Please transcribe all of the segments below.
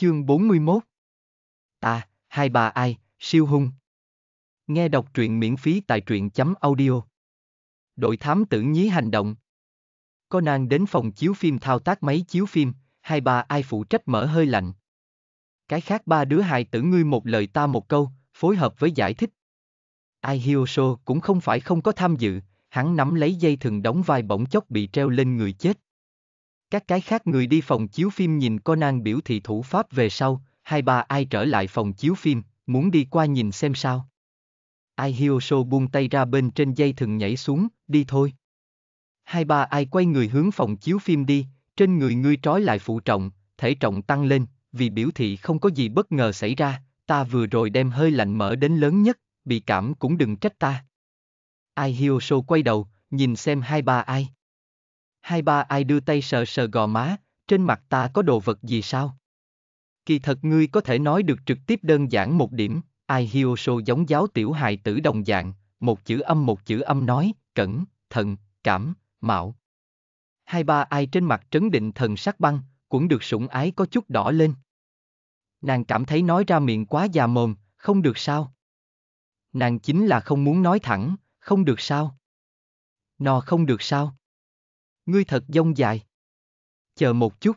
Chương 41 Ta, hai bà ai, siêu hung Nghe đọc truyện miễn phí tại truyện chấm audio Đội thám tử nhí hành động Có nàng đến phòng chiếu phim thao tác máy chiếu phim, hai bà ai phụ trách mở hơi lạnh Cái khác ba đứa hài tử ngươi một lời ta một câu, phối hợp với giải thích Ai Hiosho cũng không phải không có tham dự, hắn nắm lấy dây thừng đóng vai bỗng chốc bị treo lên người chết các cái khác người đi phòng chiếu phim nhìn Conan biểu thị thủ pháp về sau, hai ba ai trở lại phòng chiếu phim, muốn đi qua nhìn xem sao. Ai Hioso buông tay ra bên trên dây thừng nhảy xuống, đi thôi. Hai ba ai quay người hướng phòng chiếu phim đi, trên người ngươi trói lại phụ trọng, thể trọng tăng lên, vì biểu thị không có gì bất ngờ xảy ra, ta vừa rồi đem hơi lạnh mở đến lớn nhất, bị cảm cũng đừng trách ta. Ai Hioso quay đầu, nhìn xem hai ba ai hai ba ai đưa tay sờ sờ gò má, trên mặt ta có đồ vật gì sao? Kỳ thật ngươi có thể nói được trực tiếp đơn giản một điểm, ai Hioso giống giáo tiểu hài tử đồng dạng, một chữ âm một chữ âm nói, cẩn, thận, cảm, mạo. Hai ba ai trên mặt trấn định thần sắc băng, cũng được sủng ái có chút đỏ lên. Nàng cảm thấy nói ra miệng quá già mồm, không được sao. Nàng chính là không muốn nói thẳng, không được sao. Nó không được sao. Ngươi thật dông dài. Chờ một chút.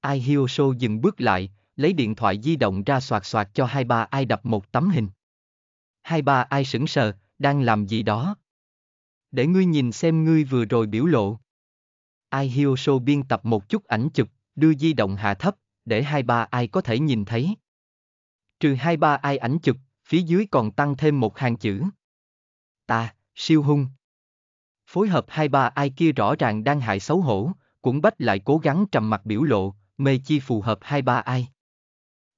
Ai Hioso dừng bước lại, lấy điện thoại di động ra soạt soạt cho hai ba ai đập một tấm hình. Hai ba ai sững sờ, đang làm gì đó. Để ngươi nhìn xem ngươi vừa rồi biểu lộ. Ai Hioso biên tập một chút ảnh chụp, đưa di động hạ thấp, để hai ba ai có thể nhìn thấy. Trừ hai ba ai ảnh chụp, phía dưới còn tăng thêm một hàng chữ. Ta, siêu hung. Phối hợp hai ba ai kia rõ ràng đang hại xấu hổ, cũng bách lại cố gắng trầm mặt biểu lộ, mê chi phù hợp hai ba ai.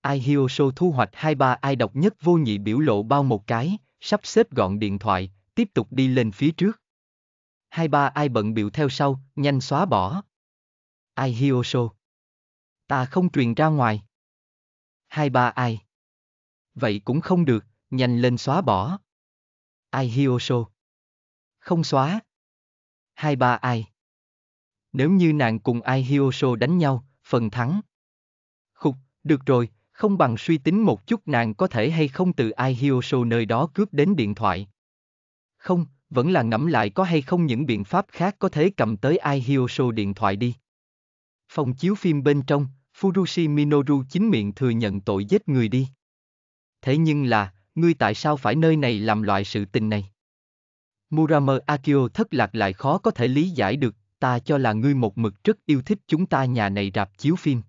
Ai Hyoso thu hoạch hai ba ai độc nhất vô nhị biểu lộ bao một cái, sắp xếp gọn điện thoại, tiếp tục đi lên phía trước. Hai ba ai bận biểu theo sau, nhanh xóa bỏ. Ai Hyoso. Ta không truyền ra ngoài. Hai ba ai. Vậy cũng không được, nhanh lên xóa bỏ. Ai Hyoso. Không xóa, hai ba ai. Nếu như nàng cùng ai Hyoso đánh nhau, phần thắng. Khục, được rồi, không bằng suy tính một chút nàng có thể hay không từ ai Hyoso nơi đó cướp đến điện thoại. Không, vẫn là ngẫm lại có hay không những biện pháp khác có thể cầm tới ai Hyoso điện thoại đi. Phòng chiếu phim bên trong, Furushi Minoru chính miệng thừa nhận tội giết người đi. Thế nhưng là, ngươi tại sao phải nơi này làm loại sự tình này? Muramer Akio thất lạc lại khó có thể lý giải được, ta cho là ngươi một mực rất yêu thích chúng ta nhà này rạp chiếu phim.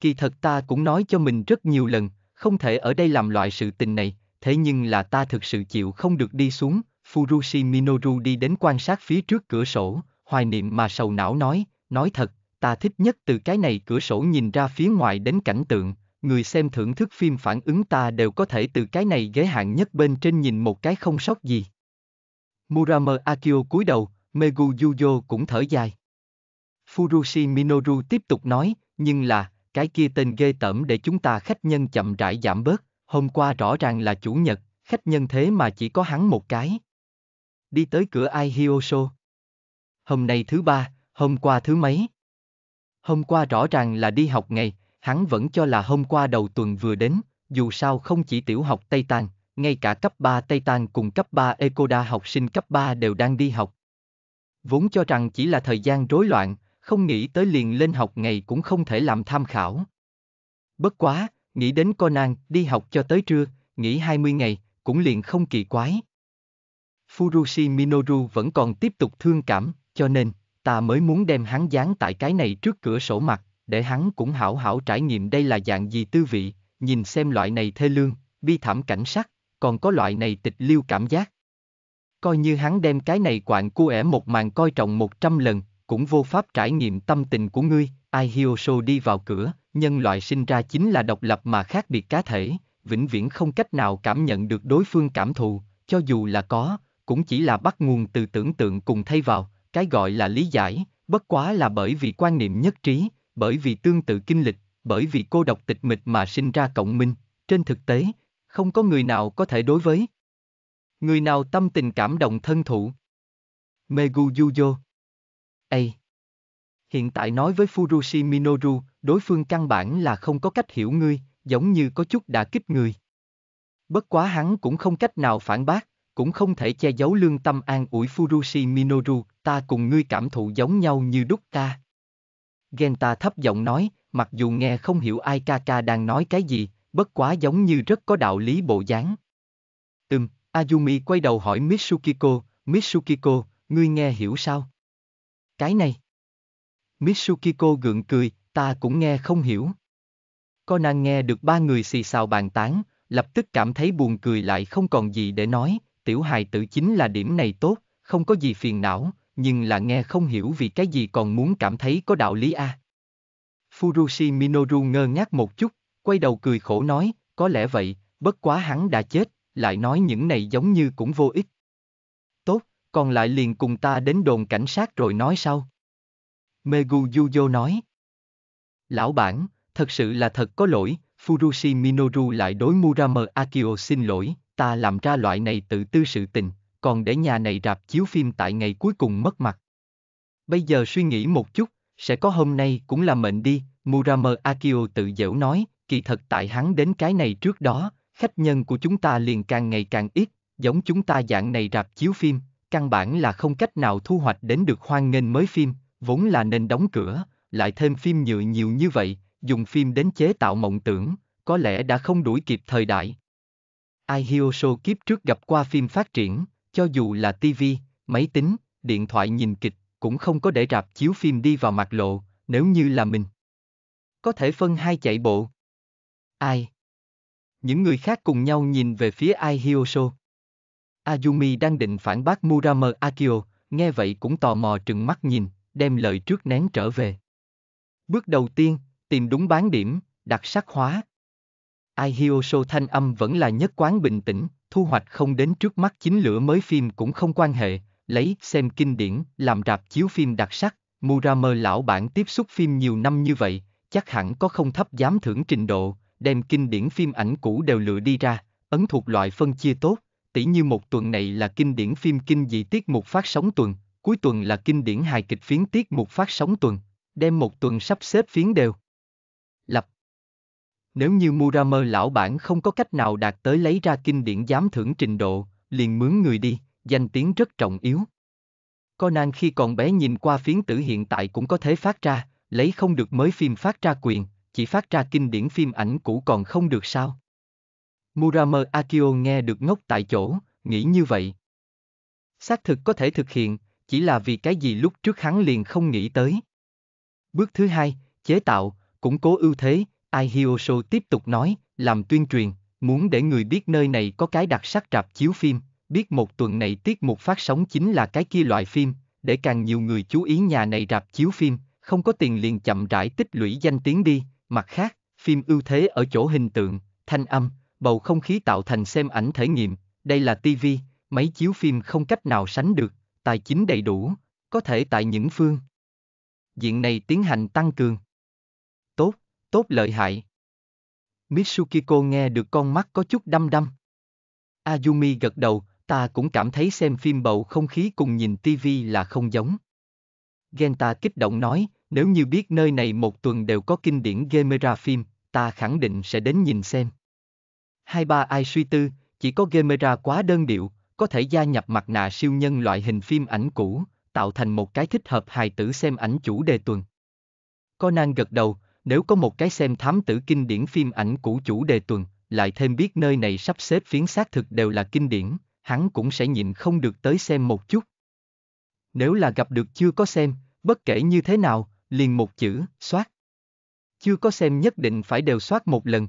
Kỳ thật ta cũng nói cho mình rất nhiều lần, không thể ở đây làm loại sự tình này, thế nhưng là ta thực sự chịu không được đi xuống, Furushi Minoru đi đến quan sát phía trước cửa sổ, hoài niệm mà sầu não nói, nói thật, ta thích nhất từ cái này cửa sổ nhìn ra phía ngoài đến cảnh tượng, người xem thưởng thức phim phản ứng ta đều có thể từ cái này ghế hạng nhất bên trên nhìn một cái không sót gì. Murama Akio cúi đầu, Megu Yuyo cũng thở dài. Furushi Minoru tiếp tục nói, nhưng là, cái kia tên ghê tởm để chúng ta khách nhân chậm rãi giảm bớt, hôm qua rõ ràng là chủ nhật, khách nhân thế mà chỉ có hắn một cái. Đi tới cửa ai Hyoso. Hôm nay thứ ba, hôm qua thứ mấy? Hôm qua rõ ràng là đi học ngày, hắn vẫn cho là hôm qua đầu tuần vừa đến, dù sao không chỉ tiểu học Tây Tàn, ngay cả cấp 3 Tây Tàng cùng cấp 3 Ecoda học sinh cấp 3 đều đang đi học. Vốn cho rằng chỉ là thời gian rối loạn, không nghĩ tới liền lên học ngày cũng không thể làm tham khảo. Bất quá, nghĩ đến Conan đi học cho tới trưa, nghỉ 20 ngày, cũng liền không kỳ quái. Furushi Minoru vẫn còn tiếp tục thương cảm, cho nên, ta mới muốn đem hắn dán tại cái này trước cửa sổ mặt, để hắn cũng hảo hảo trải nghiệm đây là dạng gì tư vị, nhìn xem loại này thê lương, bi thảm cảnh sắc còn có loại này tịch liêu cảm giác. Coi như hắn đem cái này quạng cu ẻ một màn coi trọng một trăm lần, cũng vô pháp trải nghiệm tâm tình của ngươi, Ai Hyoso đi vào cửa, nhân loại sinh ra chính là độc lập mà khác biệt cá thể, vĩnh viễn không cách nào cảm nhận được đối phương cảm thụ, cho dù là có, cũng chỉ là bắt nguồn từ tưởng tượng cùng thay vào, cái gọi là lý giải, bất quá là bởi vì quan niệm nhất trí, bởi vì tương tự kinh lịch, bởi vì cô độc tịch mịch mà sinh ra cộng minh. Trên thực tế, không có người nào có thể đối với. Người nào tâm tình cảm động thân thủ Megu Yujo. Ây! Hiện tại nói với Furushi Minoru, đối phương căn bản là không có cách hiểu ngươi, giống như có chút đã kích người. Bất quá hắn cũng không cách nào phản bác, cũng không thể che giấu lương tâm an ủi Furushi Minoru, ta cùng ngươi cảm thụ giống nhau như đúc ta. Genta thấp giọng nói, mặc dù nghe không hiểu ai ca đang nói cái gì, bất quá giống như rất có đạo lý bộ dáng. Ừm, Ayumi quay đầu hỏi Mitsukiko, Mitsukiko, ngươi nghe hiểu sao? Cái này. Mitsukiko gượng cười, ta cũng nghe không hiểu. Conan nghe được ba người xì xào bàn tán, lập tức cảm thấy buồn cười lại không còn gì để nói, tiểu hài tử chính là điểm này tốt, không có gì phiền não, nhưng là nghe không hiểu vì cái gì còn muốn cảm thấy có đạo lý a. À. Furushi Minoru ngơ ngác một chút, quay đầu cười khổ nói, có lẽ vậy, bất quá hắn đã chết, lại nói những này giống như cũng vô ích. Tốt, còn lại liền cùng ta đến đồn cảnh sát rồi nói sau. Megu Yuzo nói. Lão bản, thật sự là thật có lỗi, Furushi Minoru lại đối Murama Akio xin lỗi, ta làm ra loại này tự tư sự tình, còn để nhà này rạp chiếu phim tại ngày cuối cùng mất mặt. Bây giờ suy nghĩ một chút, sẽ có hôm nay cũng là mệnh đi, Murama Akio tự dễu nói, kỳ thật tại hắn đến cái này trước đó, khách nhân của chúng ta liền càng ngày càng ít, giống chúng ta dạng này rạp chiếu phim, căn bản là không cách nào thu hoạch đến được hoan nghênh mới phim, vốn là nên đóng cửa, lại thêm phim nhựa nhiều như vậy, dùng phim đến chế tạo mộng tưởng, có lẽ đã không đuổi kịp thời đại. Ai Hyoso kiếp trước gặp qua phim phát triển, cho dù là TV, máy tính, điện thoại nhìn kịch, cũng không có để rạp chiếu phim đi vào mặt lộ, nếu như là mình. Có thể phân hai chạy bộ. Ai? Những người khác cùng nhau nhìn về phía Ai Hyoso. Ayumi đang định phản bác Murama Akio, nghe vậy cũng tò mò trừng mắt nhìn, đem lời trước nén trở về. Bước đầu tiên, tìm đúng bán điểm, đặt sắc hóa. Ai Hyoso thanh âm vẫn là nhất quán bình tĩnh, thu hoạch không đến trước mắt chính lửa mới phim cũng không quan hệ, lấy xem kinh điển, làm rạp chiếu phim đặc sắc, Murama lão bản tiếp xúc phim nhiều năm như vậy, chắc hẳn có không thấp giám thưởng trình độ, đem kinh điển phim ảnh cũ đều lựa đi ra, ấn thuộc loại phân chia tốt, tỉ như một tuần này là kinh điển phim kinh dị tiết mục phát sóng tuần, cuối tuần là kinh điển hài kịch phiến tiết mục phát sóng tuần, đem một tuần sắp xếp phiến đều. Lập Nếu như Muramer lão bản không có cách nào đạt tới lấy ra kinh điển giám thưởng trình độ, liền mướn người đi, danh tiếng rất trọng yếu. Conan khi còn bé nhìn qua phiến tử hiện tại cũng có thể phát ra, lấy không được mới phim phát ra quyền, chỉ phát ra kinh điển phim ảnh cũ còn không được sao? Murama Akio nghe được ngốc tại chỗ, nghĩ như vậy. Xác thực có thể thực hiện, chỉ là vì cái gì lúc trước hắn liền không nghĩ tới. Bước thứ hai, chế tạo, củng cố ưu thế, Aihiosho tiếp tục nói, làm tuyên truyền, muốn để người biết nơi này có cái đặc sắc rạp chiếu phim, biết một tuần này tiết mục phát sóng chính là cái kia loại phim, để càng nhiều người chú ý nhà này rạp chiếu phim, không có tiền liền chậm rãi tích lũy danh tiếng đi, Mặt khác, phim ưu thế ở chỗ hình tượng, thanh âm, bầu không khí tạo thành xem ảnh thể nghiệm, đây là TV, máy chiếu phim không cách nào sánh được, tài chính đầy đủ, có thể tại những phương. Diện này tiến hành tăng cường. Tốt, tốt lợi hại. Mitsukiko nghe được con mắt có chút đăm đăm. Ayumi gật đầu, ta cũng cảm thấy xem phim bầu không khí cùng nhìn TV là không giống. Genta kích động nói, nếu như biết nơi này một tuần đều có kinh điển Gemera phim, ta khẳng định sẽ đến nhìn xem. Hai ba ai suy tư, chỉ có Gemera quá đơn điệu, có thể gia nhập mặt nạ siêu nhân loại hình phim ảnh cũ, tạo thành một cái thích hợp hài tử xem ảnh chủ đề tuần. Conan gật đầu, nếu có một cái xem thám tử kinh điển phim ảnh cũ chủ đề tuần, lại thêm biết nơi này sắp xếp phiến xác thực đều là kinh điển, hắn cũng sẽ nhịn không được tới xem một chút. Nếu là gặp được chưa có xem, bất kể như thế nào, liền một chữ, soát. Chưa có xem nhất định phải đều soát một lần.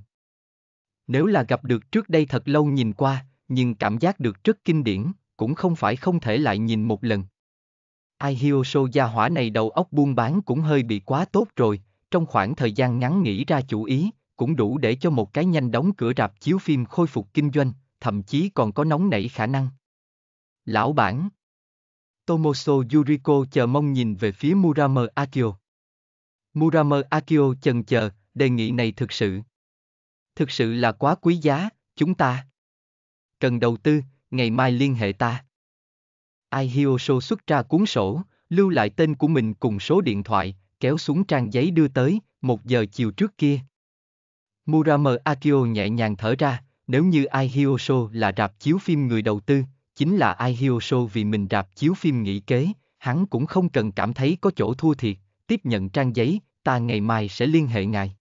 Nếu là gặp được trước đây thật lâu nhìn qua, nhưng cảm giác được rất kinh điển, cũng không phải không thể lại nhìn một lần. Ai Hioso gia hỏa này đầu óc buôn bán cũng hơi bị quá tốt rồi, trong khoảng thời gian ngắn nghĩ ra chủ ý, cũng đủ để cho một cái nhanh đóng cửa rạp chiếu phim khôi phục kinh doanh, thậm chí còn có nóng nảy khả năng. Lão bản Tomoso Yuriko chờ mong nhìn về phía Murama Akio. Muramer Akio chần chờ, đề nghị này thực sự. Thực sự là quá quý giá, chúng ta. Cần đầu tư, ngày mai liên hệ ta. Ai xuất ra cuốn sổ, lưu lại tên của mình cùng số điện thoại, kéo xuống trang giấy đưa tới, một giờ chiều trước kia. Muramer Akio nhẹ nhàng thở ra, nếu như Ai là rạp chiếu phim người đầu tư, chính là Ai vì mình rạp chiếu phim nghỉ kế, hắn cũng không cần cảm thấy có chỗ thua thiệt tiếp nhận trang giấy, ta ngày mai sẽ liên hệ ngài.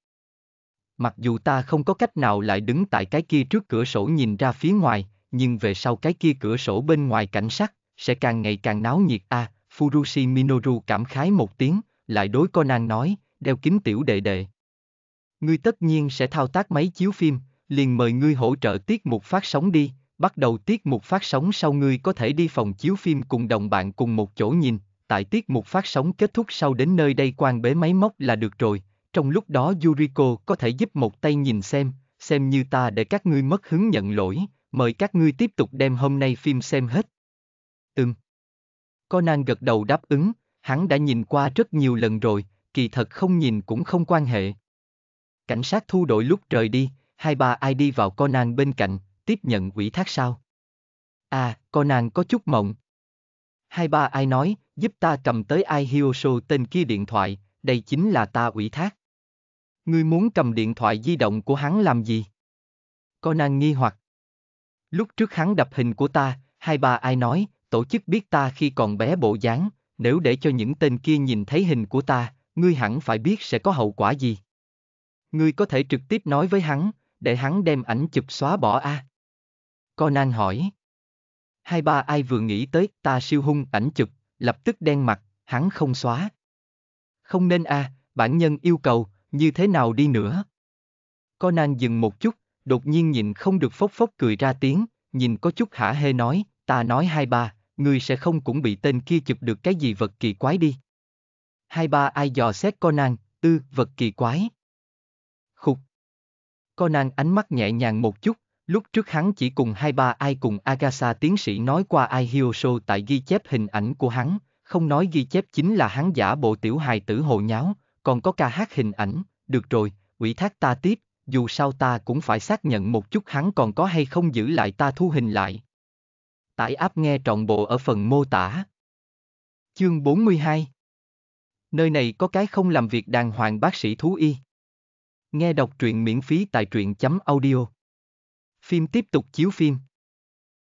Mặc dù ta không có cách nào lại đứng tại cái kia trước cửa sổ nhìn ra phía ngoài, nhưng về sau cái kia cửa sổ bên ngoài cảnh sắc, sẽ càng ngày càng náo nhiệt a à, Furushi Minoru cảm khái một tiếng, lại đối Conan nói, đeo kính tiểu đệ đệ. Ngươi tất nhiên sẽ thao tác máy chiếu phim, liền mời ngươi hỗ trợ tiết mục phát sóng đi, bắt đầu tiết mục phát sóng sau ngươi có thể đi phòng chiếu phim cùng đồng bạn cùng một chỗ nhìn, tại tiết mục phát sóng kết thúc sau đến nơi đây quan bế máy móc là được rồi, trong lúc đó Yuriko có thể giúp một tay nhìn xem, xem như ta để các ngươi mất hứng nhận lỗi, mời các ngươi tiếp tục đem hôm nay phim xem hết. Ừm. Conan gật đầu đáp ứng, hắn đã nhìn qua rất nhiều lần rồi, kỳ thật không nhìn cũng không quan hệ. Cảnh sát thu đội lúc rời đi, hai ba ai đi vào Conan bên cạnh, tiếp nhận ủy thác sao? À, Conan có chút mộng. Hai ba ai nói, giúp ta cầm tới ai Hioso tên kia điện thoại, đây chính là ta ủy thác. Ngươi muốn cầm điện thoại di động của hắn làm gì? Conan nghi hoặc. Lúc trước hắn đập hình của ta, hai ba ai nói, tổ chức biết ta khi còn bé bộ dáng, nếu để cho những tên kia nhìn thấy hình của ta, ngươi hẳn phải biết sẽ có hậu quả gì. Ngươi có thể trực tiếp nói với hắn, để hắn đem ảnh chụp xóa bỏ a. À? Conan hỏi. Hai ba ai vừa nghĩ tới ta siêu hung ảnh chụp, lập tức đen mặt, hắn không xóa. Không nên à, bản nhân yêu cầu, như thế nào đi nữa. Conan dừng một chút, đột nhiên nhìn không được phốc phốc cười ra tiếng, nhìn có chút hả hê nói, ta nói hai ba, ngươi sẽ không cũng bị tên kia chụp được cái gì vật kỳ quái đi. Hai ba ai dò xét Conan, ư, vật kỳ quái. Khục. Conan ánh mắt nhẹ nhàng một chút, Lúc trước hắn chỉ cùng hai ba ai cùng Agasa tiến sĩ nói qua ai Hioso tại ghi chép hình ảnh của hắn, không nói ghi chép chính là hắn giả bộ tiểu hài tử hồ nháo, còn có ca hát hình ảnh, được rồi, ủy thác ta tiếp, dù sao ta cũng phải xác nhận một chút hắn còn có hay không giữ lại ta thu hình lại. Tải áp nghe trọn bộ ở phần mô tả. Chương 42 Nơi này có cái không làm việc đàng hoàng bác sĩ thú y. Nghe đọc truyện miễn phí tại truyện chấm audio phim tiếp tục chiếu phim.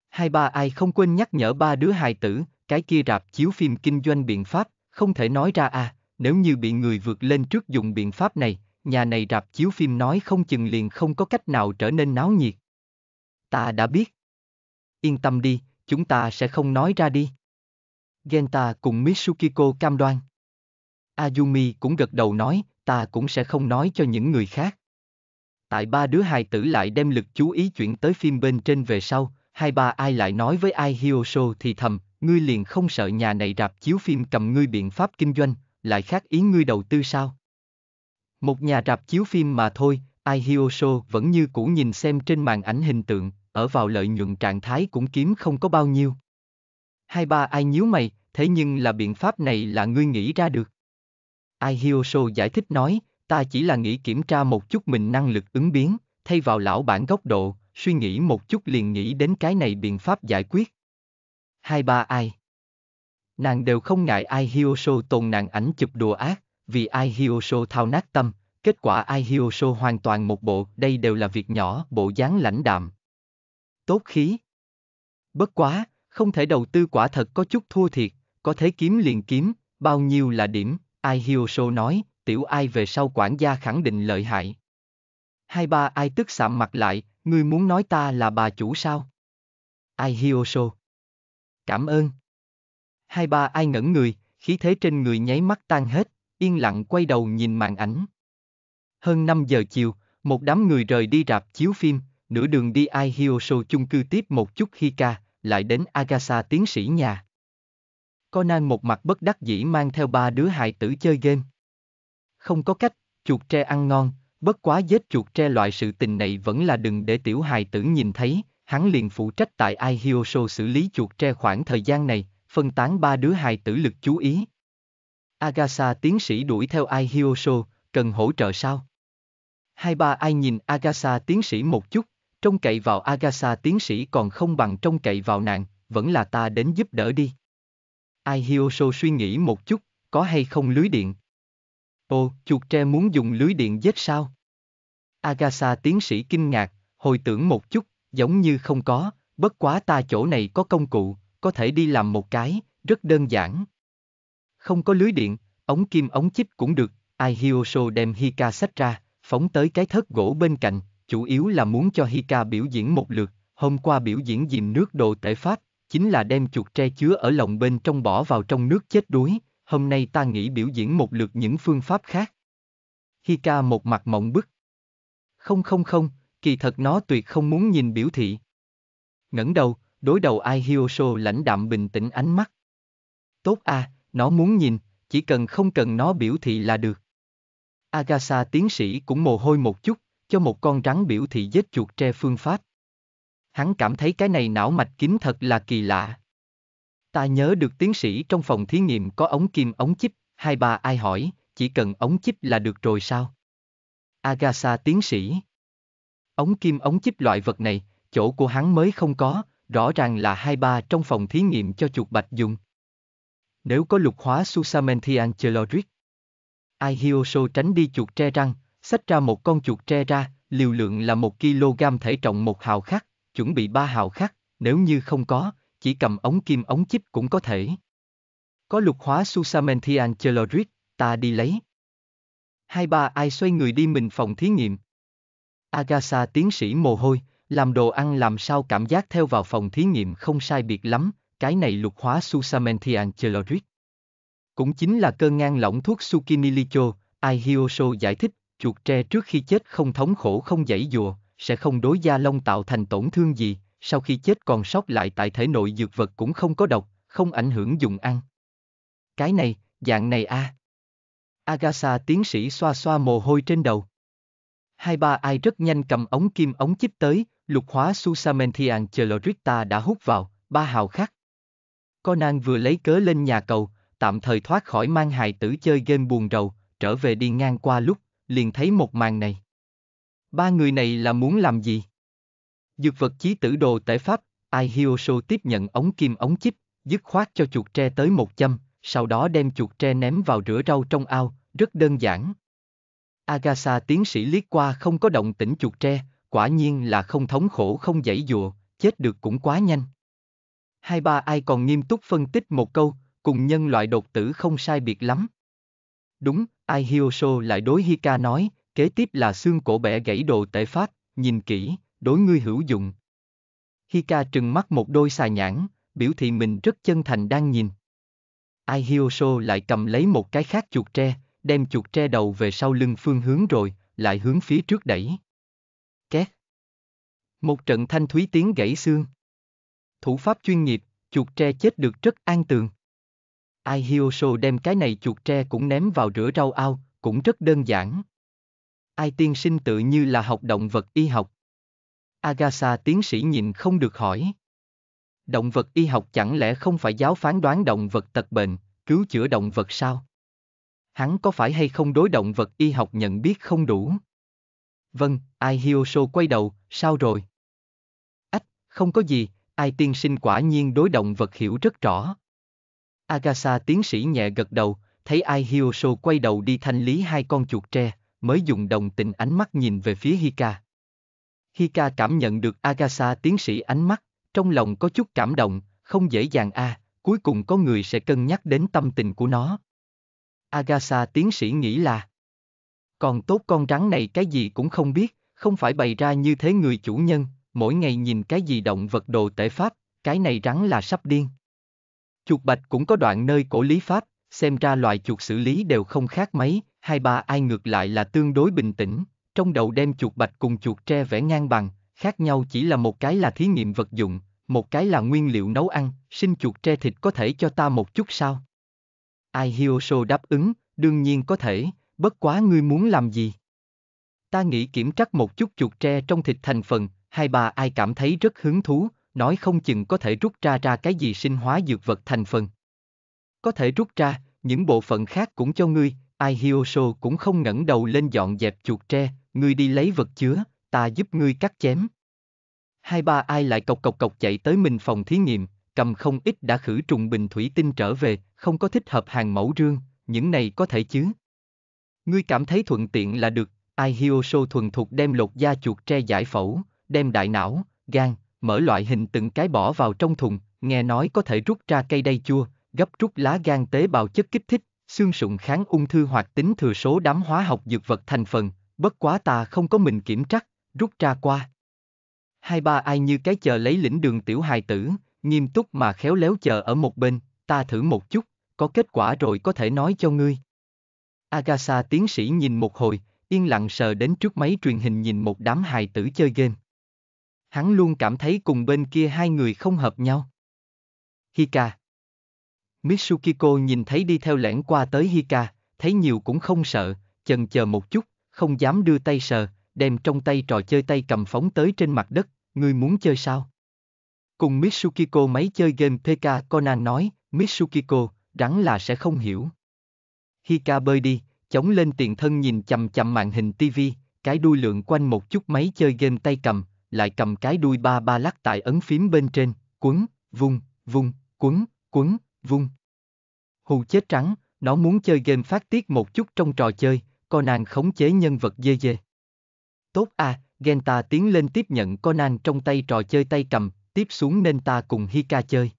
Hai ba ai không quên nhắc nhở ba đứa hài tử, cái kia rạp chiếu phim kinh doanh biện pháp, không thể nói ra à, nếu như bị người vượt lên trước dùng biện pháp này, nhà này rạp chiếu phim nói không chừng liền không có cách nào trở nên náo nhiệt. Ta đã biết. Yên tâm đi, chúng ta sẽ không nói ra đi. Genta cùng Mitsukiko cam đoan. Ayumi cũng gật đầu nói, ta cũng sẽ không nói cho những người khác tại ba đứa hài tử lại đem lực chú ý chuyển tới phim bên trên về sau, hai ba ai lại nói với ai Hiosho thì thầm, ngươi liền không sợ nhà này rạp chiếu phim cầm ngươi biện pháp kinh doanh, lại khác ý ngươi đầu tư sao? Một nhà rạp chiếu phim mà thôi, ai Hiosho vẫn như cũ nhìn xem trên màn ảnh hình tượng, ở vào lợi nhuận trạng thái cũng kiếm không có bao nhiêu. Hai ba ai nhíu mày, thế nhưng là biện pháp này là ngươi nghĩ ra được. Ai Hiosho giải thích nói, ta chỉ là nghĩ kiểm tra một chút mình năng lực ứng biến, thay vào lão bản góc độ, suy nghĩ một chút liền nghĩ đến cái này biện pháp giải quyết. Hai ba ai? Nàng đều không ngại ai Hiosho tồn nàng ảnh chụp đùa ác, vì ai Hiosho thao nát tâm, kết quả ai Hiosho hoàn toàn một bộ, đây đều là việc nhỏ, bộ dáng lãnh đạm. Tốt khí. Bất quá, không thể đầu tư quả thật có chút thua thiệt, có thể kiếm liền kiếm, bao nhiêu là điểm, ai Hiosho nói, tiểu ai về sau quản gia khẳng định lợi hại. Hai ba ai tức sạm mặt lại, ngươi muốn nói ta là bà chủ sao? Ai Hioso. Cảm ơn. Hai ba ai ngẩn người, khí thế trên người nháy mắt tan hết, yên lặng quay đầu nhìn màn ảnh. Hơn 5 giờ chiều, một đám người rời đi rạp chiếu phim, nửa đường đi Ai Hioso chung cư tiếp một chút Hika, lại đến Agasa tiến sĩ nhà. Conan một mặt bất đắc dĩ mang theo ba đứa hài tử chơi game không có cách, chuột tre ăn ngon, bất quá giết chuột tre loại sự tình này vẫn là đừng để tiểu hài tử nhìn thấy, hắn liền phụ trách tại Aihyosho xử lý chuột tre khoảng thời gian này, phân tán ba đứa hài tử lực chú ý. Agasa tiến sĩ đuổi theo Aihyosho, cần hỗ trợ sao? Hai ba ai nhìn Agasa tiến sĩ một chút, trông cậy vào Agasa tiến sĩ còn không bằng trông cậy vào nạn, vẫn là ta đến giúp đỡ đi. Aihyosho suy nghĩ một chút, có hay không lưới điện? Ô, chuột tre muốn dùng lưới điện giết sao? Agasa tiến sĩ kinh ngạc, hồi tưởng một chút, giống như không có, bất quá ta chỗ này có công cụ, có thể đi làm một cái, rất đơn giản. Không có lưới điện, ống kim ống chích cũng được, ai Hioso đem Hika sách ra, phóng tới cái thớt gỗ bên cạnh, chủ yếu là muốn cho Hika biểu diễn một lượt, hôm qua biểu diễn dìm nước đồ tể phát, chính là đem chuột tre chứa ở lòng bên trong bỏ vào trong nước chết đuối, hôm nay ta nghĩ biểu diễn một lượt những phương pháp khác. Hika một mặt mộng bức. Không không không, kỳ thật nó tuyệt không muốn nhìn biểu thị. ngẩng đầu, đối đầu Ai Hiosho lãnh đạm bình tĩnh ánh mắt. Tốt à, nó muốn nhìn, chỉ cần không cần nó biểu thị là được. Agasa tiến sĩ cũng mồ hôi một chút, cho một con rắn biểu thị giết chuột tre phương pháp. Hắn cảm thấy cái này não mạch kín thật là kỳ lạ. Ta nhớ được tiến sĩ trong phòng thí nghiệm có ống kim ống chip, hai ba ai hỏi, chỉ cần ống chip là được rồi sao? agatha tiến sĩ. Ống kim ống chip loại vật này, chỗ của hắn mới không có, rõ ràng là hai ba trong phòng thí nghiệm cho chuột bạch dùng. Nếu có lục hóa Susamenthian cheloric. Ai Hioso tránh đi chuột tre răng, xách ra một con chuột tre ra, liều lượng là 1 kg thể trọng một hào khắc, chuẩn bị 3 hào khắc, nếu như không có, chỉ cầm ống kim ống chip cũng có thể. Có lục hóa Susamentian Chelorit, ta đi lấy. Hai ba ai xoay người đi mình phòng thí nghiệm. agatha tiến sĩ mồ hôi, làm đồ ăn làm sao cảm giác theo vào phòng thí nghiệm không sai biệt lắm, cái này lục hóa Susamentian Chelorit. Cũng chính là cơ ngang lỏng thuốc Sukinilicho, Ai Hyoso giải thích, chuột tre trước khi chết không thống khổ không dãy dùa, sẽ không đối gia lông tạo thành tổn thương gì, sau khi chết còn sót lại tại thể nội dược vật cũng không có độc, không ảnh hưởng dùng ăn. Cái này, dạng này a. À. Agasa tiến sĩ xoa xoa mồ hôi trên đầu. Hai ba ai rất nhanh cầm ống kim ống chích tới, lục hóa Susamentian Chelorita đã hút vào, ba hào khắc. Conan vừa lấy cớ lên nhà cầu, tạm thời thoát khỏi mang hài tử chơi game buồn rầu, trở về đi ngang qua lúc, liền thấy một màn này. Ba người này là muốn làm gì? Dược vật chí tử đồ tể pháp, Ai Hyoso tiếp nhận ống kim ống chích, dứt khoát cho chuột tre tới một châm, sau đó đem chuột tre ném vào rửa rau trong ao, rất đơn giản. Agasa tiến sĩ liếc qua không có động tĩnh chuột tre, quả nhiên là không thống khổ không dãy dùa, chết được cũng quá nhanh. Hai ba ai còn nghiêm túc phân tích một câu, cùng nhân loại đột tử không sai biệt lắm. Đúng, Ai Hyoso lại đối Hika nói, kế tiếp là xương cổ bẻ gãy đồ tệ pháp, nhìn kỹ, đối ngươi hữu dụng. Hika trừng mắt một đôi xà nhãn, biểu thị mình rất chân thành đang nhìn. Ai Hioso lại cầm lấy một cái khác chuột tre, đem chuột tre đầu về sau lưng phương hướng rồi, lại hướng phía trước đẩy. Két. Một trận thanh thúy tiếng gãy xương. Thủ pháp chuyên nghiệp, chuột tre chết được rất an tường. Ai Hioso đem cái này chuột tre cũng ném vào rửa rau ao, cũng rất đơn giản. Ai tiên sinh tự như là học động vật y học, Agatha tiến sĩ nhìn không được hỏi. Động vật y học chẳng lẽ không phải giáo phán đoán động vật tật bệnh, cứu chữa động vật sao? Hắn có phải hay không đối động vật y học nhận biết không đủ? Vâng, Ai Hioso quay đầu, sao rồi? Ách, không có gì, Ai tiên sinh quả nhiên đối động vật hiểu rất rõ. Agasa tiến sĩ nhẹ gật đầu, thấy Ai Hioso quay đầu đi thanh lý hai con chuột tre, mới dùng đồng tình ánh mắt nhìn về phía Hika. Hika cảm nhận được Agasa tiến sĩ ánh mắt, trong lòng có chút cảm động, không dễ dàng a, à, cuối cùng có người sẽ cân nhắc đến tâm tình của nó. Agasa tiến sĩ nghĩ là Còn tốt con rắn này cái gì cũng không biết, không phải bày ra như thế người chủ nhân, mỗi ngày nhìn cái gì động vật đồ tể pháp, cái này rắn là sắp điên. Chuột bạch cũng có đoạn nơi cổ lý pháp, xem ra loài chuột xử lý đều không khác mấy, hai ba ai ngược lại là tương đối bình tĩnh. Trong đầu đem chuột bạch cùng chuột tre vẽ ngang bằng, khác nhau chỉ là một cái là thí nghiệm vật dụng, một cái là nguyên liệu nấu ăn, Xin chuột tre thịt có thể cho ta một chút sao? Ai Hioso đáp ứng, đương nhiên có thể, bất quá ngươi muốn làm gì? Ta nghĩ kiểm trắc một chút chuột tre trong thịt thành phần, hai bà ai cảm thấy rất hứng thú, nói không chừng có thể rút ra ra cái gì sinh hóa dược vật thành phần. Có thể rút ra, những bộ phận khác cũng cho ngươi, Ai Hioso cũng không ngẩng đầu lên dọn dẹp chuột tre, ngươi đi lấy vật chứa, ta giúp ngươi cắt chém. Hai ba ai lại cộc cộc cộc chạy tới mình phòng thí nghiệm, cầm không ít đã khử trùng bình thủy tinh trở về, không có thích hợp hàng mẫu rương, những này có thể chứ. Ngươi cảm thấy thuận tiện là được, ai Hyoso thuần thục đem lột da chuột tre giải phẫu, đem đại não, gan, mở loại hình từng cái bỏ vào trong thùng, nghe nói có thể rút ra cây đay chua, gấp rút lá gan tế bào chất kích thích, xương sụn kháng ung thư hoạt tính thừa số đám hóa học dược vật thành phần, bất quá ta không có mình kiểm trắc, rút ra qua. Hai ba ai như cái chờ lấy lĩnh đường tiểu hài tử, nghiêm túc mà khéo léo chờ ở một bên, ta thử một chút, có kết quả rồi có thể nói cho ngươi. Agasa tiến sĩ nhìn một hồi, yên lặng sờ đến trước máy truyền hình nhìn một đám hài tử chơi game. Hắn luôn cảm thấy cùng bên kia hai người không hợp nhau. Hika Mitsukiko nhìn thấy đi theo lẻn qua tới Hika, thấy nhiều cũng không sợ, chần chờ một chút, không dám đưa tay sờ, đem trong tay trò chơi tay cầm phóng tới trên mặt đất, ngươi muốn chơi sao? Cùng Mitsukiko máy chơi game PK Conan nói, Mitsukiko, rắn là sẽ không hiểu. Hika bơi đi, chống lên tiền thân nhìn chầm chầm màn hình TV, cái đuôi lượn quanh một chút máy chơi game tay cầm, lại cầm cái đuôi ba ba lắc tại ấn phím bên trên, quấn, vung, vung, quấn, quấn, vung. Hù chết trắng, nó muốn chơi game phát tiết một chút trong trò chơi, Conan khống chế nhân vật dê dê. Tốt à, Genta tiến lên tiếp nhận Conan trong tay trò chơi tay cầm, tiếp xuống nên ta cùng Hika chơi.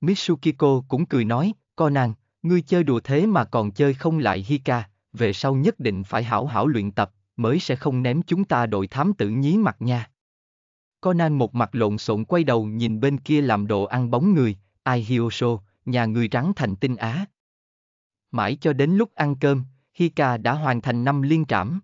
Mitsukiko cũng cười nói, Conan, ngươi chơi đùa thế mà còn chơi không lại Hika, về sau nhất định phải hảo hảo luyện tập, mới sẽ không ném chúng ta đội thám tử nhí mặt nha. Conan một mặt lộn xộn quay đầu nhìn bên kia làm đồ ăn bóng người, Ai Hyoso, nhà người rắn thành tinh Á. Mãi cho đến lúc ăn cơm, Hika đã hoàn thành năm liên trảm.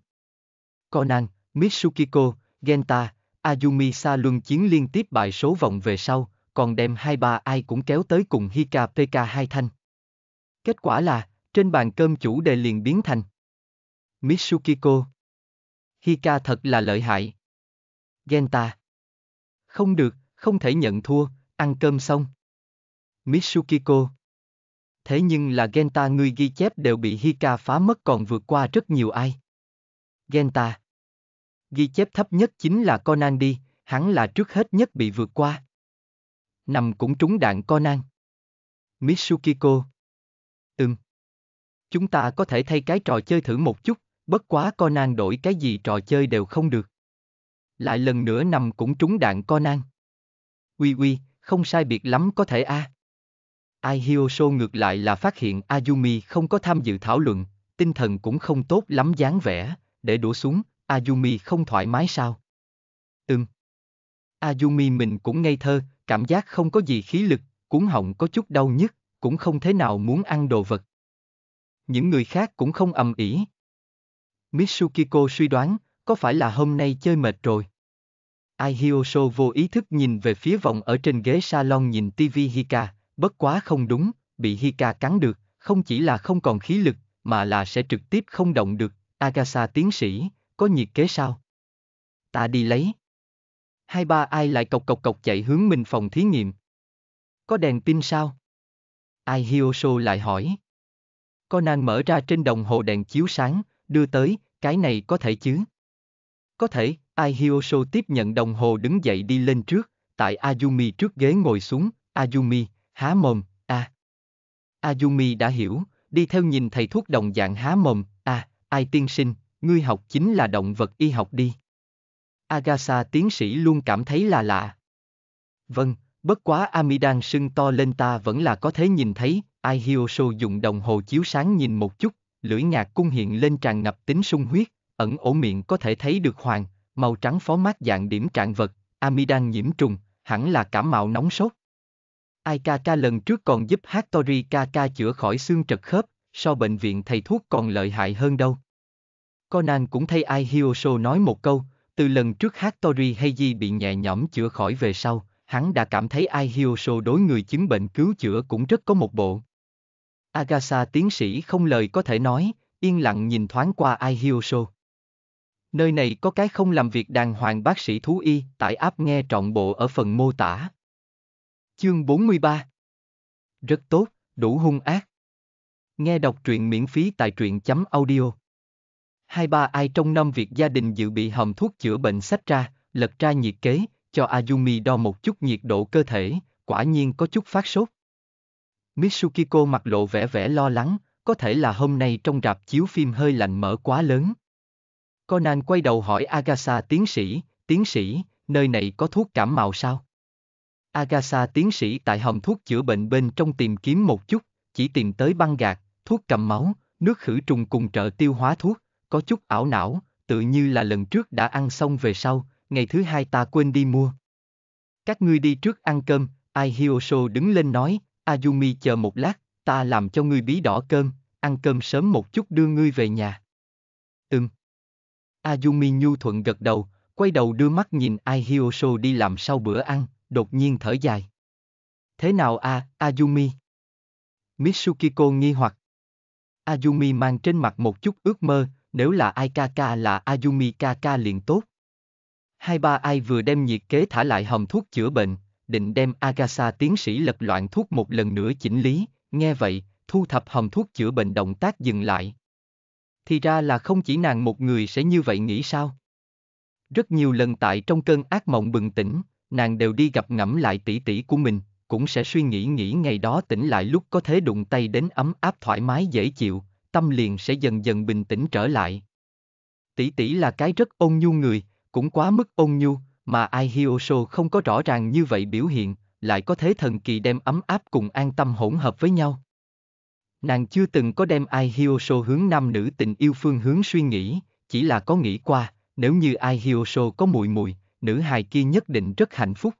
Conan, Mitsukiko, Genta, Ayumi Sa luân chiến liên tiếp bại số vọng về sau, còn đem hai bà ai cũng kéo tới cùng Hika PK hai thanh. Kết quả là, trên bàn cơm chủ đề liền biến thành. Mitsukiko. Hika thật là lợi hại. Genta. Không được, không thể nhận thua, ăn cơm xong. Mitsukiko thế nhưng là Genta ngươi ghi chép đều bị Hika phá mất còn vượt qua rất nhiều ai. Genta Ghi chép thấp nhất chính là Conan đi, hắn là trước hết nhất bị vượt qua. Nằm cũng trúng đạn Conan. Mitsukiko Ừm. Chúng ta có thể thay cái trò chơi thử một chút, bất quá Conan đổi cái gì trò chơi đều không được. Lại lần nữa nằm cũng trúng đạn Conan. Uy uy, không sai biệt lắm có thể a. À. Aihioso ngược lại là phát hiện Ayumi không có tham dự thảo luận, tinh thần cũng không tốt lắm dáng vẻ, để đổ xuống, Ayumi không thoải mái sao? Ừm. Ayumi mình cũng ngây thơ, cảm giác không có gì khí lực, cuốn họng có chút đau nhức, cũng không thế nào muốn ăn đồ vật. Những người khác cũng không ầm ĩ. Mitsukiko suy đoán, có phải là hôm nay chơi mệt rồi? Aihioso vô ý thức nhìn về phía vòng ở trên ghế salon nhìn TV Hika, bất quá không đúng, bị Hika cắn được, không chỉ là không còn khí lực, mà là sẽ trực tiếp không động được, Agasa tiến sĩ, có nhiệt kế sao? Ta đi lấy. Hai ba ai lại cộc cộc cộc chạy hướng mình phòng thí nghiệm. Có đèn pin sao? Ai Hioso lại hỏi. Conan mở ra trên đồng hồ đèn chiếu sáng, đưa tới, cái này có thể chứ? Có thể, Ai Hioso tiếp nhận đồng hồ đứng dậy đi lên trước, tại Ayumi trước ghế ngồi xuống, Ayumi, há mồm, a. À. Azumi đã hiểu, đi theo nhìn thầy thuốc đồng dạng há mồm, a, à, ai tiên sinh, ngươi học chính là động vật y học đi. Agasa tiến sĩ luôn cảm thấy là lạ. Vâng, bất quá Amidan sưng to lên ta vẫn là có thể nhìn thấy, Ai Hioso dùng đồng hồ chiếu sáng nhìn một chút, lưỡi ngạc cung hiện lên tràn ngập tính sung huyết, ẩn ổ miệng có thể thấy được hoàng, màu trắng phó mát dạng điểm trạng vật, Amidan nhiễm trùng, hẳn là cảm mạo nóng sốt. IKK lần trước còn giúp Hattori KK chữa khỏi xương trật khớp, so bệnh viện thầy thuốc còn lợi hại hơn đâu. Conan cũng thay Ai Hyoso nói một câu, từ lần trước Hattori Heiji bị nhẹ nhõm chữa khỏi về sau, hắn đã cảm thấy Ai Hyoso đối người chứng bệnh cứu chữa cũng rất có một bộ. Agasa tiến sĩ không lời có thể nói, yên lặng nhìn thoáng qua Ai Hyoso. Nơi này có cái không làm việc đàng hoàng bác sĩ thú y, tải áp nghe trọn bộ ở phần mô tả. Chương 43 Rất tốt, đủ hung ác. Nghe đọc truyện miễn phí tại truyện chấm audio. Hai ba ai trong năm việc gia đình dự bị hầm thuốc chữa bệnh sách ra, lật ra nhiệt kế, cho Ayumi đo một chút nhiệt độ cơ thể, quả nhiên có chút phát sốt. Mitsukiko mặt lộ vẻ vẻ lo lắng, có thể là hôm nay trong rạp chiếu phim hơi lạnh mở quá lớn. Conan quay đầu hỏi Agasa tiến sĩ, tiến sĩ, nơi này có thuốc cảm mạo sao? Agasa tiến sĩ tại hầm thuốc chữa bệnh bên trong tìm kiếm một chút, chỉ tìm tới băng gạc, thuốc cầm máu, nước khử trùng cùng trợ tiêu hóa thuốc, có chút ảo não, tự như là lần trước đã ăn xong về sau, ngày thứ hai ta quên đi mua. Các ngươi đi trước ăn cơm, Ai đứng lên nói, Ayumi chờ một lát, ta làm cho ngươi bí đỏ cơm, ăn cơm sớm một chút đưa ngươi về nhà. Ừm. Ayumi nhu thuận gật đầu, quay đầu đưa mắt nhìn Ai đi làm sau bữa ăn, đột nhiên thở dài. Thế nào a, à, Azumi? Mitsukiko nghi hoặc. Azumi mang trên mặt một chút ước mơ, nếu là ai ca là Azumi Kaka liền tốt. Hai ba ai vừa đem nhiệt kế thả lại hầm thuốc chữa bệnh, định đem Agasa tiến sĩ lật loạn thuốc một lần nữa chỉnh lý, nghe vậy, thu thập hầm thuốc chữa bệnh động tác dừng lại. Thì ra là không chỉ nàng một người sẽ như vậy nghĩ sao? Rất nhiều lần tại trong cơn ác mộng bừng tỉnh, nàng đều đi gặp ngẫm lại tỷ tỷ của mình, cũng sẽ suy nghĩ nghĩ ngày đó tỉnh lại lúc có thế đụng tay đến ấm áp thoải mái dễ chịu, tâm liền sẽ dần dần bình tĩnh trở lại. Tỷ tỷ là cái rất ôn nhu người, cũng quá mức ôn nhu, mà Ai Hyoso không có rõ ràng như vậy biểu hiện, lại có thế thần kỳ đem ấm áp cùng an tâm hỗn hợp với nhau. Nàng chưa từng có đem Ai Hyoso hướng nam nữ tình yêu phương hướng suy nghĩ, chỉ là có nghĩ qua, nếu như Ai Hyoso có mùi mùi, nữ hài kia nhất định rất hạnh phúc.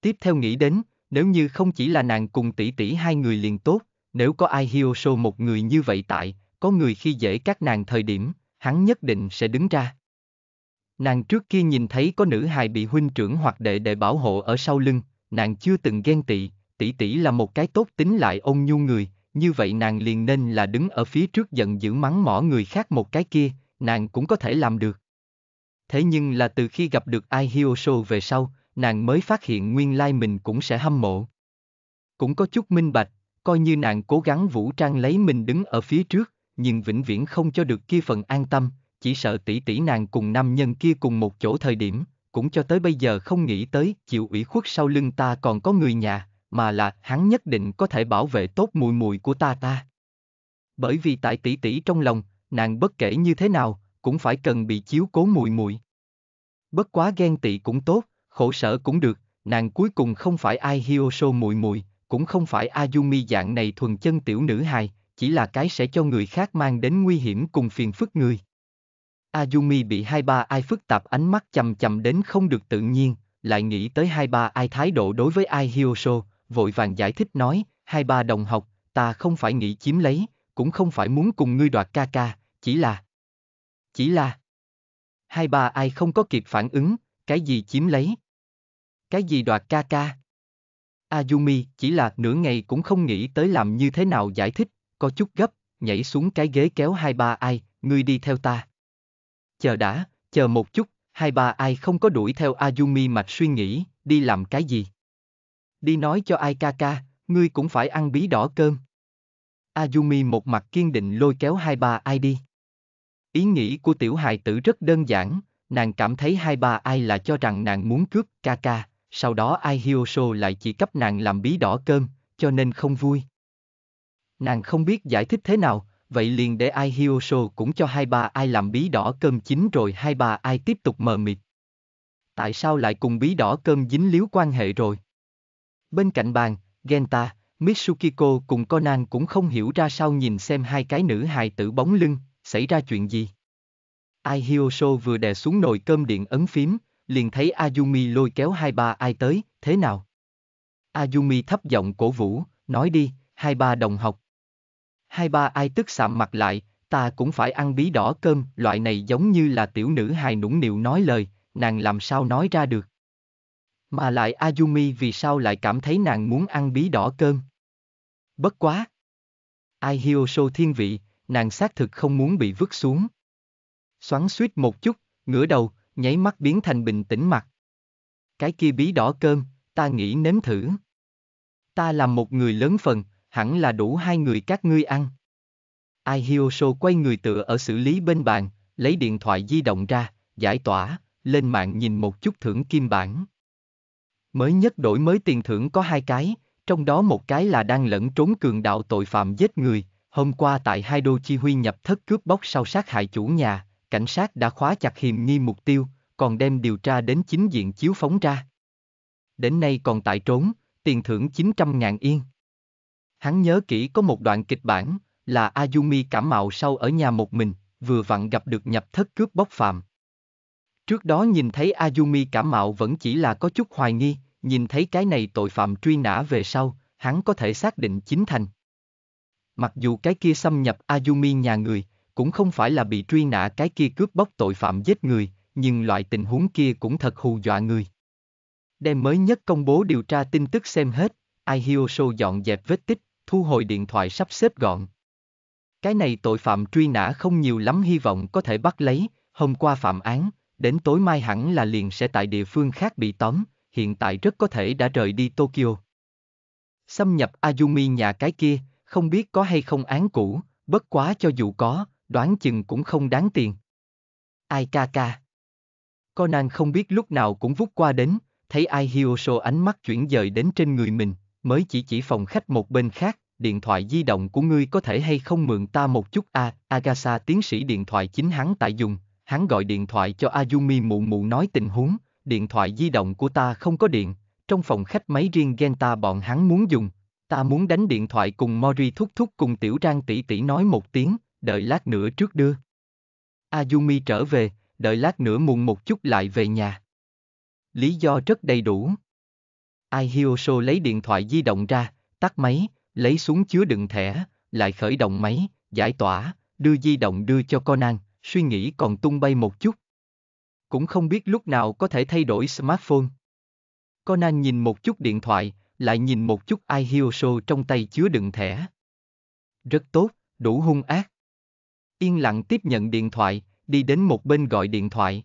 Tiếp theo nghĩ đến, nếu như không chỉ là nàng cùng tỷ tỷ hai người liền tốt, nếu có ai Hyoso một người như vậy tại, có người khi dễ các nàng thời điểm, hắn nhất định sẽ đứng ra. Nàng trước kia nhìn thấy có nữ hài bị huynh trưởng hoặc đệ đệ bảo hộ ở sau lưng, nàng chưa từng ghen tị, tỷ tỷ là một cái tốt tính lại ông nhu người, như vậy nàng liền nên là đứng ở phía trước giận dữ mắng mỏ người khác một cái kia, nàng cũng có thể làm được thế nhưng là từ khi gặp được Ai Hyoso về sau, nàng mới phát hiện nguyên lai mình cũng sẽ hâm mộ. Cũng có chút minh bạch, coi như nàng cố gắng vũ trang lấy mình đứng ở phía trước, nhưng vĩnh viễn không cho được kia phần an tâm, chỉ sợ tỷ tỷ nàng cùng nam nhân kia cùng một chỗ thời điểm, cũng cho tới bây giờ không nghĩ tới chịu ủy khuất sau lưng ta còn có người nhà, mà là hắn nhất định có thể bảo vệ tốt mùi mùi của ta ta. Bởi vì tại tỷ tỷ trong lòng, nàng bất kể như thế nào, cũng phải cần bị chiếu cố mùi mùi. Bất quá ghen tị cũng tốt, khổ sở cũng được, nàng cuối cùng không phải ai Hyoso mùi mùi, cũng không phải Ayumi dạng này thuần chân tiểu nữ hài, chỉ là cái sẽ cho người khác mang đến nguy hiểm cùng phiền phức người. Ayumi bị hai ba ai phức tạp ánh mắt chầm chầm đến không được tự nhiên, lại nghĩ tới hai ba ai thái độ đối với ai Hyoso, vội vàng giải thích nói, hai ba đồng học, ta không phải nghĩ chiếm lấy, cũng không phải muốn cùng ngươi đoạt ca ca, chỉ là... Chỉ là Hai bà ai không có kịp phản ứng, cái gì chiếm lấy? Cái gì đoạt ca ca? ayumi chỉ là nửa ngày cũng không nghĩ tới làm như thế nào giải thích, có chút gấp, nhảy xuống cái ghế kéo hai ba ai, ngươi đi theo ta. Chờ đã, chờ một chút, hai ba ai không có đuổi theo ayumi mạch suy nghĩ, đi làm cái gì? Đi nói cho ai ca ca, ngươi cũng phải ăn bí đỏ cơm. ayumi một mặt kiên định lôi kéo hai ba ai đi. Ý nghĩ của tiểu hài tử rất đơn giản, nàng cảm thấy hai ba ai là cho rằng nàng muốn cướp ca ca, sau đó ai Hyoso lại chỉ cấp nàng làm bí đỏ cơm, cho nên không vui. Nàng không biết giải thích thế nào, vậy liền để ai Hyoso cũng cho hai ba ai làm bí đỏ cơm chính rồi hai ba ai tiếp tục mờ mịt. Tại sao lại cùng bí đỏ cơm dính líu quan hệ rồi? Bên cạnh bàn, Genta, Mitsukiko cùng Conan cũng không hiểu ra sao nhìn xem hai cái nữ hài tử bóng lưng, xảy ra chuyện gì? Ai Hiosho vừa đè xuống nồi cơm điện ấn phím, liền thấy Ayumi lôi kéo hai ba ai tới, thế nào? Ayumi thấp giọng cổ vũ, nói đi, hai ba đồng học. Hai ba ai tức sạm mặt lại, ta cũng phải ăn bí đỏ cơm, loại này giống như là tiểu nữ hài nũng nịu nói lời, nàng làm sao nói ra được. Mà lại Ayumi vì sao lại cảm thấy nàng muốn ăn bí đỏ cơm? Bất quá! Ai Hiosho thiên vị, nàng xác thực không muốn bị vứt xuống. Xoắn suýt một chút, ngửa đầu, nháy mắt biến thành bình tĩnh mặt. Cái kia bí đỏ cơm, ta nghĩ nếm thử. Ta làm một người lớn phần, hẳn là đủ hai người các ngươi ăn. Ai Hioso quay người tựa ở xử lý bên bàn, lấy điện thoại di động ra, giải tỏa, lên mạng nhìn một chút thưởng kim bản. Mới nhất đổi mới tiền thưởng có hai cái, trong đó một cái là đang lẫn trốn cường đạo tội phạm giết người, Hôm qua tại hai đô chi huy nhập thất cướp bóc sau sát hại chủ nhà, cảnh sát đã khóa chặt hiềm nghi mục tiêu, còn đem điều tra đến chính diện chiếu phóng ra. Đến nay còn tại trốn, tiền thưởng 900.000 yên. Hắn nhớ kỹ có một đoạn kịch bản, là Ayumi cảm mạo sau ở nhà một mình, vừa vặn gặp được nhập thất cướp bóc phạm. Trước đó nhìn thấy Ayumi cảm mạo vẫn chỉ là có chút hoài nghi, nhìn thấy cái này tội phạm truy nã về sau, hắn có thể xác định chính thành. Mặc dù cái kia xâm nhập Ayumi nhà người, cũng không phải là bị truy nã cái kia cướp bóc tội phạm giết người, nhưng loại tình huống kia cũng thật hù dọa người. Đem mới nhất công bố điều tra tin tức xem hết, Aihiosho dọn dẹp vết tích, thu hồi điện thoại sắp xếp gọn. Cái này tội phạm truy nã không nhiều lắm hy vọng có thể bắt lấy, hôm qua phạm án, đến tối mai hẳn là liền sẽ tại địa phương khác bị tóm, hiện tại rất có thể đã rời đi Tokyo. Xâm nhập Ayumi nhà cái kia, không biết có hay không án cũ, bất quá cho dù có, đoán chừng cũng không đáng tiền. Ai ca ca. Conan không biết lúc nào cũng vút qua đến, thấy Ai Hioso ánh mắt chuyển dời đến trên người mình, mới chỉ chỉ phòng khách một bên khác, điện thoại di động của ngươi có thể hay không mượn ta một chút a à, Agasa tiến sĩ điện thoại chính hắn tại dùng, hắn gọi điện thoại cho Ayumi mụ mụ nói tình huống, điện thoại di động của ta không có điện, trong phòng khách máy riêng Genta bọn hắn muốn dùng, Ta muốn đánh điện thoại cùng Mori thúc thúc cùng tiểu trang tỷ tỷ nói một tiếng, đợi lát nữa trước đưa. Ayumi trở về, đợi lát nữa muộn một chút lại về nhà. Lý do rất đầy đủ. Ai Hioso lấy điện thoại di động ra, tắt máy, lấy xuống chứa đựng thẻ, lại khởi động máy, giải tỏa, đưa di động đưa cho Conan, suy nghĩ còn tung bay một chút. Cũng không biết lúc nào có thể thay đổi smartphone. Conan nhìn một chút điện thoại, lại nhìn một chút ai Hioso trong tay chứa đựng thẻ. Rất tốt, đủ hung ác. Yên lặng tiếp nhận điện thoại, đi đến một bên gọi điện thoại.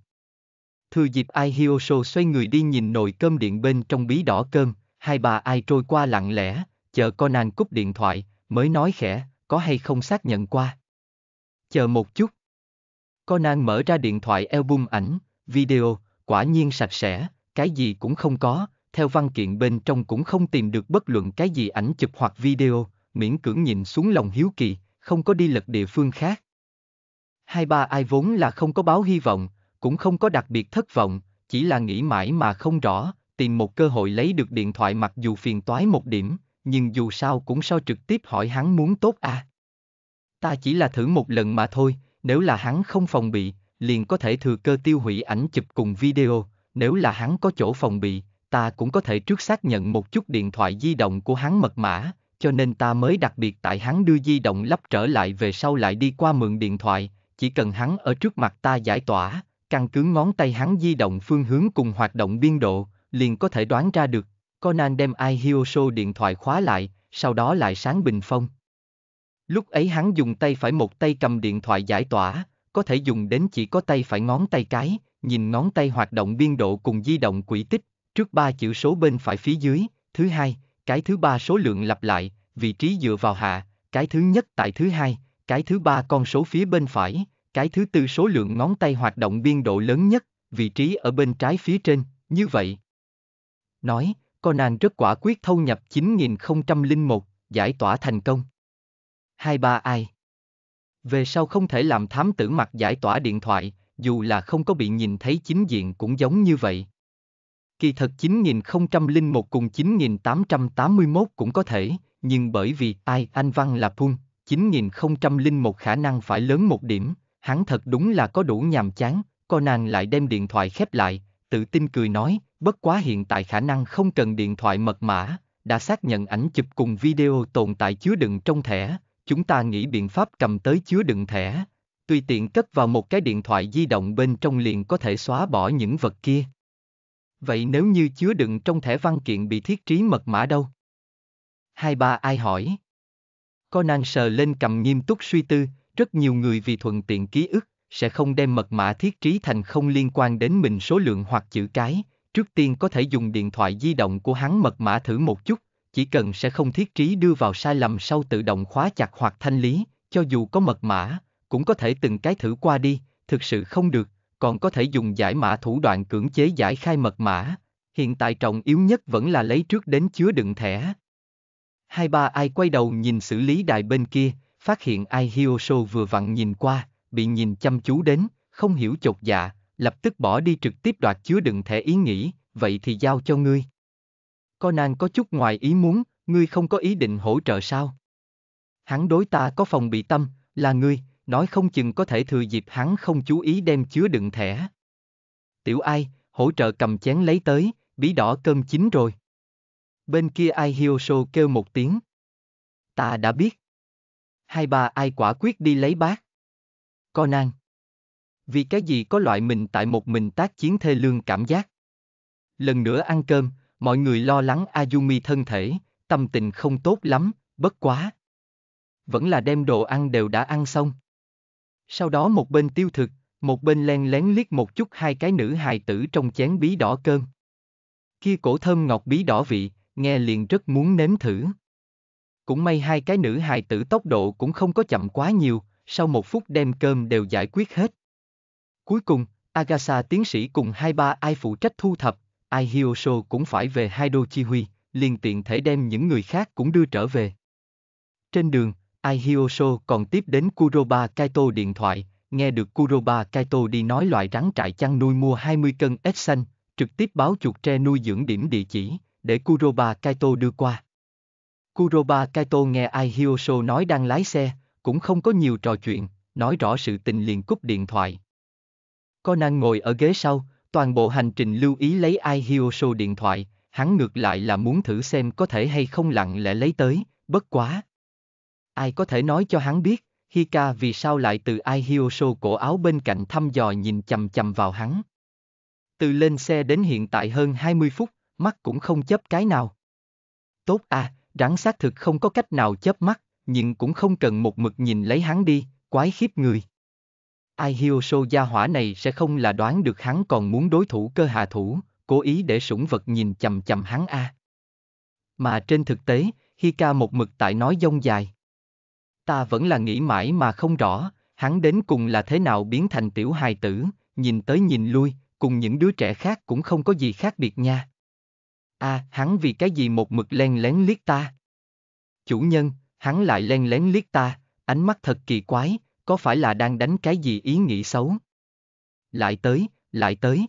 Thừa dịp ai Hioso xoay người đi nhìn nồi cơm điện bên trong bí đỏ cơm, hai bà ai trôi qua lặng lẽ, chờ Conan cúp điện thoại, mới nói khẽ, có hay không xác nhận qua. Chờ một chút. Conan mở ra điện thoại album ảnh, video, quả nhiên sạch sẽ, cái gì cũng không có, theo văn kiện bên trong cũng không tìm được bất luận cái gì ảnh chụp hoặc video, miễn cưỡng nhìn xuống lòng hiếu kỳ, không có đi lật địa phương khác. Hai ba ai vốn là không có báo hy vọng, cũng không có đặc biệt thất vọng, chỉ là nghĩ mãi mà không rõ, tìm một cơ hội lấy được điện thoại mặc dù phiền toái một điểm, nhưng dù sao cũng so trực tiếp hỏi hắn muốn tốt à. Ta chỉ là thử một lần mà thôi, nếu là hắn không phòng bị, liền có thể thừa cơ tiêu hủy ảnh chụp cùng video, nếu là hắn có chỗ phòng bị, ta cũng có thể trước xác nhận một chút điện thoại di động của hắn mật mã, cho nên ta mới đặc biệt tại hắn đưa di động lắp trở lại về sau lại đi qua mượn điện thoại, chỉ cần hắn ở trước mặt ta giải tỏa, căn cứ ngón tay hắn di động phương hướng cùng hoạt động biên độ, liền có thể đoán ra được. Conan đem Ai điện thoại khóa lại, sau đó lại sáng bình phong. Lúc ấy hắn dùng tay phải một tay cầm điện thoại giải tỏa, có thể dùng đến chỉ có tay phải ngón tay cái, nhìn ngón tay hoạt động biên độ cùng di động quỹ tích, Trước ba chữ số bên phải phía dưới, thứ hai, cái thứ ba số lượng lặp lại, vị trí dựa vào hạ, cái thứ nhất tại thứ hai, cái thứ ba con số phía bên phải, cái thứ tư số lượng ngón tay hoạt động biên độ lớn nhất, vị trí ở bên trái phía trên, như vậy. Nói, Conan rất quả quyết thâu nhập 9001, giải tỏa thành công. 23 ai? Về sau không thể làm thám tử mặt giải tỏa điện thoại, dù là không có bị nhìn thấy chính diện cũng giống như vậy. Kỳ thật 9001 cùng 9881 cũng có thể, nhưng bởi vì ai anh Văn là Pun, 9001 khả năng phải lớn một điểm, hắn thật đúng là có đủ nhàm chán, nàng lại đem điện thoại khép lại, tự tin cười nói, bất quá hiện tại khả năng không cần điện thoại mật mã, đã xác nhận ảnh chụp cùng video tồn tại chứa đựng trong thẻ, chúng ta nghĩ biện pháp cầm tới chứa đựng thẻ, tùy tiện cất vào một cái điện thoại di động bên trong liền có thể xóa bỏ những vật kia. Vậy nếu như chứa đựng trong thẻ văn kiện bị thiết trí mật mã đâu? Hai ba ai hỏi? Conan sờ lên cầm nghiêm túc suy tư, rất nhiều người vì thuận tiện ký ức, sẽ không đem mật mã thiết trí thành không liên quan đến mình số lượng hoặc chữ cái, trước tiên có thể dùng điện thoại di động của hắn mật mã thử một chút, chỉ cần sẽ không thiết trí đưa vào sai lầm sau tự động khóa chặt hoặc thanh lý, cho dù có mật mã, cũng có thể từng cái thử qua đi, thực sự không được, còn có thể dùng giải mã thủ đoạn cưỡng chế giải khai mật mã, hiện tại trọng yếu nhất vẫn là lấy trước đến chứa đựng thẻ. Hai ba ai quay đầu nhìn xử lý đài bên kia, phát hiện ai Hioso vừa vặn nhìn qua, bị nhìn chăm chú đến, không hiểu chột dạ, lập tức bỏ đi trực tiếp đoạt chứa đựng thẻ ý nghĩ, vậy thì giao cho ngươi. Conan có chút ngoài ý muốn, ngươi không có ý định hỗ trợ sao? Hắn đối ta có phòng bị tâm, là ngươi, nói không chừng có thể thừa dịp hắn không chú ý đem chứa đựng thẻ. Tiểu ai, hỗ trợ cầm chén lấy tới, bí đỏ cơm chín rồi. Bên kia ai Hioso kêu một tiếng. Ta đã biết. Hai bà ai quả quyết đi lấy bát. Conan. Vì cái gì có loại mình tại một mình tác chiến thê lương cảm giác. Lần nữa ăn cơm, mọi người lo lắng Ayumi thân thể, tâm tình không tốt lắm, bất quá. Vẫn là đem đồ ăn đều đã ăn xong. Sau đó một bên tiêu thực, một bên len lén liếc một chút hai cái nữ hài tử trong chén bí đỏ cơm. Kia cổ thơm ngọt bí đỏ vị, nghe liền rất muốn nếm thử. Cũng may hai cái nữ hài tử tốc độ cũng không có chậm quá nhiều, sau một phút đem cơm đều giải quyết hết. Cuối cùng, Agasa tiến sĩ cùng hai ba ai phụ trách thu thập, ai Hiyosho cũng phải về hai đô Chi Huy, liền tiện thể đem những người khác cũng đưa trở về. Trên đường, Aihyosho còn tiếp đến Kuroba Kaito điện thoại, nghe được Kuroba Kaito đi nói loại rắn trại chăn nuôi mua 20 cân ếch xanh, trực tiếp báo chuột tre nuôi dưỡng điểm địa chỉ, để Kuroba Kaito đưa qua. Kuroba Kaito nghe Aihyosho nói đang lái xe, cũng không có nhiều trò chuyện, nói rõ sự tình liền cúp điện thoại. Conan ngồi ở ghế sau, toàn bộ hành trình lưu ý lấy Aihyosho điện thoại, hắn ngược lại là muốn thử xem có thể hay không lặng lẽ lấy tới, bất quá, Ai có thể nói cho hắn biết, Hika vì sao lại từ ai Hioso cổ áo bên cạnh thăm dò nhìn chầm chầm vào hắn. Từ lên xe đến hiện tại hơn 20 phút, mắt cũng không chấp cái nào. Tốt à, rắn xác thực không có cách nào chấp mắt, nhưng cũng không cần một mực nhìn lấy hắn đi, quái khiếp người. Ai Hioso gia hỏa này sẽ không là đoán được hắn còn muốn đối thủ cơ hạ thủ, cố ý để sủng vật nhìn chầm chầm hắn a. À. Mà trên thực tế, Hika một mực tại nói dông dài. Ta vẫn là nghĩ mãi mà không rõ, hắn đến cùng là thế nào biến thành tiểu hài tử, nhìn tới nhìn lui, cùng những đứa trẻ khác cũng không có gì khác biệt nha. À, hắn vì cái gì một mực len lén liếc ta? Chủ nhân, hắn lại len lén liếc ta, ánh mắt thật kỳ quái, có phải là đang đánh cái gì ý nghĩ xấu? Lại tới, lại tới.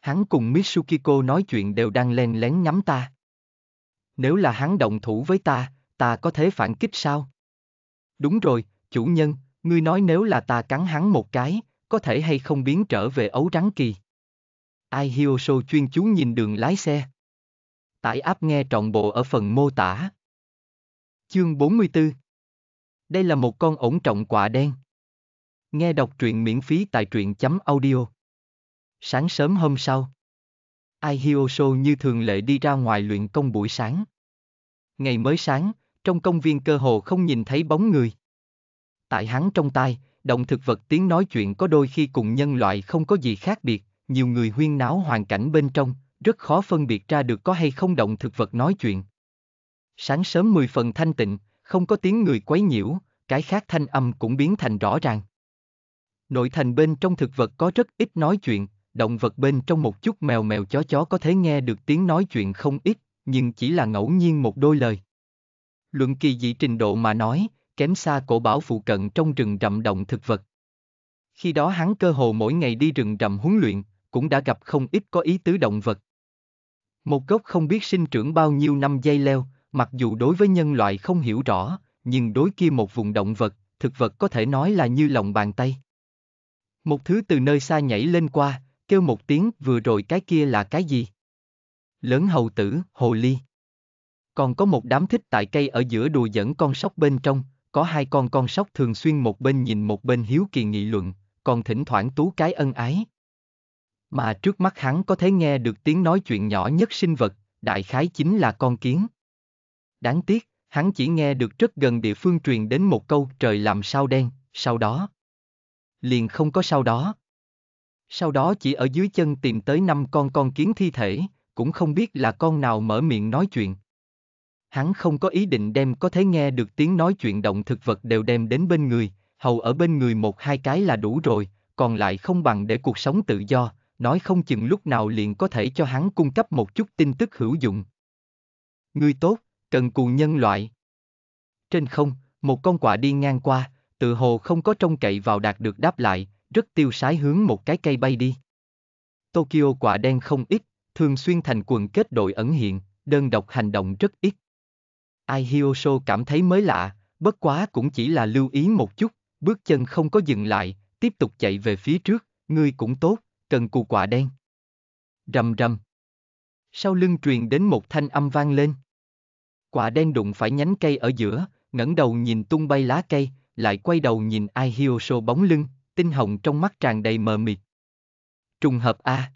Hắn cùng Mitsukiko nói chuyện đều đang len lén ngắm ta. Nếu là hắn động thủ với ta, ta có thể phản kích sao? Đúng rồi, chủ nhân, ngươi nói nếu là ta cắn hắn một cái, có thể hay không biến trở về ấu rắn kỳ. Ai Hioso chuyên chú nhìn đường lái xe. Tải áp nghe trọn bộ ở phần mô tả. Chương 44 Đây là một con ổn trọng quả đen. Nghe đọc truyện miễn phí tại truyện.audio Sáng sớm hôm sau Ai Hioso như thường lệ đi ra ngoài luyện công buổi sáng. Ngày mới sáng, trong công viên cơ hồ không nhìn thấy bóng người. Tại hắn trong tai, động thực vật tiếng nói chuyện có đôi khi cùng nhân loại không có gì khác biệt, nhiều người huyên náo hoàn cảnh bên trong, rất khó phân biệt ra được có hay không động thực vật nói chuyện. Sáng sớm mười phần thanh tịnh, không có tiếng người quấy nhiễu, cái khác thanh âm cũng biến thành rõ ràng. Nội thành bên trong thực vật có rất ít nói chuyện, động vật bên trong một chút mèo mèo chó chó có thể nghe được tiếng nói chuyện không ít, nhưng chỉ là ngẫu nhiên một đôi lời luận kỳ dị trình độ mà nói, kém xa cổ bảo phụ cận trong rừng rậm động thực vật. Khi đó hắn cơ hồ mỗi ngày đi rừng rậm huấn luyện, cũng đã gặp không ít có ý tứ động vật. Một gốc không biết sinh trưởng bao nhiêu năm dây leo, mặc dù đối với nhân loại không hiểu rõ, nhưng đối kia một vùng động vật, thực vật có thể nói là như lòng bàn tay. Một thứ từ nơi xa nhảy lên qua, kêu một tiếng vừa rồi cái kia là cái gì? Lớn hầu tử, hồ ly. Còn có một đám thích tại cây ở giữa đùa dẫn con sóc bên trong, có hai con con sóc thường xuyên một bên nhìn một bên hiếu kỳ nghị luận, còn thỉnh thoảng tú cái ân ái. Mà trước mắt hắn có thể nghe được tiếng nói chuyện nhỏ nhất sinh vật, đại khái chính là con kiến. Đáng tiếc, hắn chỉ nghe được rất gần địa phương truyền đến một câu trời làm sao đen, sau đó. Liền không có sau đó. Sau đó chỉ ở dưới chân tìm tới năm con con kiến thi thể, cũng không biết là con nào mở miệng nói chuyện hắn không có ý định đem có thể nghe được tiếng nói chuyện động thực vật đều đem đến bên người, hầu ở bên người một hai cái là đủ rồi, còn lại không bằng để cuộc sống tự do, nói không chừng lúc nào liền có thể cho hắn cung cấp một chút tin tức hữu dụng. Ngươi tốt, cần cù nhân loại. Trên không, một con quạ đi ngang qua, tự hồ không có trông cậy vào đạt được đáp lại, rất tiêu sái hướng một cái cây bay đi. Tokyo quạ đen không ít, thường xuyên thành quần kết đội ẩn hiện, đơn độc hành động rất ít. Ai Hyoso cảm thấy mới lạ, bất quá cũng chỉ là lưu ý một chút, bước chân không có dừng lại, tiếp tục chạy về phía trước, ngươi cũng tốt, cần cù quả đen. Rầm rầm. Sau lưng truyền đến một thanh âm vang lên. Quả đen đụng phải nhánh cây ở giữa, ngẩng đầu nhìn tung bay lá cây, lại quay đầu nhìn Ai Hyoso bóng lưng, tinh hồng trong mắt tràn đầy mờ mịt. Trùng hợp A.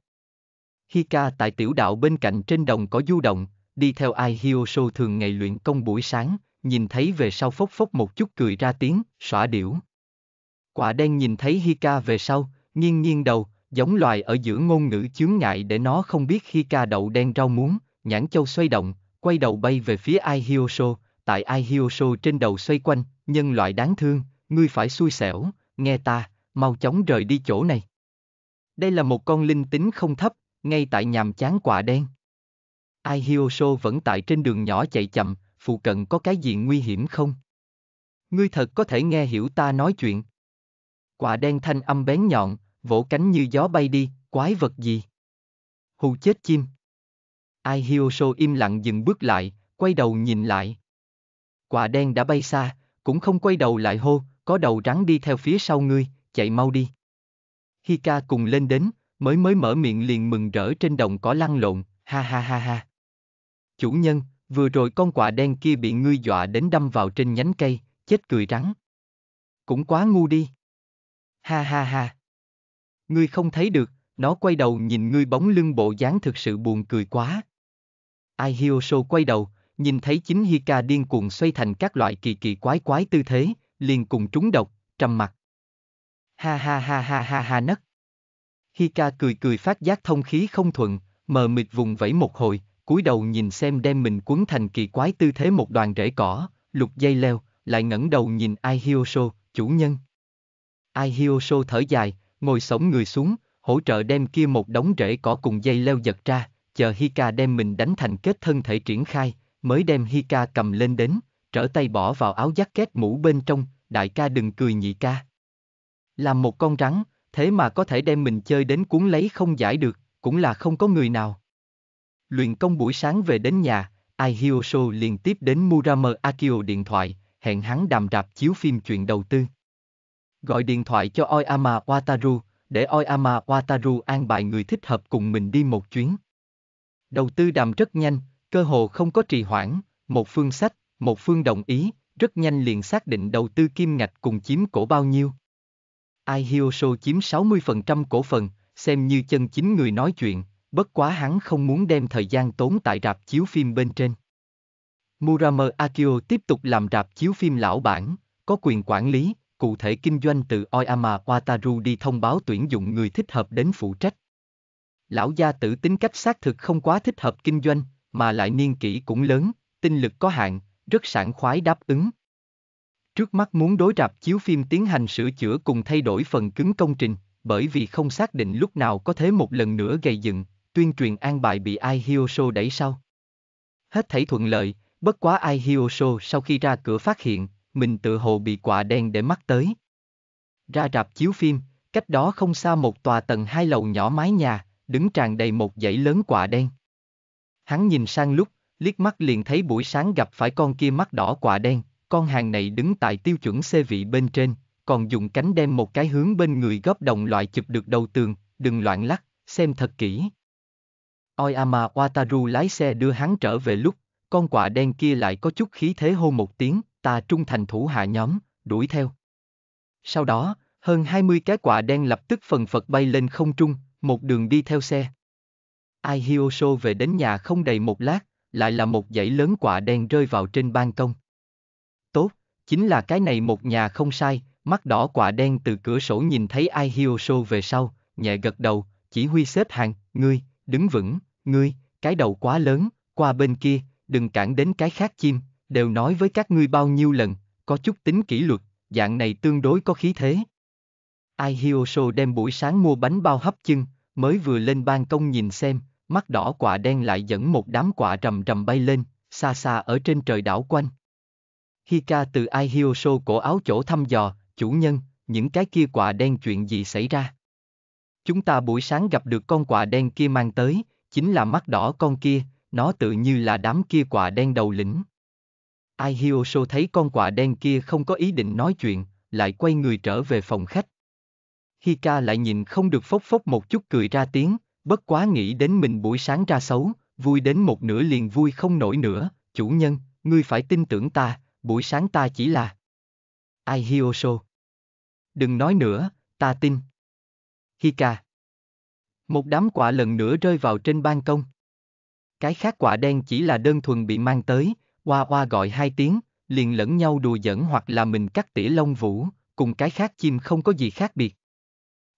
Hika tại tiểu đạo bên cạnh trên đồng có du động, đi theo Ai Hyoso thường ngày luyện công buổi sáng, nhìn thấy về sau phốc phốc một chút cười ra tiếng, xỏa điểu. Quả đen nhìn thấy Hika về sau, nghiêng nghiêng đầu, giống loài ở giữa ngôn ngữ chướng ngại để nó không biết Hika đậu đen rau muống, nhãn châu xoay động, quay đầu bay về phía Ai Hyoso, tại Ai Hyoso trên đầu xoay quanh, nhân loại đáng thương, ngươi phải xui xẻo, nghe ta, mau chóng rời đi chỗ này. Đây là một con linh tính không thấp, ngay tại nhàm chán quả đen. Ai vẫn tại trên đường nhỏ chạy chậm, phụ cận có cái gì nguy hiểm không? Ngươi thật có thể nghe hiểu ta nói chuyện. Quả đen thanh âm bén nhọn, vỗ cánh như gió bay đi, quái vật gì? Hù chết chim. Ai im lặng dừng bước lại, quay đầu nhìn lại. Quả đen đã bay xa, cũng không quay đầu lại hô, có đầu rắn đi theo phía sau ngươi, chạy mau đi. Hika cùng lên đến, mới mới mở miệng liền mừng rỡ trên đồng cỏ lăn lộn, ha ha ha ha. Chủ nhân, vừa rồi con quạ đen kia bị ngươi dọa đến đâm vào trên nhánh cây, chết cười rắn. Cũng quá ngu đi. Ha ha ha. Ngươi không thấy được, nó quay đầu nhìn ngươi bóng lưng bộ dáng thực sự buồn cười quá. Ai Hioso quay đầu, nhìn thấy chính Hika điên cuồng xoay thành các loại kỳ kỳ quái quái tư thế, liền cùng trúng độc, trầm mặt. Ha ha ha ha ha ha nấc. Hika cười cười phát giác thông khí không thuận, mờ mịt vùng vẫy một hồi, cúi đầu nhìn xem đem mình quấn thành kỳ quái tư thế một đoàn rễ cỏ, lục dây leo, lại ngẩng đầu nhìn Ai Hiosho, chủ nhân. Ai Hiosho thở dài, ngồi sống người xuống, hỗ trợ đem kia một đống rễ cỏ cùng dây leo giật ra, chờ Hika đem mình đánh thành kết thân thể triển khai, mới đem Hika cầm lên đến, trở tay bỏ vào áo két mũ bên trong, đại ca đừng cười nhị ca. Làm một con rắn, thế mà có thể đem mình chơi đến cuốn lấy không giải được, cũng là không có người nào. Luyện công buổi sáng về đến nhà, Ai Hyoso liền tiếp đến Murama Akio điện thoại, hẹn hắn đàm rạp chiếu phim chuyện đầu tư. Gọi điện thoại cho Oyama Wataru, để Oyama Wataru an bài người thích hợp cùng mình đi một chuyến. Đầu tư đàm rất nhanh, cơ hồ không có trì hoãn, một phương sách, một phương đồng ý, rất nhanh liền xác định đầu tư kim ngạch cùng chiếm cổ bao nhiêu. Ai Hyoso chiếm 60% cổ phần, xem như chân chính người nói chuyện, bất quá hắn không muốn đem thời gian tốn tại rạp chiếu phim bên trên. Murama Akio tiếp tục làm rạp chiếu phim lão bản, có quyền quản lý, cụ thể kinh doanh từ Oyama Wataru đi thông báo tuyển dụng người thích hợp đến phụ trách. Lão gia tử tính cách xác thực không quá thích hợp kinh doanh, mà lại niên kỷ cũng lớn, tinh lực có hạn, rất sảng khoái đáp ứng. Trước mắt muốn đối rạp chiếu phim tiến hành sửa chữa cùng thay đổi phần cứng công trình, bởi vì không xác định lúc nào có thể một lần nữa gây dựng, tuyên truyền an bài bị Ai đẩy sau. Hết thảy thuận lợi, bất quá Ai sau khi ra cửa phát hiện, mình tự hồ bị quả đen để mắt tới. Ra rạp chiếu phim, cách đó không xa một tòa tầng hai lầu nhỏ mái nhà, đứng tràn đầy một dãy lớn quả đen. Hắn nhìn sang lúc, liếc mắt liền thấy buổi sáng gặp phải con kia mắt đỏ quả đen, con hàng này đứng tại tiêu chuẩn xe vị bên trên, còn dùng cánh đem một cái hướng bên người góp đồng loại chụp được đầu tường, đừng loạn lắc, xem thật kỹ. Oyama à Wataru lái xe đưa hắn trở về lúc, con quạ đen kia lại có chút khí thế hô một tiếng, ta trung thành thủ hạ nhóm, đuổi theo. Sau đó, hơn 20 cái quạ đen lập tức phần phật bay lên không trung, một đường đi theo xe. Ai Hiosho về đến nhà không đầy một lát, lại là một dãy lớn quạ đen rơi vào trên ban công. Tốt, chính là cái này một nhà không sai, mắt đỏ quạ đen từ cửa sổ nhìn thấy Ai Hiosho về sau, nhẹ gật đầu, chỉ huy xếp hàng, ngươi, đứng vững, ngươi, cái đầu quá lớn, qua bên kia, đừng cản đến cái khác chim, đều nói với các ngươi bao nhiêu lần, có chút tính kỷ luật, dạng này tương đối có khí thế. Ai Hioso đem buổi sáng mua bánh bao hấp chân, mới vừa lên ban công nhìn xem, mắt đỏ quả đen lại dẫn một đám quả rầm rầm bay lên, xa xa ở trên trời đảo quanh. Hika từ Ai Hioso cổ áo chỗ thăm dò, chủ nhân, những cái kia quả đen chuyện gì xảy ra. Chúng ta buổi sáng gặp được con quạ đen kia mang tới, chính là mắt đỏ con kia, nó tự như là đám kia quạ đen đầu lĩnh. Ai Hioso thấy con quạ đen kia không có ý định nói chuyện, lại quay người trở về phòng khách. Hika lại nhìn không được phốc phốc một chút cười ra tiếng, bất quá nghĩ đến mình buổi sáng ra xấu, vui đến một nửa liền vui không nổi nữa, chủ nhân, ngươi phải tin tưởng ta, buổi sáng ta chỉ là... Ai Hioso. Đừng nói nữa, ta tin. Hika. Một đám quả lần nữa rơi vào trên ban công. Cái khác quả đen chỉ là đơn thuần bị mang tới, hoa hoa gọi hai tiếng, liền lẫn nhau đùa giỡn hoặc là mình cắt tỉa lông vũ, cùng cái khác chim không có gì khác biệt.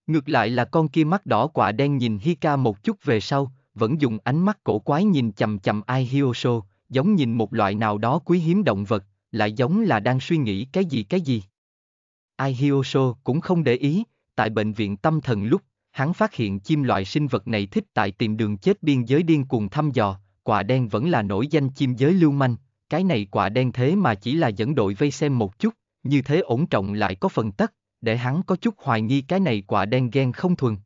Ngược lại là con kia mắt đỏ quả đen nhìn Hika một chút về sau, vẫn dùng ánh mắt cổ quái nhìn chầm chầm Ai Hyoso, giống nhìn một loại nào đó quý hiếm động vật, lại giống là đang suy nghĩ cái gì cái gì. Ai Hyoso cũng không để ý, tại bệnh viện tâm thần lúc, hắn phát hiện chim loại sinh vật này thích tại tìm đường chết biên giới điên cuồng thăm dò, quả đen vẫn là nổi danh chim giới lưu manh, cái này quả đen thế mà chỉ là dẫn đội vây xem một chút, như thế ổn trọng lại có phần tất, để hắn có chút hoài nghi cái này quả đen ghen không thuần.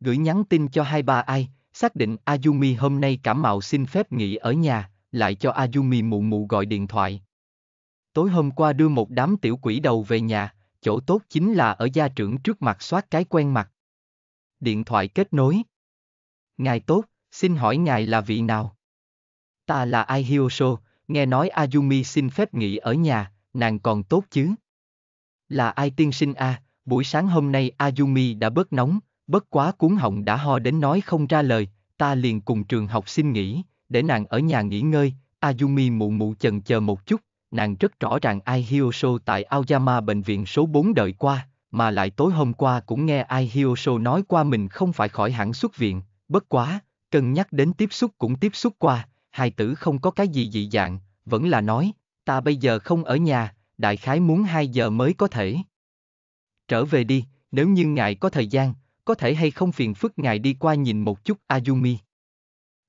Gửi nhắn tin cho hai ba ai, xác định Ayumi hôm nay cảm mạo xin phép nghỉ ở nhà, lại cho Ayumi mụ mụ gọi điện thoại. Tối hôm qua đưa một đám tiểu quỷ đầu về nhà, chỗ tốt chính là ở gia trưởng trước mặt soát cái quen mặt. Điện thoại kết nối. Ngài tốt, xin hỏi ngài là vị nào? Ta là Ai nghe nói Ayumi xin phép nghỉ ở nhà, nàng còn tốt chứ? Là ai tiên sinh a? buổi sáng hôm nay Ayumi đã bớt nóng, bất quá cuốn họng đã ho đến nói không ra lời, ta liền cùng trường học xin nghỉ, để nàng ở nhà nghỉ ngơi, Ayumi mụ mụ chần chờ một chút, nàng rất rõ ràng Ai tại Aoyama bệnh viện số 4 đợi qua, mà lại tối hôm qua cũng nghe Ai nói qua mình không phải khỏi hẳn xuất viện, bất quá, cân nhắc đến tiếp xúc cũng tiếp xúc qua, hai tử không có cái gì dị dạng, vẫn là nói, ta bây giờ không ở nhà, đại khái muốn 2 giờ mới có thể. Trở về đi, nếu như ngài có thời gian, có thể hay không phiền phức ngài đi qua nhìn một chút Ayumi.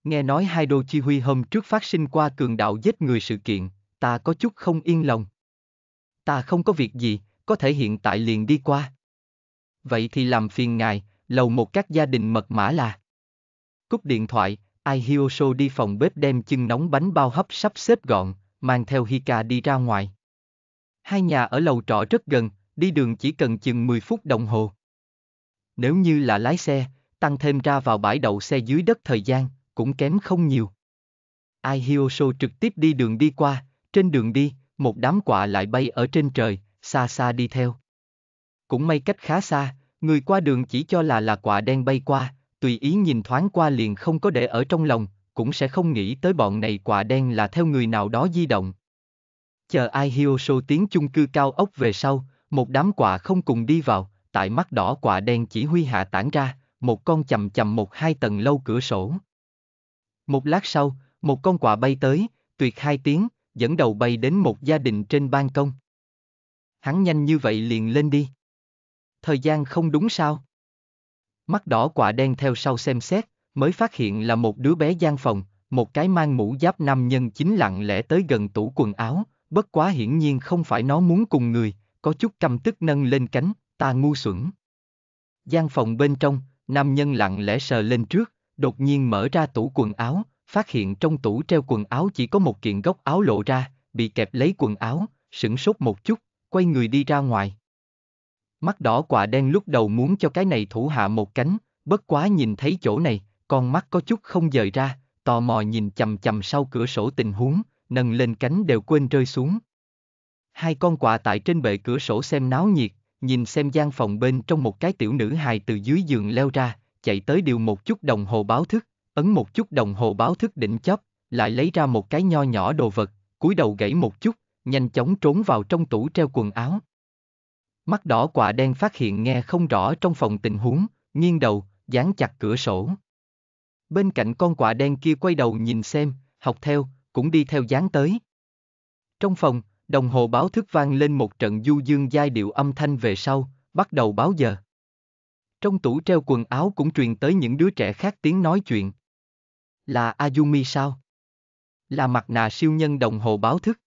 Nghe nói hai đô Chi Huy hôm trước phát sinh qua cường đạo giết người sự kiện, ta có chút không yên lòng. Ta không có việc gì, có thể hiện tại liền đi qua. Vậy thì làm phiền ngài, lầu một các gia đình mật mã là. Cúp điện thoại, Ai đi phòng bếp đem chân nóng bánh bao hấp sắp xếp gọn, mang theo Hika đi ra ngoài. Hai nhà ở lầu trọ rất gần, đi đường chỉ cần chừng 10 phút đồng hồ. Nếu như là lái xe, tăng thêm ra vào bãi đậu xe dưới đất thời gian, cũng kém không nhiều. Ai trực tiếp đi đường đi qua, trên đường đi, một đám quạ lại bay ở trên trời, xa xa đi theo. Cũng may cách khá xa, người qua đường chỉ cho là là quạ đen bay qua, tùy ý nhìn thoáng qua liền không có để ở trong lòng, cũng sẽ không nghĩ tới bọn này quạ đen là theo người nào đó di động. Chờ ai Hioso tiếng chung cư cao ốc về sau, một đám quạ không cùng đi vào, tại mắt đỏ quạ đen chỉ huy hạ tản ra, một con chầm chầm một hai tầng lâu cửa sổ. Một lát sau, một con quạ bay tới, tuyệt hai tiếng, dẫn đầu bay đến một gia đình trên ban công. Hắn nhanh như vậy liền lên đi. Thời gian không đúng sao? Mắt đỏ quả đen theo sau xem xét, mới phát hiện là một đứa bé gian phòng, một cái mang mũ giáp nam nhân chính lặng lẽ tới gần tủ quần áo, bất quá hiển nhiên không phải nó muốn cùng người, có chút căm tức nâng lên cánh, ta ngu xuẩn. Gian phòng bên trong, nam nhân lặng lẽ sờ lên trước, đột nhiên mở ra tủ quần áo, phát hiện trong tủ treo quần áo chỉ có một kiện góc áo lộ ra, bị kẹp lấy quần áo, sửng sốt một chút, quay người đi ra ngoài. Mắt đỏ quả đen lúc đầu muốn cho cái này thủ hạ một cánh, bất quá nhìn thấy chỗ này, con mắt có chút không dời ra, tò mò nhìn chầm chầm sau cửa sổ tình huống, nâng lên cánh đều quên rơi xuống. Hai con quạ tại trên bệ cửa sổ xem náo nhiệt, nhìn xem gian phòng bên trong một cái tiểu nữ hài từ dưới giường leo ra, chạy tới điều một chút đồng hồ báo thức, ấn một chút đồng hồ báo thức định chấp, lại lấy ra một cái nho nhỏ đồ vật, cúi đầu gãy một chút, nhanh chóng trốn vào trong tủ treo quần áo. Mắt đỏ quả đen phát hiện nghe không rõ trong phòng tình huống, nghiêng đầu, dán chặt cửa sổ. Bên cạnh con quả đen kia quay đầu nhìn xem, học theo, cũng đi theo dán tới. Trong phòng, đồng hồ báo thức vang lên một trận du dương giai điệu âm thanh về sau, bắt đầu báo giờ. Trong tủ treo quần áo cũng truyền tới những đứa trẻ khác tiếng nói chuyện, là Ayumi sao? Là mặt nạ siêu nhân đồng hồ báo thức.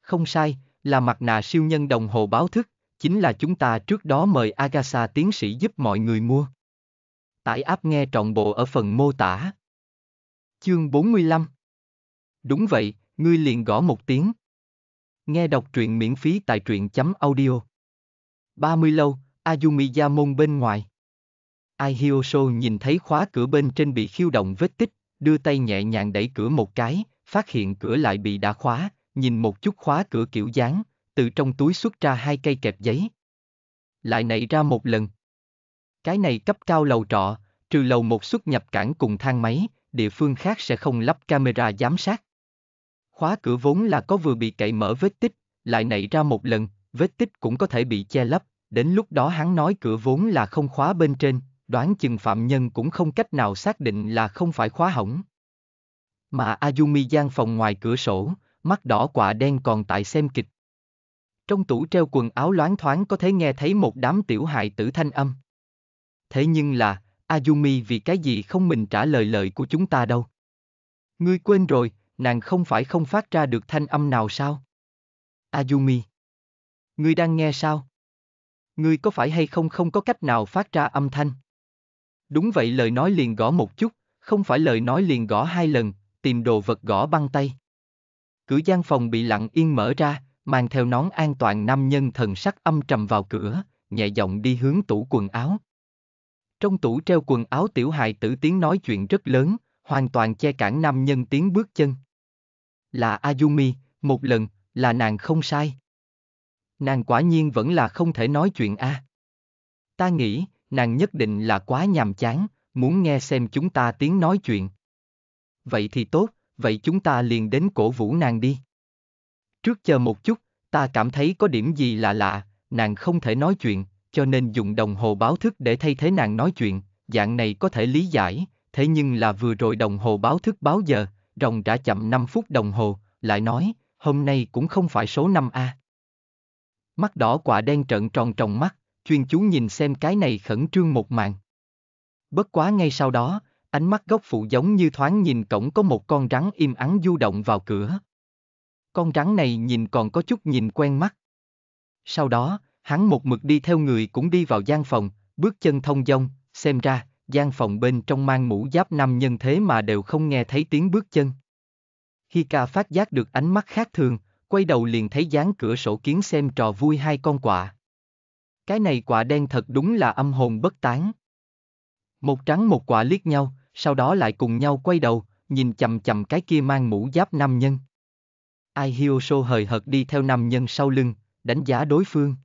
Không sai, là mặt nạ siêu nhân đồng hồ báo thức, chính là chúng ta trước đó mời Agasa tiến sĩ giúp mọi người mua. Tải áp nghe trọn bộ ở phần mô tả. Chương 45 Đúng vậy, ngươi liền gõ một tiếng. Nghe đọc truyện miễn phí tại truyện chấm audio. 30 lâu, Ayumi Yamon bên ngoài. Ai Hyoso nhìn thấy khóa cửa bên trên bị khiêu động vết tích, đưa tay nhẹ nhàng đẩy cửa một cái, phát hiện cửa lại bị đã khóa, nhìn một chút khóa cửa kiểu dáng, từ trong túi xuất ra hai cây kẹp giấy. Lại nảy ra một lần. Cái này cấp cao lầu trọ, trừ lầu một xuất nhập cảng cùng thang máy, địa phương khác sẽ không lắp camera giám sát. Khóa cửa vốn là có vừa bị cậy mở vết tích, lại nảy ra một lần, vết tích cũng có thể bị che lấp, đến lúc đó hắn nói cửa vốn là không khóa bên trên, đoán chừng phạm nhân cũng không cách nào xác định là không phải khóa hỏng. Mà Azumi gian phòng ngoài cửa sổ, mắt đỏ quạ đen còn tại xem kịch. Trong tủ treo quần áo loáng thoáng có thể nghe thấy một đám tiểu hại tử thanh âm. Thế nhưng là, Azumi vì cái gì không mình trả lời lời của chúng ta đâu. Ngươi quên rồi, nàng không phải không phát ra được thanh âm nào sao? Azumi. Ngươi đang nghe sao? Ngươi có phải hay không không có cách nào phát ra âm thanh? Đúng vậy lời nói liền gõ một chút, không phải lời nói liền gõ hai lần, tìm đồ vật gõ băng tay. Cửa gian phòng bị lặng yên mở ra, mang theo nón an toàn nam nhân thần sắc âm trầm vào cửa, nhẹ giọng đi hướng tủ quần áo. Trong tủ treo quần áo tiểu hài tử tiếng nói chuyện rất lớn, hoàn toàn che cản nam nhân tiếng bước chân. Là Ayumi, một lần, là nàng không sai. Nàng quả nhiên vẫn là không thể nói chuyện a. À. Ta nghĩ, nàng nhất định là quá nhàm chán, muốn nghe xem chúng ta tiếng nói chuyện. Vậy thì tốt, vậy chúng ta liền đến cổ vũ nàng đi. Trước chờ một chút, ta cảm thấy có điểm gì lạ lạ, nàng không thể nói chuyện, cho nên dùng đồng hồ báo thức để thay thế nàng nói chuyện, dạng này có thể lý giải, thế nhưng là vừa rồi đồng hồ báo thức báo giờ, rồng đã chậm 5 phút đồng hồ, lại nói, hôm nay cũng không phải số 5A. Mắt đỏ quả đen trợn tròn trong mắt chuyên chú nhìn xem cái này khẩn trương một mạng. Bất quá ngay sau đó, ánh mắt góc phụ giống như thoáng nhìn cổng có một con rắn im ắng du động vào cửa. Con rắn này nhìn còn có chút nhìn quen mắt. Sau đó, hắn một mực đi theo người cũng đi vào gian phòng, bước chân thông dong, xem ra, gian phòng bên trong mang mũ giáp nam nhân thế mà đều không nghe thấy tiếng bước chân. Hika phát giác được ánh mắt khác thường, quay đầu liền thấy dáng cửa sổ kiến xem trò vui hai con quạ. Cái này quả đen thật đúng là âm hồn bất tán. Một trắng một quả liếc nhau, sau đó lại cùng nhau quay đầu, nhìn chầm chầm cái kia mang mũ giáp nam nhân. Ai Hioso hời hợt đi theo nam nhân sau lưng, đánh giá đối phương.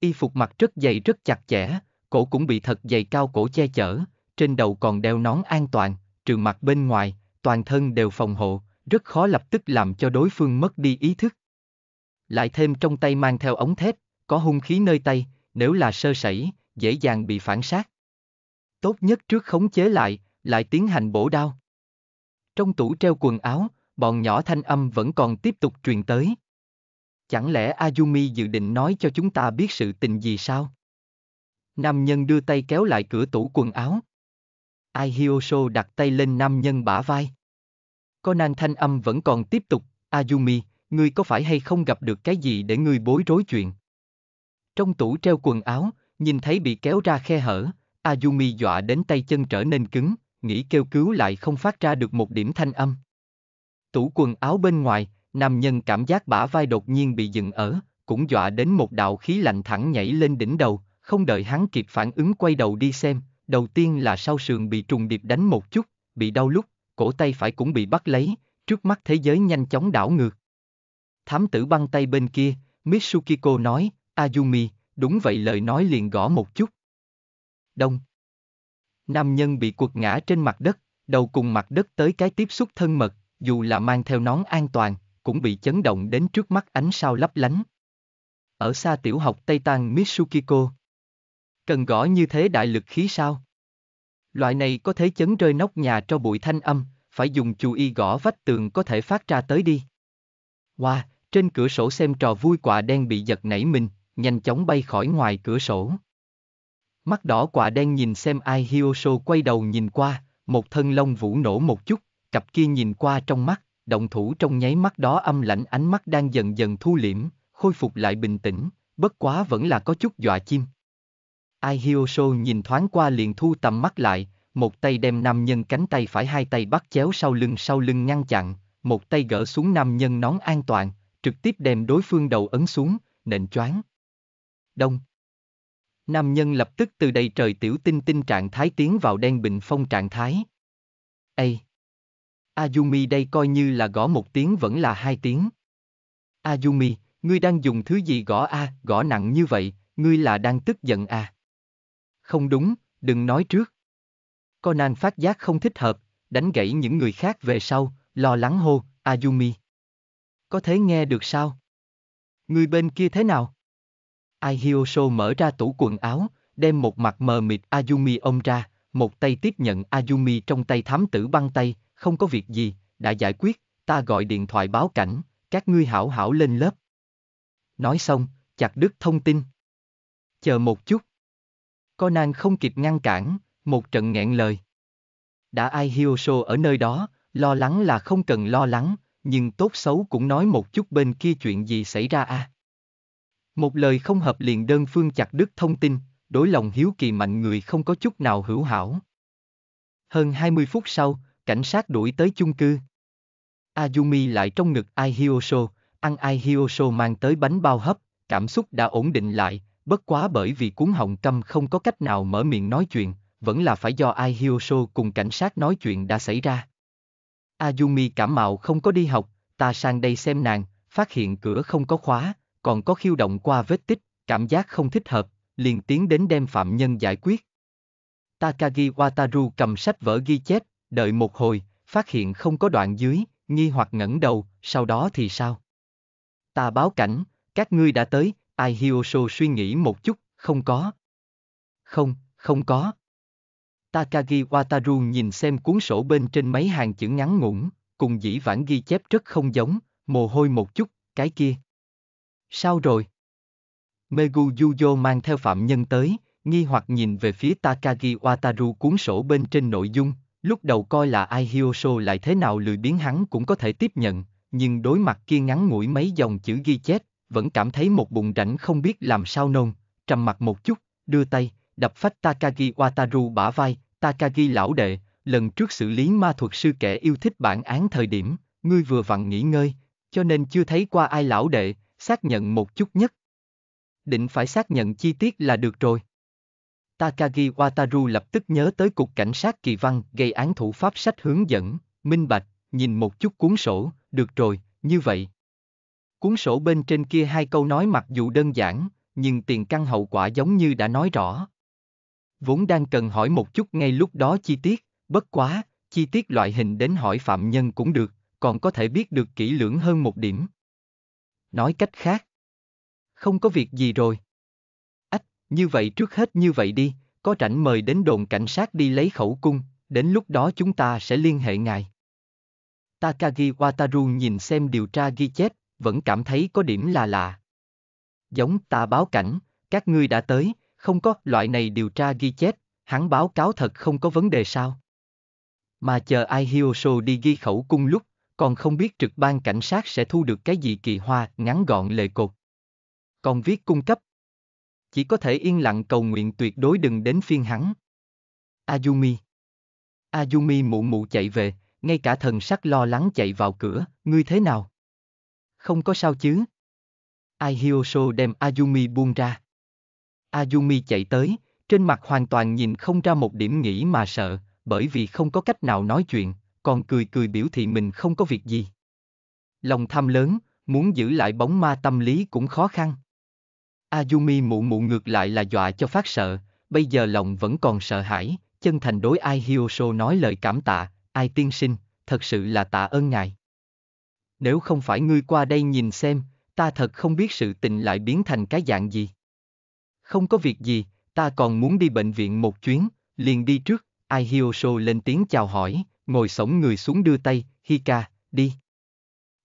Y phục mặt rất dày rất chặt chẽ, cổ cũng bị thật dày cao cổ che chở, trên đầu còn đeo nón an toàn, trừ mặt bên ngoài, toàn thân đều phòng hộ, rất khó lập tức làm cho đối phương mất đi ý thức. Lại thêm trong tay mang theo ống thép, có hung khí nơi tay, nếu là sơ sẩy, dễ dàng bị phản sát. Tốt nhất trước khống chế lại, lại tiến hành bổ đao. Trong tủ treo quần áo, bọn nhỏ thanh âm vẫn còn tiếp tục truyền tới. Chẳng lẽ Azumi dự định nói cho chúng ta biết sự tình gì sao? Nam nhân đưa tay kéo lại cửa tủ quần áo. Ai Hyoso đặt tay lên nam nhân bả vai. Conan thanh âm vẫn còn tiếp tục, Azumi, ngươi có phải hay không gặp được cái gì để ngươi bối rối chuyện? Trong tủ treo quần áo, nhìn thấy bị kéo ra khe hở, Ayumi dọa đến tay chân trở nên cứng, nghĩ kêu cứu lại không phát ra được một điểm thanh âm. Tủ quần áo bên ngoài, nam nhân cảm giác bả vai đột nhiên bị dựng ở, cũng dọa đến một đạo khí lạnh thẳng nhảy lên đỉnh đầu, không đợi hắn kịp phản ứng quay đầu đi xem, đầu tiên là sau sườn bị trùng điệp đánh một chút, bị đau lúc, cổ tay phải cũng bị bắt lấy, trước mắt thế giới nhanh chóng đảo ngược. Thám tử băng tay bên kia, Mitsukiko nói, Azumi, đúng vậy lời nói liền gõ một chút. Đông. Nam nhân bị quật ngã trên mặt đất, đầu cùng mặt đất tới cái tiếp xúc thân mật, dù là mang theo nón an toàn, cũng bị chấn động đến trước mắt ánh sao lấp lánh. Ở xa tiểu học Tây Tang Mitsukiko. Cần gõ như thế đại lực khí sao? Loại này có thể chấn rơi nóc nhà cho bụi thanh âm, phải dùng chú y gõ vách tường có thể phát ra tới đi. Wow, trên cửa sổ xem trò vui quả đen bị giật nảy mình, nhanh chóng bay khỏi ngoài cửa sổ. Mắt đỏ quả đen nhìn xem ai Hioso quay đầu nhìn qua, một thân lông vũ nổ một chút, cặp kia nhìn qua trong mắt, động thủ trong nháy mắt đó âm lạnh ánh mắt đang dần dần thu liễm, khôi phục lại bình tĩnh, bất quá vẫn là có chút dọa chim. Ai Hioso nhìn thoáng qua liền thu tầm mắt lại, một tay đem nam nhân cánh tay phải hai tay bắt chéo sau lưng sau lưng ngăn chặn, một tay gỡ xuống nam nhân nón an toàn, trực tiếp đem đối phương đầu ấn xuống, nện choáng đông. Nam nhân lập tức từ đầy trời tiểu tinh tinh trạng thái tiến vào đen bình phong trạng thái. A, Azumi đây coi như là gõ một tiếng vẫn là hai tiếng. Azumi, ngươi đang dùng thứ gì gõ a, gõ nặng như vậy, ngươi là đang tức giận a. À? Không đúng, đừng nói trước. Conan phát giác không thích hợp, đánh gãy những người khác về sau, lo lắng hô, Azumi. Có thể nghe được sao? Người bên kia thế nào? Ai mở ra tủ quần áo, đem một mặt mờ mịt Ayumi ôm ra, một tay tiếp nhận Ayumi trong tay thám tử băng tay, không có việc gì, đã giải quyết, ta gọi điện thoại báo cảnh, các ngươi hảo hảo lên lớp. Nói xong, chặt đứt thông tin. Chờ một chút. Conan không kịp ngăn cản, một trận nghẹn lời. Đã ai Hyoso ở nơi đó, lo lắng là không cần lo lắng, nhưng tốt xấu cũng nói một chút bên kia chuyện gì xảy ra à. Một lời không hợp liền đơn phương chặt đứt thông tin, đối lòng hiếu kỳ mạnh người không có chút nào hữu hảo. Hơn 20 phút sau, cảnh sát đuổi tới chung cư. Ayumi lại trong ngực Aihiosho, ăn Aihiosho mang tới bánh bao hấp, cảm xúc đã ổn định lại, bất quá bởi vì cuốn hồng câm không có cách nào mở miệng nói chuyện, vẫn là phải do Aihiosho cùng cảnh sát nói chuyện đã xảy ra. Ayumi cảm mạo không có đi học, ta sang đây xem nàng, phát hiện cửa không có khóa, còn có khiêu động qua vết tích, cảm giác không thích hợp, liền tiến đến đem phạm nhân giải quyết. Takagi Wataru cầm sách vở ghi chép, đợi một hồi, phát hiện không có đoạn dưới, nghi hoặc ngẩng đầu, sau đó thì sao? Ta báo cảnh, các ngươi đã tới, Ai Hiosho suy nghĩ một chút, không có. Không, không có. Takagi Wataru nhìn xem cuốn sổ bên trên mấy hàng chữ ngắn ngủn, cùng dĩ vãng ghi chép rất không giống, mồ hôi một chút, cái kia. Sao rồi? Megu Yuyo mang theo phạm nhân tới, nghi hoặc nhìn về phía Takagi Wataru cuốn sổ bên trên nội dung, lúc đầu coi là ai Hiyosho lại thế nào lười biến hắn cũng có thể tiếp nhận, nhưng đối mặt kia ngắn ngủi mấy dòng chữ ghi chép, vẫn cảm thấy một bụng rảnh không biết làm sao nôn, trầm mặt một chút, đưa tay, đập phách Takagi Wataru bả vai, Takagi lão đệ, lần trước xử lý ma thuật sư kẻ yêu thích bản án thời điểm, ngươi vừa vặn nghỉ ngơi, cho nên chưa thấy qua ai lão đệ, xác nhận một chút nhất. Định phải xác nhận chi tiết là được rồi. Takagi Wataru lập tức nhớ tới cục cảnh sát kỳ văn gây án thủ pháp sách hướng dẫn, minh bạch, nhìn một chút cuốn sổ, được rồi, như vậy. Cuốn sổ bên trên kia hai câu nói mặc dù đơn giản, nhưng tiền căn hậu quả giống như đã nói rõ. Vốn đang cần hỏi một chút ngay lúc đó chi tiết, bất quá, chi tiết loại hình đến hỏi phạm nhân cũng được, còn có thể biết được kỹ lưỡng hơn một điểm. Nói cách khác. Không có việc gì rồi. Ách, như vậy trước hết như vậy đi, có rảnh mời đến đồn cảnh sát đi lấy khẩu cung, đến lúc đó chúng ta sẽ liên hệ ngài. Takagi Wataru nhìn xem điều tra ghi chép, vẫn cảm thấy có điểm là lạ. Giống ta báo cảnh, các ngươi đã tới, không có loại này điều tra ghi chép, hắn báo cáo thật không có vấn đề sao. Mà chờ Ai đi ghi khẩu cung lúc, còn không biết trực ban cảnh sát sẽ thu được cái gì kỳ hoa ngắn gọn lệ cột. Còn viết cung cấp. Chỉ có thể yên lặng cầu nguyện tuyệt đối đừng đến phiên hắn. Ayumi. Ayumi mụ mụ chạy về, ngay cả thần sắc lo lắng chạy vào cửa, ngươi thế nào? Không có sao chứ. Ai đem Ayumi buông ra. Ayumi chạy tới, trên mặt hoàn toàn nhìn không ra một điểm nghĩ mà sợ, bởi vì không có cách nào nói chuyện, còn cười cười biểu thị mình không có việc gì. Lòng tham lớn, muốn giữ lại bóng ma tâm lý cũng khó khăn. Ayumi mụ mụ ngược lại là dọa cho phát sợ, bây giờ lòng vẫn còn sợ hãi, chân thành đối ai Hiyosho nói lời cảm tạ, ai tiên sinh, thật sự là tạ ơn ngài. Nếu không phải ngươi qua đây nhìn xem, ta thật không biết sự tình lại biến thành cái dạng gì. Không có việc gì, ta còn muốn đi bệnh viện một chuyến, liền đi trước, ai Hiyosho lên tiếng chào hỏi, ngồi sổng người xuống đưa tay, Hika, đi.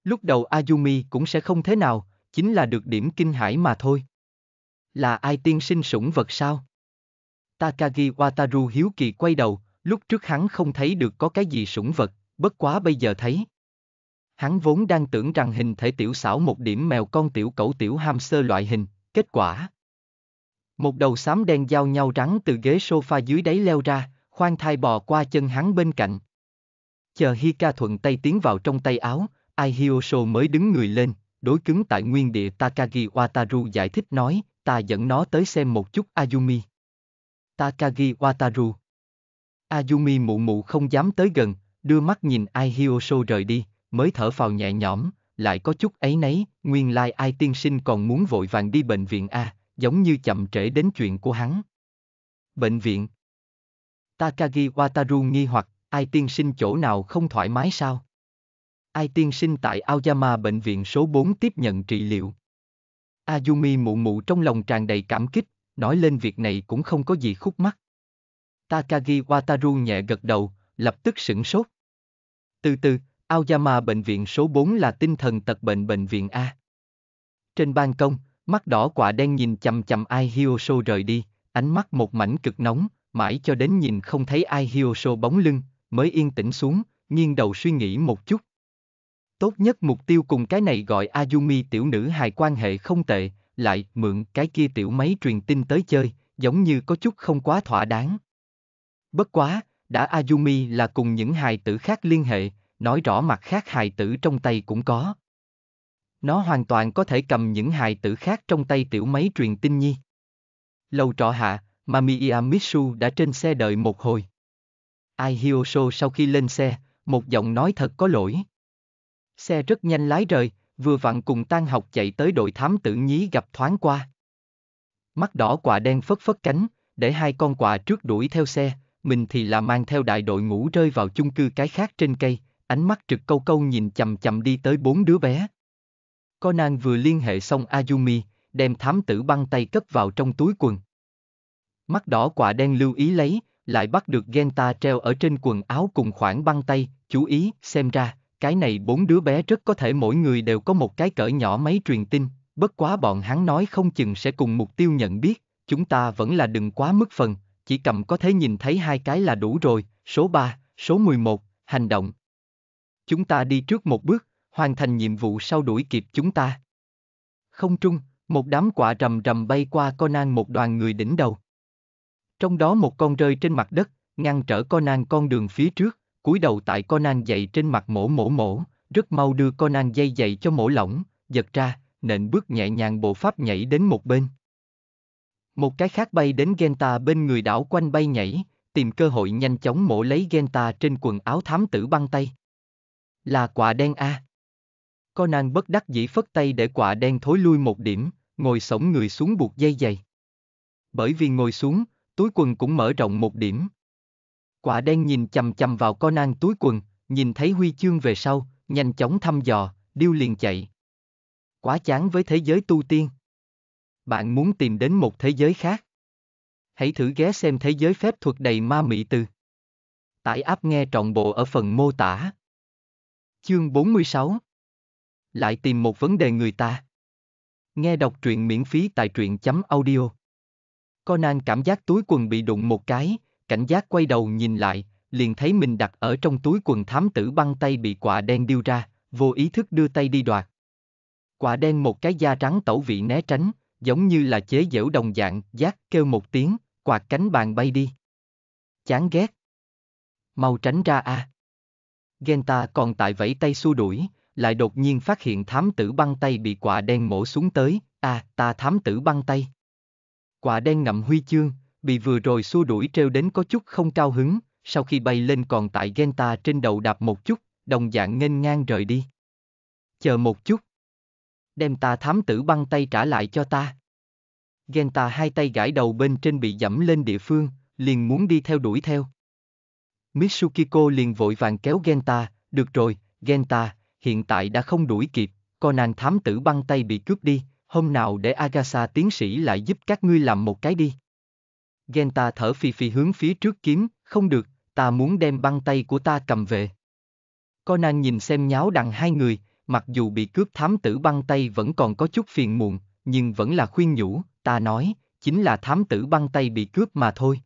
Lúc đầu Ayumi cũng sẽ không thế nào, chính là được điểm kinh hãi mà thôi. Là ai tiên sinh sủng vật sao? Takagi Wataru hiếu kỳ quay đầu, lúc trước hắn không thấy được có cái gì sủng vật, bất quá bây giờ thấy. Hắn vốn đang tưởng rằng hình thể tiểu xảo một điểm mèo con tiểu cẩu tiểu hamster loại hình, kết quả. Một đầu xám đen giao nhau rắn từ ghế sofa dưới đáy leo ra, khoan thai bò qua chân hắn bên cạnh. Chờ Hika thuận tay tiến vào trong tay áo, Ai mới đứng người lên, đối cứng tại nguyên địa Takagi Wataru giải thích nói, ta dẫn nó tới xem một chút Ayumi. Takagi Wataru Ayumi mụ mụ không dám tới gần, đưa mắt nhìn Ai rời đi, mới thở phào nhẹ nhõm, lại có chút ấy nấy, nguyên lai like ai tiên sinh còn muốn vội vàng đi bệnh viện A, à, giống như chậm trễ đến chuyện của hắn. Bệnh viện Takagi Wataru nghi hoặc, ai tiên sinh chỗ nào không thoải mái sao? Ai tiên sinh tại Aoyama bệnh viện số 4 tiếp nhận trị liệu. Ayumi mụ mụ trong lòng tràn đầy cảm kích, nói lên việc này cũng không có gì khúc mắc. Takagi Wataru nhẹ gật đầu, lập tức sửng sốt. Từ từ, Aoyama bệnh viện số 4 là tinh thần tật bệnh bệnh viện A. Trên ban công, mắt đỏ quạ đen nhìn chầm chầm Ai Hyoso rời đi, ánh mắt một mảnh cực nóng, mãi cho đến nhìn không thấy Ai Hyoso bóng lưng, mới yên tĩnh xuống, nghiêng đầu suy nghĩ một chút. Tốt nhất mục tiêu cùng cái này gọi Ayumi tiểu nữ hài quan hệ không tệ, lại mượn cái kia tiểu máy truyền tin tới chơi, giống như có chút không quá thỏa đáng. Bất quá, đã Ayumi là cùng những hài tử khác liên hệ, nói rõ mặt khác hài tử trong tay cũng có. Nó hoàn toàn có thể cầm những hài tử khác trong tay tiểu máy truyền tin nhi. Lầu trọ hạ, Mamiya Mitsu đã trên xe đợi một hồi. Ai Hioso sau khi lên xe, một giọng nói thật có lỗi. Xe rất nhanh lái rời, vừa vặn cùng tan học chạy tới đội thám tử nhí gặp thoáng qua. Mắt đỏ quả đen phất phất cánh, để hai con quả trước đuổi theo xe, mình thì là mang theo đại đội ngũ rơi vào chung cư cái khác trên cây, ánh mắt trực câu câu nhìn chầm chầm đi tới bốn đứa bé. Conan vừa liên hệ xong Ayumi, đem thám tử băng tay cất vào trong túi quần. Mắt đỏ quả đen lưu ý lấy, lại bắt được Genta treo ở trên quần áo cùng khoảng băng tay, chú ý, xem ra, cái này bốn đứa bé rất có thể mỗi người đều có một cái cỡ nhỏ máy truyền tin, bất quá bọn hắn nói không chừng sẽ cùng mục tiêu nhận biết, chúng ta vẫn là đừng quá mức phần, chỉ cầm có thể nhìn thấy hai cái là đủ rồi, số 3, số 11, hành động. Chúng ta đi trước một bước, hoàn thành nhiệm vụ sau đuổi kịp chúng ta. Không trung, một đám quả rầm rầm bay qua Conan một đoàn người đỉnh đầu. Trong đó một con rơi trên mặt đất, ngăn trở Conan con đường phía trước, cúi đầu tại Conan dậy trên mặt mổ mổ mổ, rất mau đưa Conan dây dậy cho mổ lỏng, giật ra, nện bước nhẹ nhàng bộ pháp nhảy đến một bên. Một cái khác bay đến Genta bên người đảo quanh bay nhảy, tìm cơ hội nhanh chóng mổ lấy Genta trên quần áo thám tử băng tay. Là quả đen a. À. Conan bất đắc dĩ phất tay để quả đen thối lui một điểm, ngồi sống người xuống buộc dây dày. Bởi vì ngồi xuống, túi quần cũng mở rộng một điểm. Quả đen nhìn chầm chầm vào con nang túi quần, nhìn thấy huy chương về sau, nhanh chóng thăm dò, điêu liền chạy. Quá chán với thế giới tu tiên. Bạn muốn tìm đến một thế giới khác. Hãy thử ghé xem thế giới phép thuật đầy ma mị từ. Tải app nghe trọn bộ ở phần mô tả. Chương 46 Lại tìm một vấn đề người ta. Nghe đọc truyện miễn phí tại truyện chấm audio. Conan cảm giác túi quần bị đụng một cái, cảnh giác quay đầu nhìn lại, liền thấy mình đặt ở trong túi quần thám tử băng tay bị quả đen điêu ra, vô ý thức đưa tay đi đoạt. Quả đen một cái da trắng tẩu vị né tránh, giống như là chế giễu đồng dạng, giác kêu một tiếng, quạt cánh bàn bay đi. Chán ghét. Mau tránh ra a. À. Genta còn tại vẫy tay xua đuổi, lại đột nhiên phát hiện thám tử băng tay bị quả đen mổ xuống tới, a, à, ta thám tử băng tay quả đen ngậm huy chương, bị vừa rồi xua đuổi treo đến có chút không cao hứng, sau khi bay lên còn tại Genta trên đầu đạp một chút, đồng dạng nghênh ngang rời đi. Chờ một chút. Đem ta thám tử băng tay trả lại cho ta. Genta hai tay gãi đầu bên trên bị dẫm lên địa phương, liền muốn đi theo đuổi theo. Mitsukiko liền vội vàng kéo Genta, được rồi, Genta, hiện tại đã không đuổi kịp, nàng thám tử băng tay bị cướp đi, Hôm nào để Agasa tiến sĩ lại giúp các ngươi làm một cái đi. Genta thở phì phì hướng phía trước kiếm, không được, ta muốn đem băng tay của ta cầm về. Conan nhìn xem nháo đằng hai người, mặc dù bị cướp thám tử băng tay vẫn còn có chút phiền muộn, nhưng vẫn là khuyên nhủ, ta nói, chính là thám tử băng tay bị cướp mà thôi.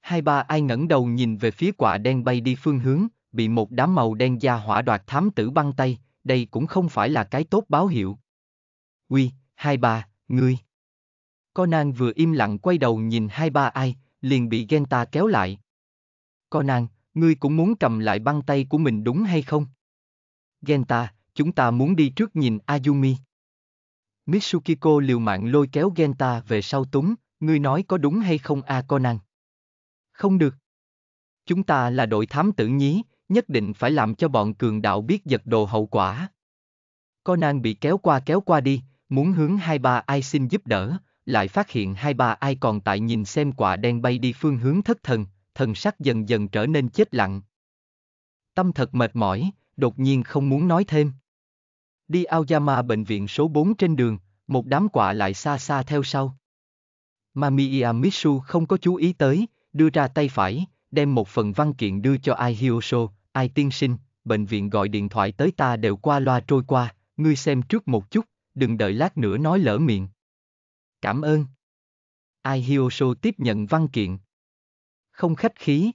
Hai ba ai ngẩng đầu nhìn về phía quả đen bay đi phương hướng, bị một đám màu đen da hỏa đoạt thám tử băng tay, đây cũng không phải là cái tốt báo hiệu uy, hai ba, ngươi. Conan vừa im lặng quay đầu nhìn hai ba ai, liền bị Genta kéo lại. Conan, ngươi cũng muốn cầm lại băng tay của mình đúng hay không? Genta, chúng ta muốn đi trước nhìn Ayumi. Mitsukiko liều mạng lôi kéo Genta về sau túng, ngươi nói có đúng hay không a à Conan? Không được. Chúng ta là đội thám tử nhí, nhất định phải làm cho bọn cường đạo biết giật đồ hậu quả. Conan bị kéo qua kéo qua đi, Muốn hướng hai ba ai xin giúp đỡ, lại phát hiện hai ba ai còn tại nhìn xem quả đen bay đi phương hướng thất thần, thần sắc dần dần trở nên chết lặng. Tâm thật mệt mỏi, đột nhiên không muốn nói thêm. Đi Aoyama bệnh viện số 4 trên đường, một đám quả lại xa xa theo sau. Mamiya Mitsu không có chú ý tới, đưa ra tay phải, đem một phần văn kiện đưa cho Ai Hyoso, Ai tiên sinh, bệnh viện gọi điện thoại tới ta đều qua loa trôi qua, ngươi xem trước một chút, đừng đợi lát nữa nói lỡ miệng. Cảm ơn. Ai tiếp nhận văn kiện. Không khách khí.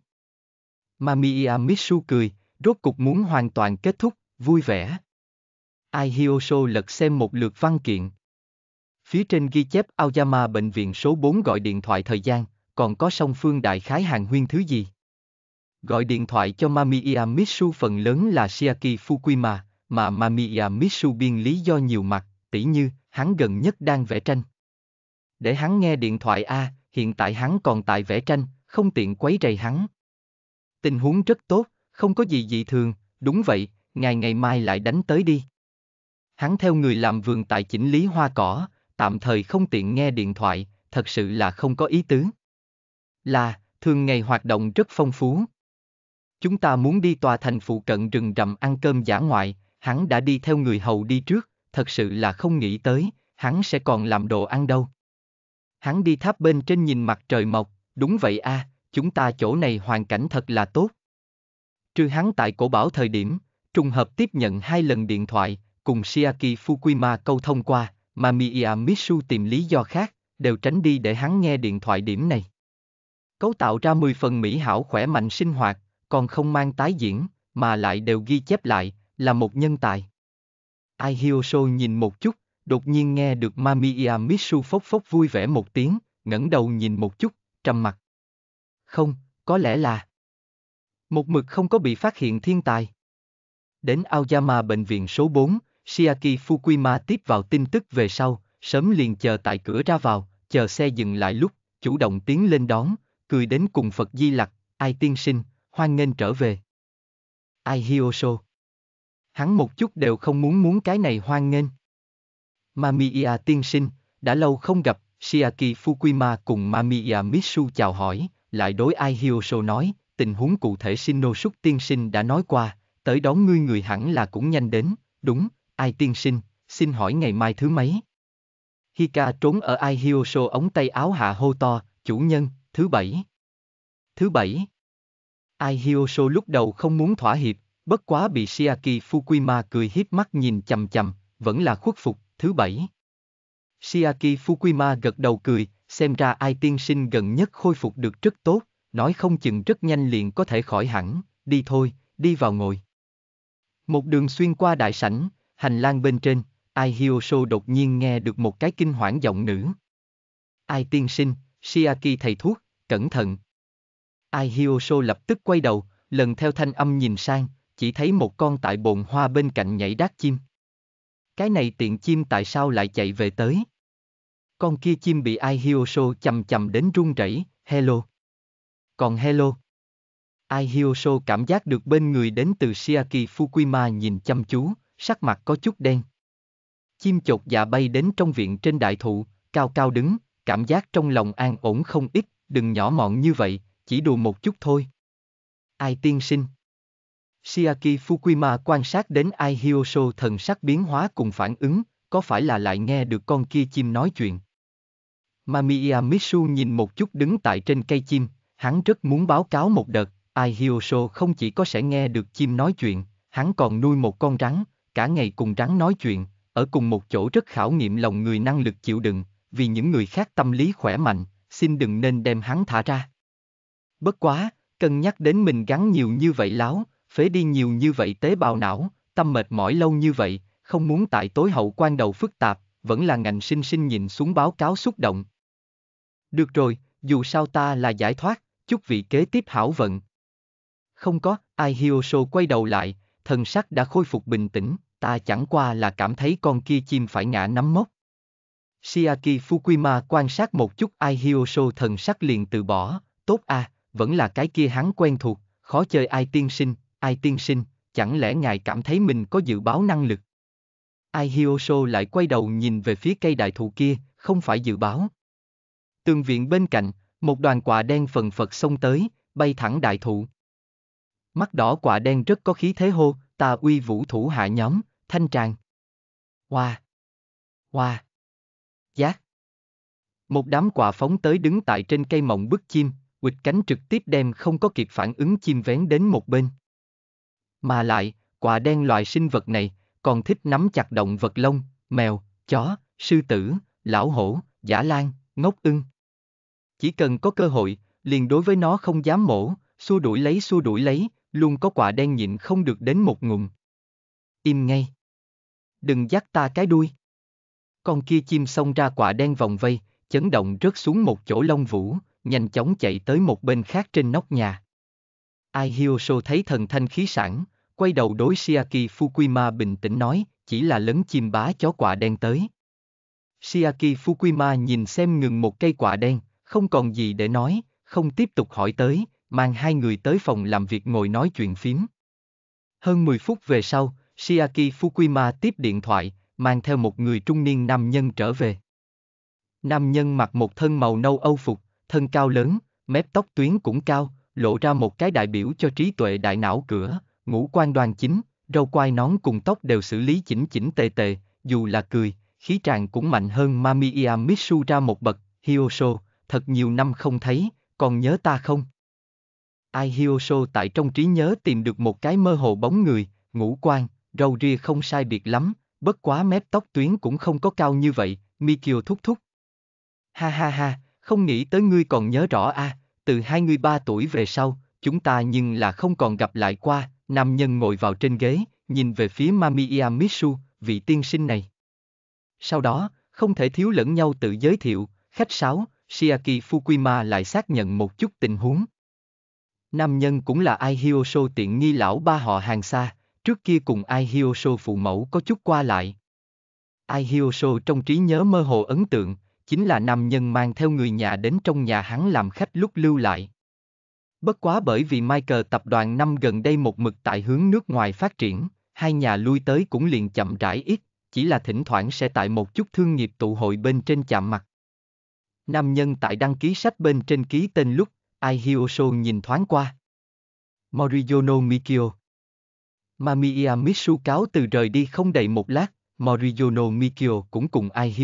Mamiya Mitsu cười, rốt cục muốn hoàn toàn kết thúc, vui vẻ. Ai lật xem một lượt văn kiện. Phía trên ghi chép Aoyama bệnh viện số 4 gọi điện thoại thời gian, còn có song phương đại khái hàng huyên thứ gì. Gọi điện thoại cho Mamiya Mitsu phần lớn là Shiaki Fukuyama, mà Mamiya Mitsu biên lý do nhiều mặt, tỉ như, hắn gần nhất đang vẽ tranh. Để hắn nghe điện thoại A, à, hiện tại hắn còn tại vẽ tranh, không tiện quấy rầy hắn. Tình huống rất tốt, không có gì dị thường, đúng vậy, ngày ngày mai lại đánh tới đi. Hắn theo người làm vườn tại chỉnh lý hoa cỏ, tạm thời không tiện nghe điện thoại, thật sự là không có ý tứ. Là, thường ngày hoạt động rất phong phú. Chúng ta muốn đi tòa thành phụ cận rừng rậm ăn cơm giả ngoại, hắn đã đi theo người hầu đi trước, thật sự là không nghĩ tới, hắn sẽ còn làm đồ ăn đâu. Hắn đi tháp bên trên nhìn mặt trời mọc, đúng vậy a, à, chúng ta chỗ này hoàn cảnh thật là tốt. Trừ hắn tại cổ bảo thời điểm, trùng hợp tiếp nhận hai lần điện thoại, cùng Shiaki Fukuyama câu thông qua, mà Miya Mitsu tìm lý do khác, đều tránh đi để hắn nghe điện thoại điểm này. Cấu tạo ra 10 phần mỹ hảo khỏe mạnh sinh hoạt, còn không mang tái diễn, mà lại đều ghi chép lại, là một nhân tài. Ai Hyoso nhìn một chút, đột nhiên nghe được Mamiya Mitsu phốc phốc vui vẻ một tiếng, ngẩng đầu nhìn một chút, trầm mặt. Không, có lẽ là một mực không có bị phát hiện thiên tài. Đến Aoyama bệnh viện số 4, Shiaki Fukuima tiếp vào tin tức về sau, sớm liền chờ tại cửa ra vào, chờ xe dừng lại lúc, chủ động tiến lên đón, cười đến cùng Phật Di Lặc, ai tiên sinh, hoan nghênh trở về. Ai Hyoso hắn một chút đều không muốn muốn cái này hoan nghênh. Mamiya tiên sinh, đã lâu không gặp, Shiaki Fukuyama cùng Mamiya Mitsu chào hỏi, lại đối Ai Hiyoso nói, tình huống cụ thể Shinosuke tiên sinh đã nói qua, tới đón ngươi người hẳn là cũng nhanh đến, đúng, Ai tiên sinh, xin hỏi ngày mai thứ mấy? Hika trốn ở Ai Hiyoso ống tay áo hạ hô to, chủ nhân, thứ bảy. Thứ bảy. Ai Hiyoso lúc đầu không muốn thỏa hiệp, Bất quá bị Shiaki Fukuima cười hiếp mắt nhìn chầm chầm, vẫn là khuất phục, thứ bảy. Shiaki Fukuima gật đầu cười, xem ra ai tiên sinh gần nhất khôi phục được rất tốt, nói không chừng rất nhanh liền có thể khỏi hẳn, đi thôi, đi vào ngồi. Một đường xuyên qua đại sảnh, hành lang bên trên, Ai Hiosho đột nhiên nghe được một cái kinh hoảng giọng nữ. Ai tiên sinh, Shiaki thầy thuốc, cẩn thận. Ai Hiosho lập tức quay đầu, lần theo thanh âm nhìn sang, chỉ thấy một con tại bồn hoa bên cạnh nhảy đát chim. Cái này tiện chim tại sao lại chạy về tới? Con kia chim bị ai Hioso chầm chầm đến run rẩy, hello. Còn hello. Ai Hioso cảm giác được bên người đến từ Shiaki Fukuima nhìn chăm chú, sắc mặt có chút đen. Chim chột dạ bay đến trong viện trên đại thụ, cao cao đứng, cảm giác trong lòng an ổn không ít, đừng nhỏ mọn như vậy, chỉ đùa một chút thôi. Ai tiên sinh? Shiaki Fukuyama quan sát đến Ai Hyoso thần sắc biến hóa cùng phản ứng, có phải là lại nghe được con kia chim nói chuyện? Mamiya Mitsu nhìn một chút đứng tại trên cây chim, hắn rất muốn báo cáo một đợt, Ai Hyoso không chỉ có sẽ nghe được chim nói chuyện, hắn còn nuôi một con rắn, cả ngày cùng rắn nói chuyện, ở cùng một chỗ rất khảo nghiệm lòng người năng lực chịu đựng, vì những người khác tâm lý khỏe mạnh, xin đừng nên đem hắn thả ra. Bất quá, cân nhắc đến mình gắn nhiều như vậy láo, phế đi nhiều như vậy tế bào não, tâm mệt mỏi lâu như vậy, không muốn tại tối hậu quan đầu phức tạp, vẫn là ngành sinh sinh nhìn xuống báo cáo xúc động. Được rồi, dù sao ta là giải thoát, chúc vị kế tiếp hảo vận. Không có, Ai Hiosho quay đầu lại, thần sắc đã khôi phục bình tĩnh, ta chẳng qua là cảm thấy con kia chim phải ngã nắm mốc. Shiaki Fukuima quan sát một chút Ai Hiosho thần sắc liền từ bỏ, tốt à, vẫn là cái kia hắn quen thuộc, khó chơi ai tiên sinh, ai tiên sinh, chẳng lẽ ngài cảm thấy mình có dự báo năng lực? Ai Hyoso lại quay đầu nhìn về phía cây đại thụ kia, không phải dự báo. Tường viện bên cạnh, một đoàn quả đen phần phật xông tới, bay thẳng đại thụ. Mắt đỏ quả đen rất có khí thế hô, ta uy vũ thủ hạ nhóm, thanh tràng. Hoa! Hoa! Giác! Một đám quả phóng tới đứng tại trên cây mộng bức chim, quịch cánh trực tiếp đem không có kịp phản ứng chim vén đến một bên. Mà lại, quả đen loài sinh vật này, còn thích nắm chặt động vật lông, mèo, chó, sư tử, lão hổ, giả lan, ngốc ưng. Chỉ cần có cơ hội, liền đối với nó không dám mổ, xua đuổi lấy xua đuổi lấy, luôn có quả đen nhịn không được đến một ngụm. Im ngay. Đừng dắt ta cái đuôi. Con kia chim xông ra quả đen vòng vây, chấn động rớt xuống một chỗ lông vũ, nhanh chóng chạy tới một bên khác trên nóc nhà. Ai sô thấy thần thanh khí sản, quay đầu đối Shiaki Fukuima bình tĩnh nói, chỉ là lấn chim bá chó quả đen tới. Shiaki Fukuima nhìn xem ngừng một cây quả đen, không còn gì để nói, không tiếp tục hỏi tới, mang hai người tới phòng làm việc ngồi nói chuyện phím. Hơn 10 phút về sau, Shiaki Fukuima tiếp điện thoại, mang theo một người trung niên nam nhân trở về. Nam nhân mặc một thân màu nâu âu phục, thân cao lớn, mép tóc tuyến cũng cao, lộ ra một cái đại biểu cho trí tuệ đại não cửa, ngũ quan đoàn chính, râu quai nón cùng tóc đều xử lý chỉnh chỉnh tề tề, dù là cười, khí tràng cũng mạnh hơn Mamiya Mitsu ra một bậc, Hiosho, thật nhiều năm không thấy, còn nhớ ta không? Ai Hiosho tại trong trí nhớ tìm được một cái mơ hồ bóng người, ngũ quan, râu ria không sai biệt lắm, bất quá mép tóc tuyến cũng không có cao như vậy, Mikio thúc thúc. Ha ha ha, không nghĩ tới ngươi còn nhớ rõ a, à, từ hai ba tuổi về sau, chúng ta nhưng là không còn gặp lại qua, Nam nhân ngồi vào trên ghế, nhìn về phía Mamiya Mitsu, vị tiên sinh này. Sau đó, không thể thiếu lẫn nhau tự giới thiệu, khách sáo, Shiaki Fukuima lại xác nhận một chút tình huống. Nam nhân cũng là Ai Hyoso tiện nghi lão ba họ hàng xa, trước kia cùng Ai Hyoso phụ mẫu có chút qua lại. Ai Hyoso trong trí nhớ mơ hồ ấn tượng, chính là nam nhân mang theo người nhà đến trong nhà hắn làm khách lúc lưu lại. Bất quá bởi vì Michael tập đoàn năm gần đây một mực tại hướng nước ngoài phát triển, hai nhà lui tới cũng liền chậm rãi ít, chỉ là thỉnh thoảng sẽ tại một chút thương nghiệp tụ hội bên trên chạm mặt. Nam nhân tại đăng ký sách bên trên ký tên lúc, Ai nhìn thoáng qua. Moriyono Mikio Mamiya Mitsu cáo từ rời đi không đầy một lát, Moriyono Mikio cũng cùng Ai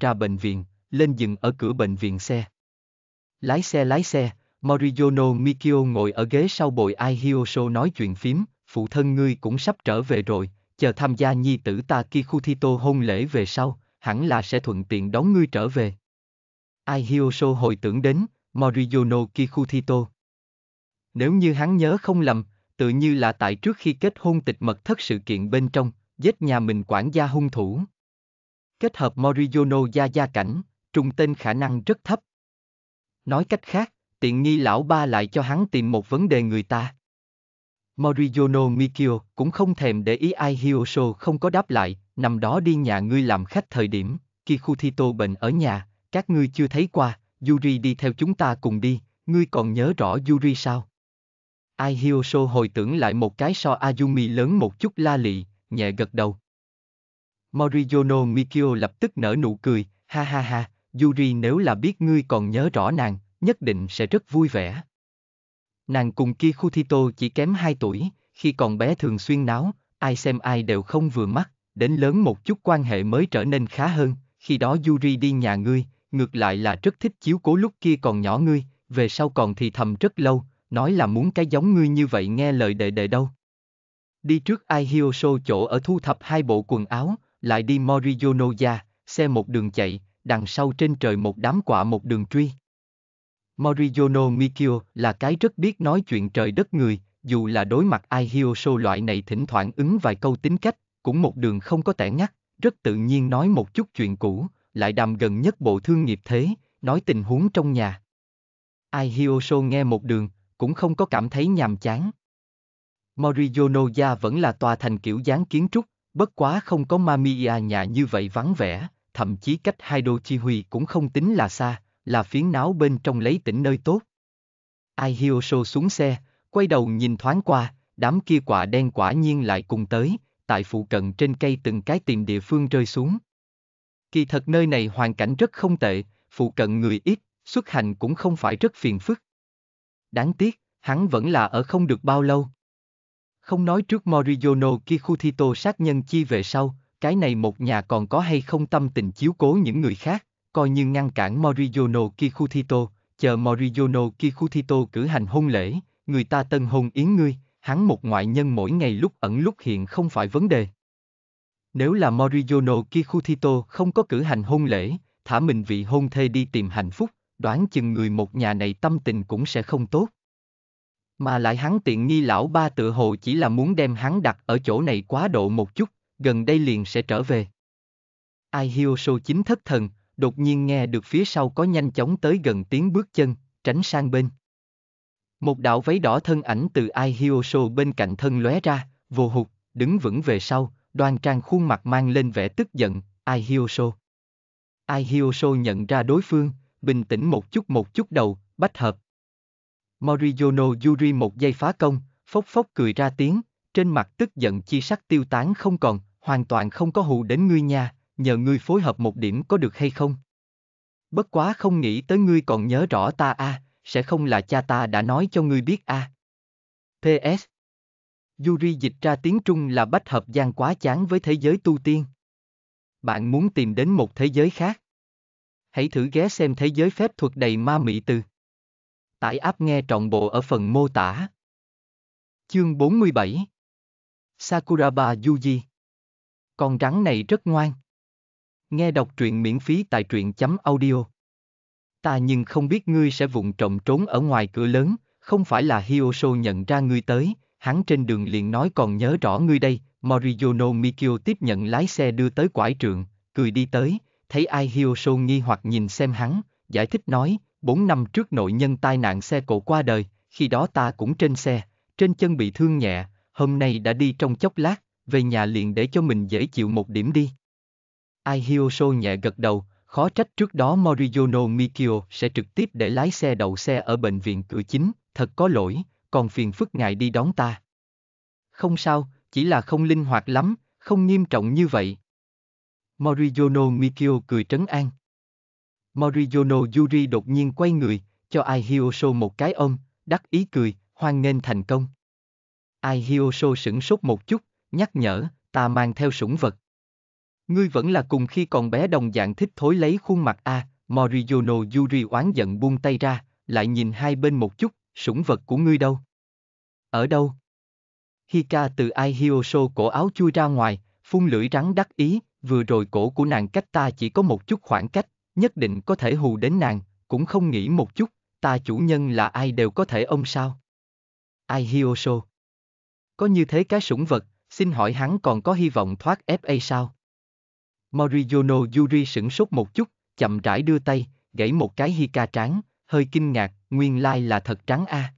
ra bệnh viện, lên dừng ở cửa bệnh viện xe. Lái xe lái xe, Moriono Mikio ngồi ở ghế sau bồi Ai Hioso nói chuyện phím, phụ thân ngươi cũng sắp trở về rồi, chờ tham gia nhi tử ta Kikuthito hôn lễ về sau, hẳn là sẽ thuận tiện đón ngươi trở về. Ai Hioso hồi tưởng đến, Moriono Kikuthito. Nếu như hắn nhớ không lầm, tự như là tại trước khi kết hôn tịch mật thất sự kiện bên trong, giết nhà mình quản gia hung thủ. Kết hợp Moriono gia gia cảnh, trùng tên khả năng rất thấp. Nói cách khác, tiện nghi lão ba lại cho hắn tìm một vấn đề người ta. Moriyono Mikio cũng không thèm để ý ai Hiosho không có đáp lại, nằm đó đi nhà ngươi làm khách thời điểm, Kikuthito bệnh ở nhà, các ngươi chưa thấy qua, Yuri đi theo chúng ta cùng đi, ngươi còn nhớ rõ Yuri sao? Ai Hiosho hồi tưởng lại một cái so Ayumi lớn một chút la lị, nhẹ gật đầu. Moriyono Mikio lập tức nở nụ cười, ha ha ha, Yuri nếu là biết ngươi còn nhớ rõ nàng, nhất định sẽ rất vui vẻ. Nàng cùng kia khu thi tô chỉ kém 2 tuổi, khi còn bé thường xuyên náo, ai xem ai đều không vừa mắt, đến lớn một chút quan hệ mới trở nên khá hơn, khi đó Yuri đi nhà ngươi, ngược lại là rất thích chiếu cố lúc kia còn nhỏ ngươi, về sau còn thì thầm rất lâu, nói là muốn cái giống ngươi như vậy nghe lời đệ đệ đâu. Đi trước Ai chỗ ở thu thập hai bộ quần áo, lại đi Moriyonoya, xe một đường chạy, đằng sau trên trời một đám quả một đường truy. Moriono Mikio là cái rất biết nói chuyện trời đất người, dù là đối mặt ai Hioso loại này thỉnh thoảng ứng vài câu tính cách, cũng một đường không có tẻ ngắt, rất tự nhiên nói một chút chuyện cũ, lại đàm gần nhất bộ thương nghiệp thế, nói tình huống trong nhà. Ai Hioso nghe một đường, cũng không có cảm thấy nhàm chán. Morionoya vẫn là tòa thành kiểu dáng kiến trúc, bất quá không có Mamiya nhà như vậy vắng vẻ, thậm chí cách Haido Chi Huy cũng không tính là xa, là phiến náo bên trong lấy tỉnh nơi tốt. Ai Hiosho xuống xe, quay đầu nhìn thoáng qua, đám kia quả đen quả nhiên lại cùng tới, tại phụ cận trên cây từng cái tìm địa phương rơi xuống. Kỳ thật nơi này hoàn cảnh rất không tệ, phụ cận người ít, xuất hành cũng không phải rất phiền phức. Đáng tiếc, hắn vẫn là ở không được bao lâu. Không nói trước Moriyono Kikuthito sát nhân chi về sau, cái này một nhà còn có hay không tâm tình chiếu cố những người khác coi như ngăn cản Moriyono Kikuthito, chờ Moriyono Kikuthito cử hành hôn lễ, người ta tân hôn yến ngươi, hắn một ngoại nhân mỗi ngày lúc ẩn lúc hiện không phải vấn đề. Nếu là Moriyono Kikuthito không có cử hành hôn lễ, thả mình vị hôn thê đi tìm hạnh phúc, đoán chừng người một nhà này tâm tình cũng sẽ không tốt. Mà lại hắn tiện nghi lão ba tự hồ chỉ là muốn đem hắn đặt ở chỗ này quá độ một chút, gần đây liền sẽ trở về. Ai Hioso chính thất thần, đột nhiên nghe được phía sau có nhanh chóng tới gần tiếng bước chân, tránh sang bên. Một đạo váy đỏ thân ảnh từ Ai Hyoso bên cạnh thân lóe ra, vô hụt, đứng vững về sau, đoan trang khuôn mặt mang lên vẻ tức giận, Ai Hyoso. Ai Hyoso nhận ra đối phương, bình tĩnh một chút một chút đầu, bách hợp. Moriyono Yuri một giây phá công, phốc phốc cười ra tiếng, trên mặt tức giận chi sắc tiêu tán không còn, hoàn toàn không có hù đến ngươi nha, nhờ ngươi phối hợp một điểm có được hay không? Bất quá không nghĩ tới ngươi còn nhớ rõ ta a, à, sẽ không là cha ta đã nói cho ngươi biết a. À. PS Yuri dịch ra tiếng Trung là bách hợp gian quá chán với thế giới tu tiên. Bạn muốn tìm đến một thế giới khác. Hãy thử ghé xem thế giới phép thuật đầy ma mị từ. Tải app nghe trọn bộ ở phần mô tả. Chương 47 Sakuraba Yuji Con rắn này rất ngoan. Nghe đọc truyện miễn phí tại truyện chấm audio. Ta nhưng không biết ngươi sẽ vụng trộm trốn ở ngoài cửa lớn, không phải là Hyoso nhận ra ngươi tới, hắn trên đường liền nói còn nhớ rõ ngươi đây, Moriyono Mikio tiếp nhận lái xe đưa tới quải trượng, cười đi tới, thấy ai Hyoso nghi hoặc nhìn xem hắn, giải thích nói, 4 năm trước nội nhân tai nạn xe cộ qua đời, khi đó ta cũng trên xe, trên chân bị thương nhẹ, hôm nay đã đi trong chốc lát, về nhà liền để cho mình dễ chịu một điểm đi. Aihioso nhẹ gật đầu, khó trách trước đó Moriyono Mikio sẽ trực tiếp để lái xe đậu xe ở bệnh viện cửa chính, thật có lỗi, còn phiền phức ngài đi đón ta. Không sao, chỉ là không linh hoạt lắm, không nghiêm trọng như vậy. Moriyono Mikio cười trấn an. Moriyono Yuri đột nhiên quay người, cho Aihioso một cái ôm, đắc ý cười, hoan nghênh thành công. Aihioso sửng sốt một chút, nhắc nhở, ta mang theo sủng vật. Ngươi vẫn là cùng khi còn bé đồng dạng thích thối lấy khuôn mặt a, à, Moriono Yuri oán giận buông tay ra, lại nhìn hai bên một chút, sủng vật của ngươi đâu? Ở đâu? Hika từ ai Hioso cổ áo chui ra ngoài, phun lưỡi rắn đắc ý, vừa rồi cổ của nàng cách ta chỉ có một chút khoảng cách, nhất định có thể hù đến nàng, cũng không nghĩ một chút, ta chủ nhân là ai đều có thể ông sao? Ai Hioso? Có như thế cái sủng vật, xin hỏi hắn còn có hy vọng thoát FA sao? Moriono Yuri sửng sốt một chút, chậm rãi đưa tay, gãy một cái Hika tráng, hơi kinh ngạc, nguyên lai là thật trắng a. À.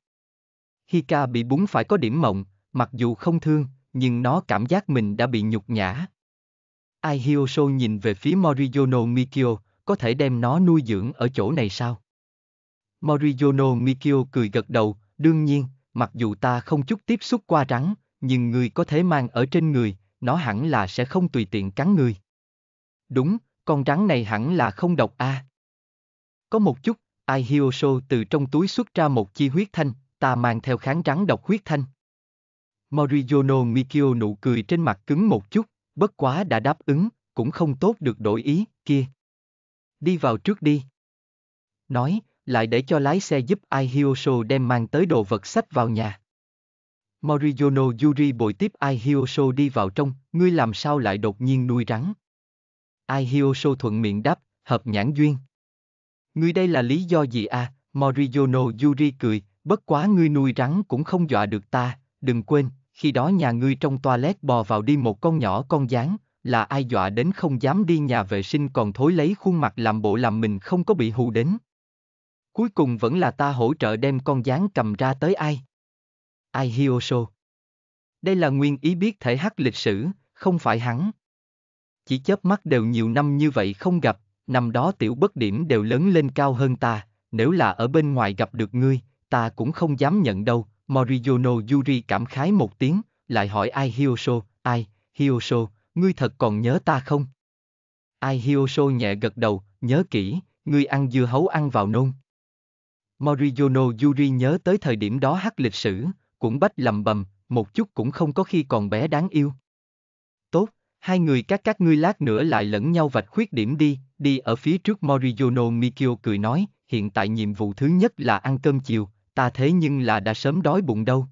Hika bị búng phải có điểm mộng, mặc dù không thương, nhưng nó cảm giác mình đã bị nhục nhã. Ai Hioso nhìn về phía Moriono Mikio, có thể đem nó nuôi dưỡng ở chỗ này sao? Moriono Mikio cười gật đầu, đương nhiên, mặc dù ta không chút tiếp xúc qua rắn, nhưng người có thể mang ở trên người, nó hẳn là sẽ không tùy tiện cắn người. Đúng, con rắn này hẳn là không độc a. À. Có một chút, Ai Hioso từ trong túi xuất ra một chi huyết thanh, ta mang theo kháng rắn độc huyết thanh. Moriyono Mikio nụ cười trên mặt cứng một chút, bất quá đã đáp ứng, cũng không tốt được đổi ý, kia. Đi vào trước đi. Nói, lại để cho lái xe giúp Ai Hioso đem mang tới đồ vật sách vào nhà. Moriyono Yuri bồi tiếp Ai Hioso đi vào trong, ngươi làm sao lại đột nhiên nuôi rắn. Ai Hioso thuận miệng đáp, hợp nhãn duyên. Ngươi đây là lý do gì à? Moriono Yuri cười, bất quá ngươi nuôi rắn cũng không dọa được ta, đừng quên, khi đó nhà ngươi trong toilet bò vào đi một con nhỏ con dáng, là ai dọa đến không dám đi nhà vệ sinh còn thối lấy khuôn mặt làm bộ làm mình không có bị hù đến. Cuối cùng vẫn là ta hỗ trợ đem con dáng cầm ra tới ai. Ai Hioso. Đây là nguyên ý biết thể hát lịch sử, không phải hắn chỉ chớp mắt đều nhiều năm như vậy không gặp, năm đó tiểu bất điểm đều lớn lên cao hơn ta, nếu là ở bên ngoài gặp được ngươi, ta cũng không dám nhận đâu, Moriyono Yuri cảm khái một tiếng, lại hỏi ai Hiosho, ai, Hiosho, ngươi thật còn nhớ ta không? Ai Hiosho nhẹ gật đầu, nhớ kỹ, ngươi ăn dưa hấu ăn vào nôn. Moriyono Yuri nhớ tới thời điểm đó hát lịch sử, cũng bách lầm bầm, một chút cũng không có khi còn bé đáng yêu hai người các các ngươi lát nữa lại lẫn nhau vạch khuyết điểm đi, đi ở phía trước Moriyono Mikio cười nói, hiện tại nhiệm vụ thứ nhất là ăn cơm chiều, ta thế nhưng là đã sớm đói bụng đâu.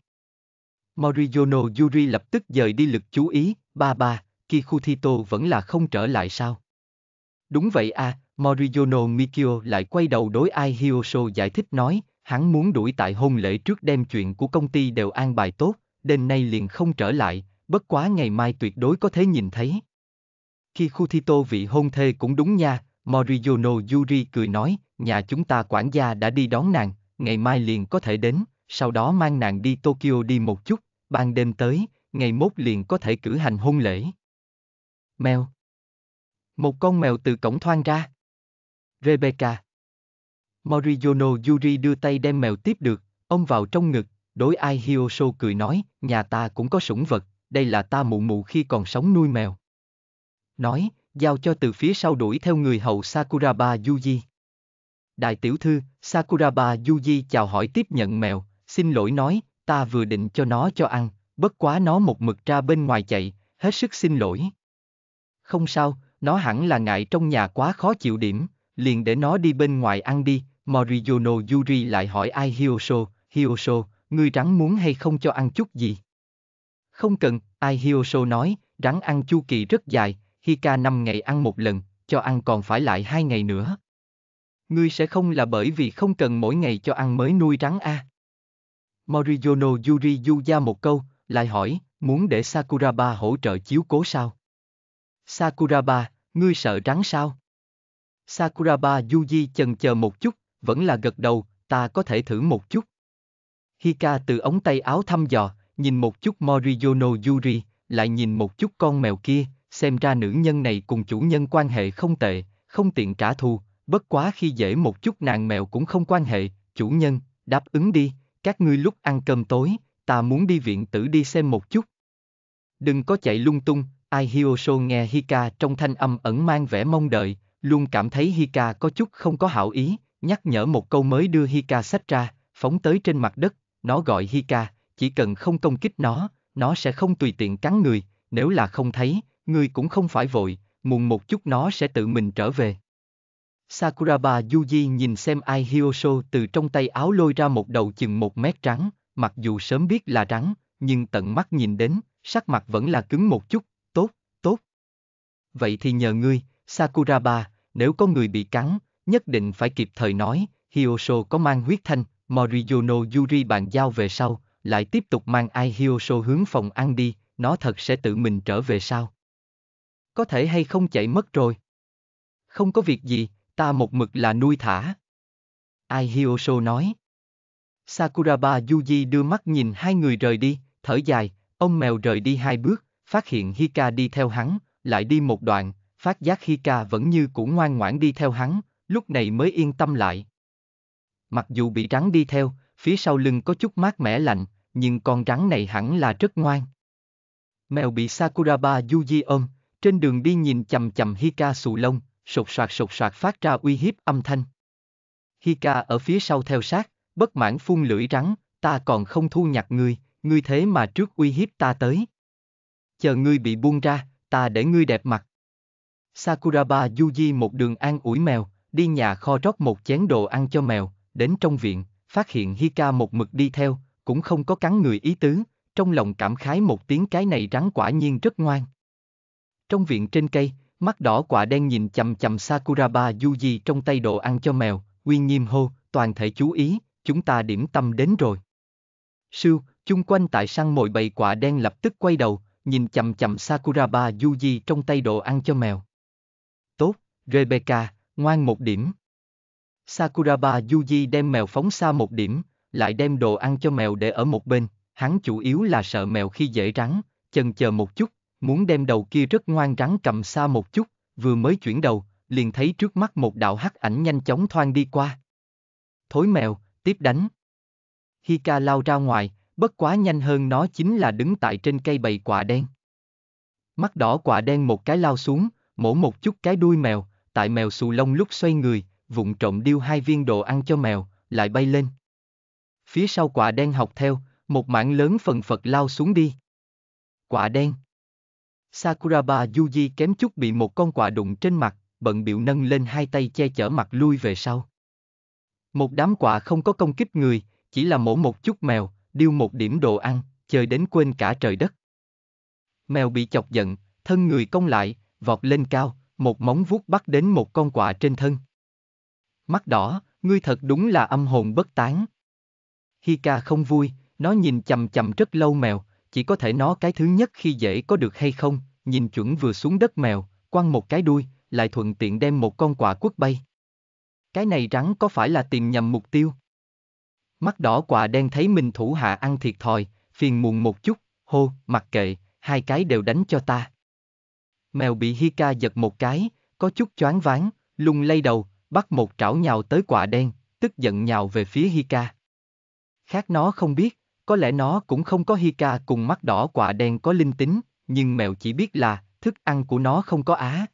Moriyono Yuri lập tức dời đi lực chú ý, ba ba, Kikuthito vẫn là không trở lại sao? Đúng vậy à, Moriyono Mikio lại quay đầu đối Ai Hyoso giải thích nói, hắn muốn đuổi tại hôn lễ trước đem chuyện của công ty đều an bài tốt, đêm nay liền không trở lại, bất quá ngày mai tuyệt đối có thể nhìn thấy. Khi khu thi tô vị hôn thê cũng đúng nha, Moriyono Yuri cười nói, nhà chúng ta quản gia đã đi đón nàng, ngày mai liền có thể đến, sau đó mang nàng đi Tokyo đi một chút, ban đêm tới, ngày mốt liền có thể cử hành hôn lễ. Mèo Một con mèo từ cổng thoang ra. Rebecca Moriyono Yuri đưa tay đem mèo tiếp được, ông vào trong ngực, đối ai Hyoso cười nói, nhà ta cũng có sủng vật, đây là ta mụ mụ khi còn sống nuôi mèo. Nói, giao cho từ phía sau đuổi theo người hậu Sakuraba Yuji. Đại tiểu thư, Sakuraba Yuji chào hỏi tiếp nhận mèo, xin lỗi nói, ta vừa định cho nó cho ăn, bất quá nó một mực ra bên ngoài chạy, hết sức xin lỗi. Không sao, nó hẳn là ngại trong nhà quá khó chịu điểm, liền để nó đi bên ngoài ăn đi, Moriyono Yuri lại hỏi ai Hiosho, Hiosho, ngươi rắn muốn hay không cho ăn chút gì? Không cần, Ai nói, rắn ăn chu kỳ rất dài, Hika 5 ngày ăn một lần, cho ăn còn phải lại 2 ngày nữa. Ngươi sẽ không là bởi vì không cần mỗi ngày cho ăn mới nuôi rắn a. À? Moriyono Yuri Yuya một câu, lại hỏi, muốn để Sakuraba hỗ trợ chiếu cố sao? Sakuraba, ngươi sợ rắn sao? Sakuraba Yuji chần chờ một chút, vẫn là gật đầu, ta có thể thử một chút. Hika từ ống tay áo thăm dò, nhìn một chút Morizono Yuri, lại nhìn một chút con mèo kia, xem ra nữ nhân này cùng chủ nhân quan hệ không tệ, không tiện trả thù, bất quá khi dễ một chút nàng mèo cũng không quan hệ, chủ nhân, đáp ứng đi, các ngươi lúc ăn cơm tối, ta muốn đi viện tử đi xem một chút. Đừng có chạy lung tung, Ai Hioso nghe Hika trong thanh âm ẩn mang vẻ mong đợi, luôn cảm thấy Hika có chút không có hảo ý, nhắc nhở một câu mới đưa Hika sách ra, phóng tới trên mặt đất, nó gọi Hika, chỉ cần không công kích nó, nó sẽ không tùy tiện cắn người, nếu là không thấy, người cũng không phải vội, muộn một chút nó sẽ tự mình trở về. Sakuraba Yuji nhìn xem Ai Hyoso từ trong tay áo lôi ra một đầu chừng một mét trắng, mặc dù sớm biết là rắn, nhưng tận mắt nhìn đến, sắc mặt vẫn là cứng một chút, tốt, tốt. Vậy thì nhờ ngươi, Sakuraba, nếu có người bị cắn, nhất định phải kịp thời nói, Hyoso có mang huyết thanh, Moriyono Yuri bàn giao về sau, lại tiếp tục mang Ai Hyoso hướng phòng ăn đi, nó thật sẽ tự mình trở về sao? Có thể hay không chạy mất rồi? Không có việc gì, ta một mực là nuôi thả. Ai Hyoso nói. Sakuraba Yuji đưa mắt nhìn hai người rời đi, thở dài, ông mèo rời đi hai bước, phát hiện Hika đi theo hắn, lại đi một đoạn, phát giác Hika vẫn như cũ ngoan ngoãn đi theo hắn, lúc này mới yên tâm lại. Mặc dù bị rắn đi theo, phía sau lưng có chút mát mẻ lạnh, nhưng con rắn này hẳn là rất ngoan. Mèo bị Sakuraba Yuji ôm, trên đường đi nhìn chầm chầm Hika xù lông, sột soạt sột soạt phát ra uy hiếp âm thanh. Hika ở phía sau theo sát, bất mãn phun lưỡi rắn, ta còn không thu nhặt ngươi, ngươi thế mà trước uy hiếp ta tới. Chờ ngươi bị buông ra, ta để ngươi đẹp mặt. Sakuraba Yuji một đường an ủi mèo, đi nhà kho rót một chén đồ ăn cho mèo, đến trong viện, phát hiện Hika một mực đi theo, cũng không có cắn người ý tứ, trong lòng cảm khái một tiếng cái này rắn quả nhiên rất ngoan. Trong viện trên cây, mắt đỏ quả đen nhìn chầm chầm Sakuraba Yuji trong tay đồ ăn cho mèo, uy nghiêm hô, toàn thể chú ý, chúng ta điểm tâm đến rồi. Sư, chung quanh tại săn mồi bầy quả đen lập tức quay đầu, nhìn chầm chầm Sakuraba Yuji trong tay đồ ăn cho mèo. Tốt, Rebecca, ngoan một điểm. Sakuraba Yuji đem mèo phóng xa một điểm, lại đem đồ ăn cho mèo để ở một bên, hắn chủ yếu là sợ mèo khi dễ rắn, chần chờ một chút, muốn đem đầu kia rất ngoan rắn cầm xa một chút, vừa mới chuyển đầu, liền thấy trước mắt một đạo hắc ảnh nhanh chóng thoang đi qua. Thối mèo, tiếp đánh. Hika lao ra ngoài, bất quá nhanh hơn nó chính là đứng tại trên cây bầy quả đen. Mắt đỏ quả đen một cái lao xuống, mổ một chút cái đuôi mèo, tại mèo xù lông lúc xoay người, vụng trộm điêu hai viên đồ ăn cho mèo, lại bay lên. Phía sau quả đen học theo, một mảng lớn phần phật lao xuống đi. Quả đen. Sakuraba Yuji kém chút bị một con quả đụng trên mặt, bận biểu nâng lên hai tay che chở mặt lui về sau. Một đám quả không có công kích người, chỉ là mổ một chút mèo, điêu một điểm đồ ăn, chơi đến quên cả trời đất. Mèo bị chọc giận, thân người cong lại, vọt lên cao, một móng vuốt bắt đến một con quả trên thân mắt đỏ, ngươi thật đúng là âm hồn bất tán. Hika không vui, nó nhìn chầm chầm rất lâu mèo, chỉ có thể nó cái thứ nhất khi dễ có được hay không, nhìn chuẩn vừa xuống đất mèo, quăng một cái đuôi, lại thuận tiện đem một con quả quất bay. Cái này rắn có phải là tìm nhầm mục tiêu? Mắt đỏ quả đen thấy mình thủ hạ ăn thiệt thòi, phiền muộn một chút, hô, mặc kệ, hai cái đều đánh cho ta. Mèo bị Hika giật một cái, có chút choáng váng, lung lay đầu, bắt một trảo nhào tới quả đen, tức giận nhào về phía Hika. Khác nó không biết, có lẽ nó cũng không có Hika cùng mắt đỏ quả đen có linh tính, nhưng mèo chỉ biết là thức ăn của nó không có á.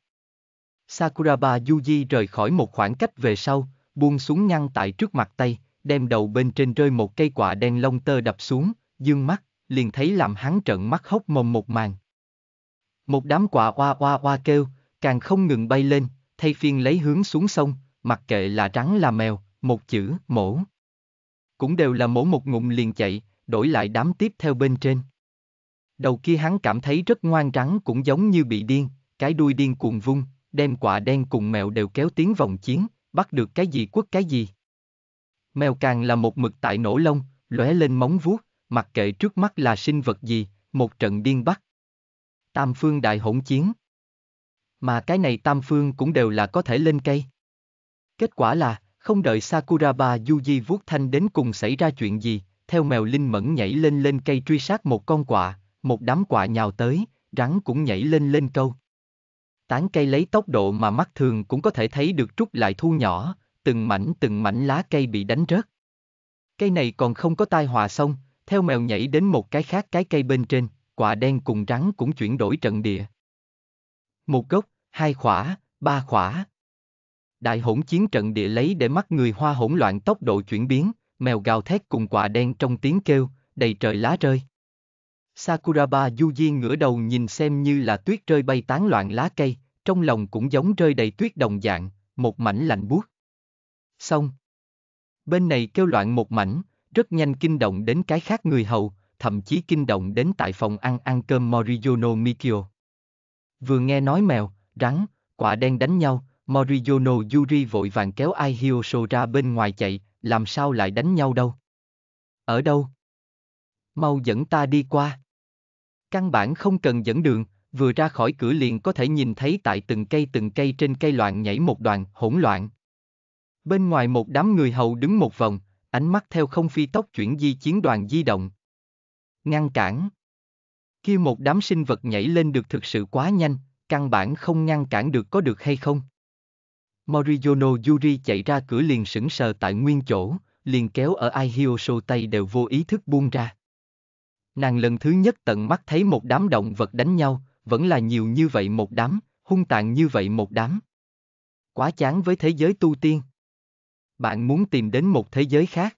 Sakuraba Yuji rời khỏi một khoảng cách về sau, buông xuống ngăn tại trước mặt tay, đem đầu bên trên rơi một cây quả đen lông tơ đập xuống, dương mắt, liền thấy làm hắn trợn mắt hốc mồm một màn. Một đám quả oa oa oa kêu, càng không ngừng bay lên, thay phiên lấy hướng xuống sông, mặc kệ là rắn là mèo, một chữ, mổ. Cũng đều là mổ một ngụm liền chạy, đổi lại đám tiếp theo bên trên. Đầu kia hắn cảm thấy rất ngoan rắn cũng giống như bị điên, cái đuôi điên cuồng vung, đem quả đen cùng mèo đều kéo tiếng vòng chiến, bắt được cái gì quất cái gì. Mèo càng là một mực tại nổ lông, lóe lên móng vuốt, mặc kệ trước mắt là sinh vật gì, một trận điên bắt. Tam phương đại hỗn chiến. Mà cái này tam phương cũng đều là có thể lên cây. Kết quả là, không đợi Sakuraba Yuji vuốt thanh đến cùng xảy ra chuyện gì, theo mèo linh mẫn nhảy lên lên cây truy sát một con quạ, một đám quạ nhào tới, rắn cũng nhảy lên lên câu. Tán cây lấy tốc độ mà mắt thường cũng có thể thấy được trút lại thu nhỏ, từng mảnh từng mảnh lá cây bị đánh rớt. Cây này còn không có tai họa xong, theo mèo nhảy đến một cái khác cái cây bên trên, quả đen cùng rắn cũng chuyển đổi trận địa. Một gốc, hai khỏa, ba khỏa, đại hỗn chiến trận địa lấy để mắt người hoa hỗn loạn tốc độ chuyển biến, mèo gào thét cùng quả đen trong tiếng kêu, đầy trời lá rơi. Sakuraba Yuji ngửa đầu nhìn xem như là tuyết rơi bay tán loạn lá cây, trong lòng cũng giống rơi đầy tuyết đồng dạng, một mảnh lạnh buốt. Xong. Bên này kêu loạn một mảnh, rất nhanh kinh động đến cái khác người hầu, thậm chí kinh động đến tại phòng ăn ăn cơm Moriyono Mikio. Vừa nghe nói mèo, rắn, quả đen đánh nhau, Moriyono Yuri vội vàng kéo Ai Hyoso ra bên ngoài chạy, làm sao lại đánh nhau đâu? Ở đâu? Mau dẫn ta đi qua. Căn bản không cần dẫn đường, vừa ra khỏi cửa liền có thể nhìn thấy tại từng cây từng cây trên cây loạn nhảy một đoàn hỗn loạn. Bên ngoài một đám người hầu đứng một vòng, ánh mắt theo không phi tốc chuyển di chiến đoàn di động. Ngăn cản. Kia một đám sinh vật nhảy lên được thực sự quá nhanh, căn bản không ngăn cản được có được hay không. Moriono Yuri chạy ra cửa liền sững sờ tại nguyên chỗ, liền kéo ở ai Aihiosho tay đều vô ý thức buông ra. Nàng lần thứ nhất tận mắt thấy một đám động vật đánh nhau, vẫn là nhiều như vậy một đám, hung tàn như vậy một đám. Quá chán với thế giới tu tiên. Bạn muốn tìm đến một thế giới khác.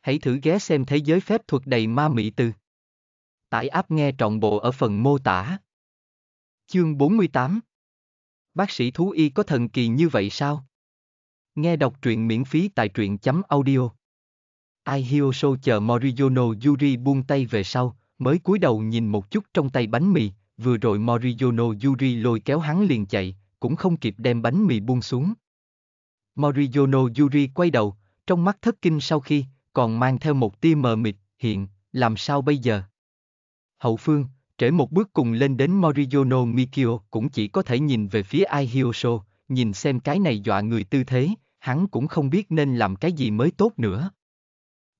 Hãy thử ghé xem thế giới phép thuật đầy ma mị từ. Tải áp nghe trọn bộ ở phần mô tả. Chương 48 Bác sĩ thú y có thần kỳ như vậy sao? Nghe đọc truyện miễn phí tại truyện chấm audio. Ai Hioso chờ Moriyono Yuri buông tay về sau, mới cúi đầu nhìn một chút trong tay bánh mì, vừa rồi Moriyono Yuri lôi kéo hắn liền chạy, cũng không kịp đem bánh mì buông xuống. Moriyono Yuri quay đầu, trong mắt thất kinh sau khi, còn mang theo một tia mờ mịt, hiện, làm sao bây giờ? Hậu phương, Trễ một bước cùng lên đến Moriono Mikio cũng chỉ có thể nhìn về phía Ai Hiosho, nhìn xem cái này dọa người tư thế, hắn cũng không biết nên làm cái gì mới tốt nữa.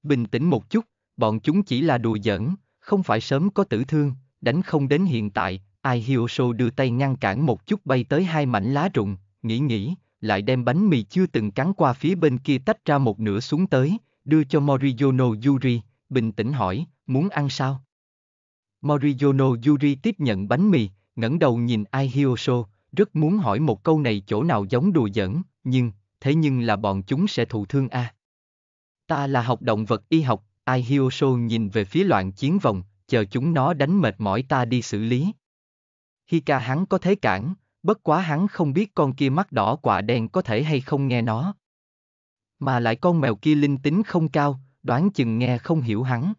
Bình tĩnh một chút, bọn chúng chỉ là đùa giỡn, không phải sớm có tử thương, đánh không đến hiện tại, Ai Hiosho đưa tay ngăn cản một chút bay tới hai mảnh lá rụng, nghĩ nghĩ, lại đem bánh mì chưa từng cắn qua phía bên kia tách ra một nửa xuống tới, đưa cho Moriono Yuri, bình tĩnh hỏi, muốn ăn sao? Moriyono Yuri tiếp nhận bánh mì, ngẩng đầu nhìn Ai rất muốn hỏi một câu này chỗ nào giống đùa giỡn, nhưng, thế nhưng là bọn chúng sẽ thù thương a. À? Ta là học động vật y học, Ai nhìn về phía loạn chiến vòng, chờ chúng nó đánh mệt mỏi ta đi xử lý. Hika hắn có thế cản, bất quá hắn không biết con kia mắt đỏ quả đen có thể hay không nghe nó. Mà lại con mèo kia linh tính không cao, đoán chừng nghe không hiểu hắn.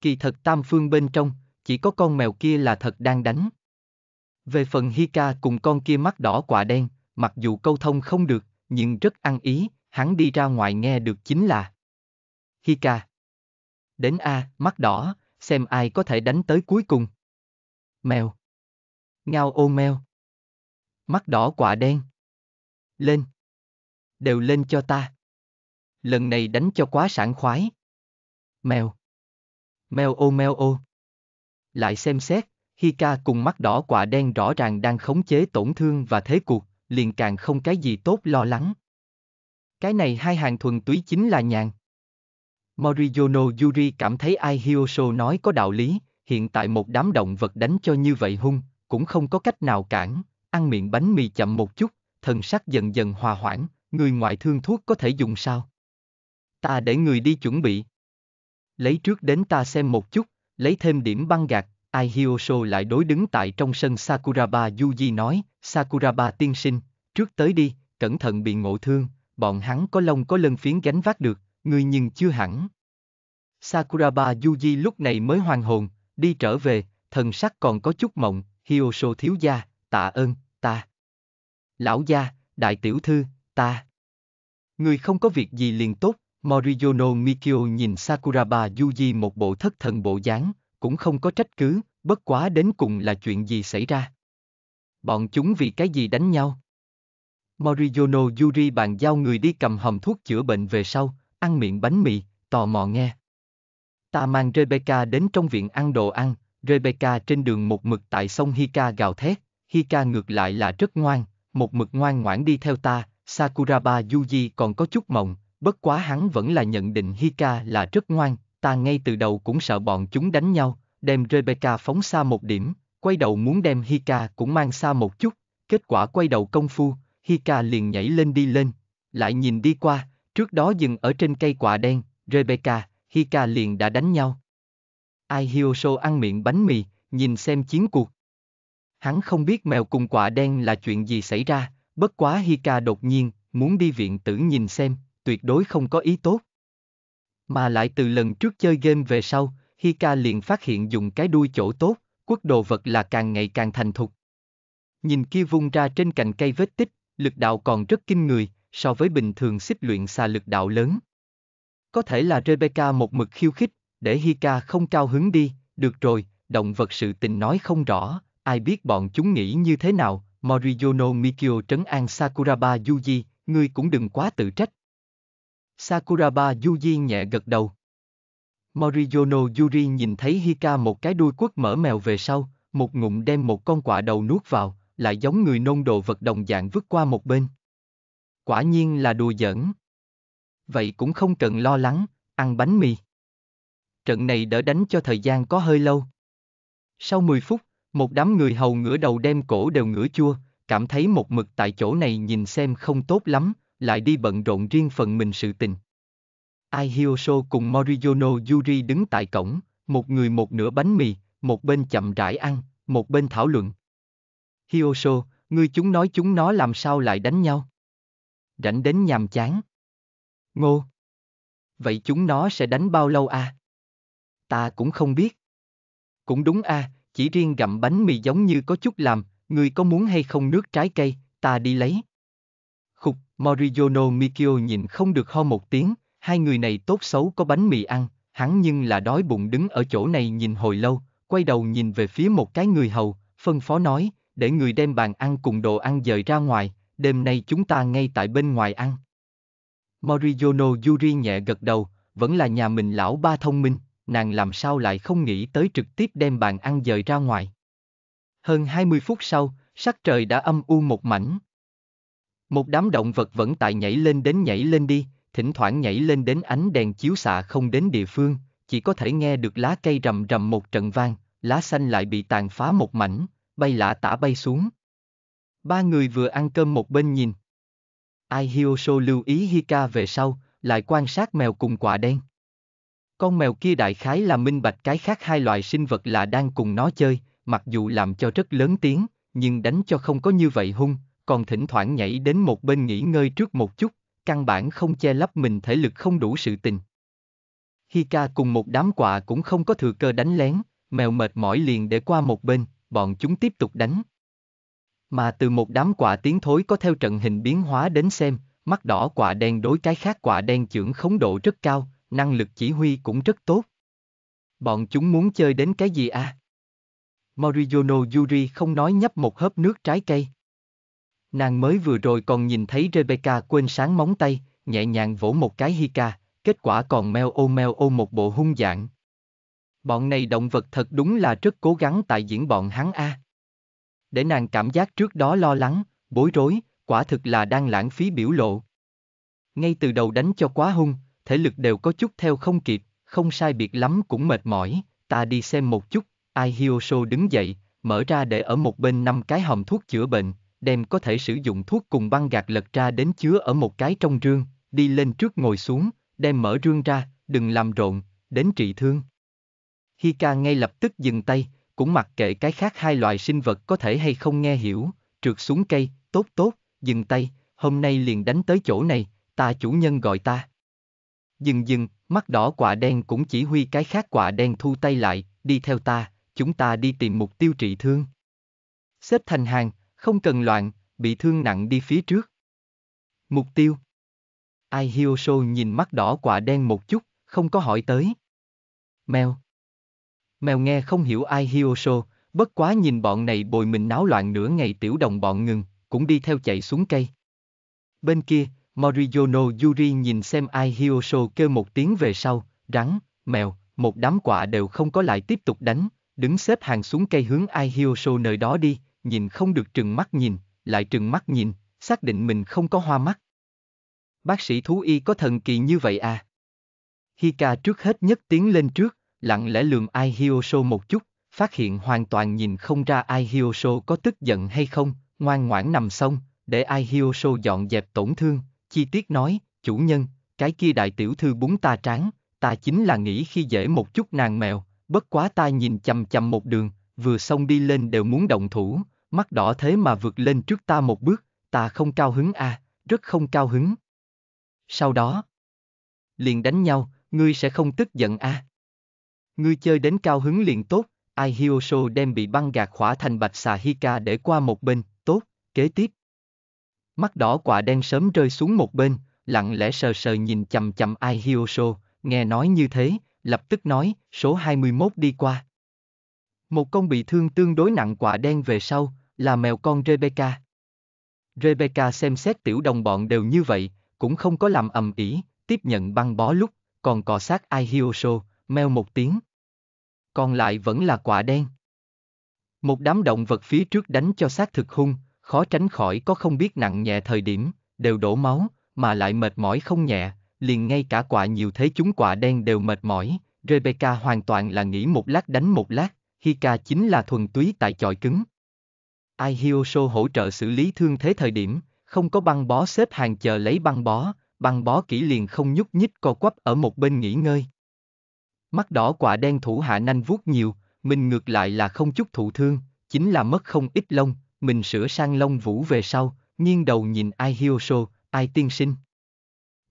Kỳ thật tam phương bên trong, chỉ có con mèo kia là thật đang đánh. Về phần Hika cùng con kia mắt đỏ quả đen, mặc dù câu thông không được, nhưng rất ăn ý, hắn đi ra ngoài nghe được chính là Hika. Đến A, mắt đỏ, xem ai có thể đánh tới cuối cùng. Mèo. Ngao ô mèo. Mắt đỏ quả đen. Lên. Đều lên cho ta. Lần này đánh cho quá sảng khoái. Mèo. Mèo ô mèo ô. Lại xem xét, Hika cùng mắt đỏ quả đen rõ ràng đang khống chế tổn thương và thế cuộc, liền càng không cái gì tốt lo lắng. Cái này hai hàng thuần túy chính là nhàn. Moriyono Yuri cảm thấy Ai Hyoso nói có đạo lý, hiện tại một đám động vật đánh cho như vậy hung, cũng không có cách nào cản, ăn miệng bánh mì chậm một chút, thần sắc dần dần hòa hoãn, người ngoại thương thuốc có thể dùng sao? Ta để người đi chuẩn bị. Lấy trước đến ta xem một chút, lấy thêm điểm băng gạt, Ai Hyoso lại đối đứng tại trong sân Sakuraba Yuji nói, Sakuraba tiên sinh, trước tới đi, cẩn thận bị ngộ thương, bọn hắn có lông có lân phiến gánh vác được, người nhưng chưa hẳn. Sakuraba Yuji lúc này mới hoàn hồn, đi trở về, thần sắc còn có chút mộng, Hyoso thiếu gia, tạ ơn, ta. Lão gia, đại tiểu thư, ta. Người không có việc gì liền tốt, Moriyono Mikio nhìn Sakuraba Yuji một bộ thất thần bộ dáng, cũng không có trách cứ, bất quá đến cùng là chuyện gì xảy ra. Bọn chúng vì cái gì đánh nhau? Moriyono Yuri bàn giao người đi cầm hòm thuốc chữa bệnh về sau, ăn miệng bánh mì, tò mò nghe. Ta mang Rebecca đến trong viện ăn đồ ăn, Rebecca trên đường một mực tại sông Hika gào thét, Hika ngược lại là rất ngoan, một mực ngoan ngoãn đi theo ta, Sakuraba Yuji còn có chút mộng, bất quá hắn vẫn là nhận định Hika là rất ngoan, ta ngay từ đầu cũng sợ bọn chúng đánh nhau, đem Rebecca phóng xa một điểm, quay đầu muốn đem Hika cũng mang xa một chút, kết quả quay đầu công phu, Hika liền nhảy lên đi lên, lại nhìn đi qua, trước đó dừng ở trên cây quả đen, Rebecca, Hika liền đã đánh nhau. Ai Hioso ăn miệng bánh mì, nhìn xem chiến cuộc. Hắn không biết mèo cùng quả đen là chuyện gì xảy ra, bất quá Hika đột nhiên, muốn đi viện tử nhìn xem, tuyệt đối không có ý tốt. Mà lại từ lần trước chơi game về sau, Hika liền phát hiện dùng cái đuôi chỗ tốt, quất đồ vật là càng ngày càng thành thục. Nhìn kia vung ra trên cành cây vết tích, lực đạo còn rất kinh người, so với bình thường xích luyện xà lực đạo lớn. Có thể là Rebecca một mực khiêu khích, để Hika không cao hứng đi, được rồi, động vật sự tình nói không rõ, ai biết bọn chúng nghĩ như thế nào, Moriyono Mikio trấn an Sakuraba Yuji, ngươi cũng đừng quá tự trách, Sakuraba Yuji nhẹ gật đầu. Moriyono Yuri nhìn thấy Hika một cái đuôi quất mở mèo về sau, một ngụm đem một con quạ đầu nuốt vào, lại giống người nôn đồ vật đồng dạng vứt qua một bên. Quả nhiên là đùa giỡn. Vậy cũng không cần lo lắng, ăn bánh mì. Trận này đỡ đánh cho thời gian có hơi lâu. Sau 10 phút, một đám người hầu ngửa đầu đem cổ đều ngửa chua, cảm thấy một mực tại chỗ này nhìn xem không tốt lắm, lại đi bận rộn riêng phần mình sự tình. Ai Hyoso cùng Moriyono Yuri đứng tại cổng, một người một nửa bánh mì, một bên chậm rãi ăn, một bên thảo luận. Hyoso, ngươi chúng nói chúng nó làm sao lại đánh nhau? Rảnh đến nhàm chán. Ngô. Vậy chúng nó sẽ đánh bao lâu à? Ta cũng không biết. Cũng đúng à, chỉ riêng gặm bánh mì giống như có chút làm, ngươi có muốn hay không nước trái cây, ta đi lấy. Moriyono Mikio nhìn không được ho một tiếng, hai người này tốt xấu có bánh mì ăn, hắn nhưng là đói bụng đứng ở chỗ này nhìn hồi lâu, quay đầu nhìn về phía một cái người hầu, phân phó nói, để người đem bàn ăn cùng đồ ăn dời ra ngoài, đêm nay chúng ta ngay tại bên ngoài ăn. Moriyono Yuri nhẹ gật đầu, vẫn là nhà mình lão ba thông minh, nàng làm sao lại không nghĩ tới trực tiếp đem bàn ăn dời ra ngoài. Hơn 20 phút sau, sắc trời đã âm u một mảnh. Một đám động vật vẫn tại nhảy lên đến nhảy lên đi, thỉnh thoảng nhảy lên đến ánh đèn chiếu xạ không đến địa phương, chỉ có thể nghe được lá cây rầm rầm một trận vang, lá xanh lại bị tàn phá một mảnh, bay lả tả bay xuống. Ba người vừa ăn cơm một bên nhìn. Ai Hioso lưu ý Hika về sau, lại quan sát mèo cùng quả đen. Con mèo kia đại khái là minh bạch cái khác hai loài sinh vật là đang cùng nó chơi, mặc dù làm cho rất lớn tiếng, nhưng đánh cho không có như vậy hung, còn thỉnh thoảng nhảy đến một bên nghỉ ngơi trước một chút, căn bản không che lấp mình thể lực không đủ sự tình. Hika cùng một đám quạ cũng không có thừa cơ đánh lén, mèo mệt mỏi liền để qua một bên, bọn chúng tiếp tục đánh. Mà từ một đám quạ tiếng thối có theo trận hình biến hóa đến xem, mắt đỏ quạ đen đối cái khác quạ đen trưởng khống độ rất cao, năng lực chỉ huy cũng rất tốt. Bọn chúng muốn chơi đến cái gì à? Moriyono Yuri không nói nhấp một hớp nước trái cây. Nàng mới vừa rồi còn nhìn thấy Rebecca quên sáng móng tay, nhẹ nhàng vỗ một cái Hika, kết quả còn meo ô meo ô một bộ hung dạng. Bọn này động vật thật đúng là rất cố gắng tại diễn bọn hắn A. Để nàng cảm giác trước đó lo lắng, bối rối, quả thực là đang lãng phí biểu lộ. Ngay từ đầu đánh cho quá hung, thể lực đều có chút theo không kịp, không sai biệt lắm cũng mệt mỏi, ta đi xem một chút, Ai Hioso đứng dậy, mở ra để ở một bên năm cái hòm thuốc chữa bệnh, đem có thể sử dụng thuốc cùng băng gạc lật ra đến chứa ở một cái trong rương, đi lên trước ngồi xuống, đem mở rương ra, đừng làm rộn, đến trị thương. Hika ngay lập tức dừng tay, cũng mặc kệ cái khác hai loại sinh vật có thể hay không nghe hiểu, trượt xuống cây, tốt tốt, dừng tay, hôm nay liền đánh tới chỗ này, ta chủ nhân gọi ta. Dừng dừng, mắt đỏ quả đen cũng chỉ huy cái khác quả đen thu tay lại, đi theo ta, chúng ta đi tìm mục tiêu trị thương. Xếp thành hàng, không cần loạn, bị thương nặng đi phía trước. Mục tiêu Ai Hyoso nhìn mắt đỏ quả đen một chút, không có hỏi tới. Mèo Mèo nghe không hiểu Ai Hyoso, bất quá nhìn bọn này bồi mình náo loạn nửa ngày tiểu đồng bọn ngừng, cũng đi theo chạy xuống cây. Bên kia, Moriyono Yuri nhìn xem Ai Hyoso kêu một tiếng về sau, rắn, mèo, một đám quạ đều không có lại tiếp tục đánh, đứng xếp hàng xuống cây hướng Ai Hyoso nơi đó đi, nhìn không được trừng mắt nhìn, lại trừng mắt nhìn, xác định mình không có hoa mắt. Bác sĩ thú y có thần kỳ như vậy à? Hika trước hết nhất tiến lên trước, lặng lẽ lườm Ai Hyoso một chút, phát hiện hoàn toàn nhìn không ra Ai Hyoso có tức giận hay không, ngoan ngoãn nằm xong, để Ai Hyoso dọn dẹp tổn thương, chi tiết nói, chủ nhân, cái kia đại tiểu thư búng ta tráng, ta chính là nghĩ khi dễ một chút nàng mèo, bất quá ta nhìn chầm chầm một đường, vừa xong đi lên đều muốn động thủ, mắt đỏ thế mà vượt lên trước ta một bước, ta không cao hứng à, rất không cao hứng. Sau đó, liền đánh nhau, ngươi sẽ không tức giận à. Ngươi chơi đến cao hứng liền tốt, Ai Hioso đem bị băng gạt khỏa thành bạch xà Hika để qua một bên, tốt, kế tiếp. Mắt đỏ quả đen sớm rơi xuống một bên, lặng lẽ sờ sờ nhìn chầm chầm Ai Hioso, nghe nói như thế, lập tức nói, số 21 đi qua. Một con bị thương tương đối nặng quả đen về sau, là mèo con Rebecca. Rebecca xem xét tiểu đồng bọn đều như vậy, cũng không có làm ầm ĩ, tiếp nhận băng bó lúc, còn cọ sát ai Hioso, meo một tiếng. Còn lại vẫn là quả đen. Một đám động vật phía trước đánh cho xác thực hung, khó tránh khỏi có không biết nặng nhẹ thời điểm, đều đổ máu, mà lại mệt mỏi không nhẹ, liền ngay cả quả nhiều thế chúng quả đen đều mệt mỏi, Rebecca hoàn toàn là nghỉ một lát đánh một lát, Hika chính là thuần túy tại chọi cứng. Ai hỗ trợ xử lý thương thế thời điểm, không có băng bó xếp hàng chờ lấy băng bó, băng bó kỹ liền không nhúc nhích co quắp ở một bên nghỉ ngơi. Mắt đỏ quả đen thủ hạ nanh vuốt nhiều, mình ngược lại là không chút thụ thương, chính là mất không ít lông, mình sửa sang lông vũ về sau, nghiêng đầu nhìn Ai Hyoso, Ai tiên sinh.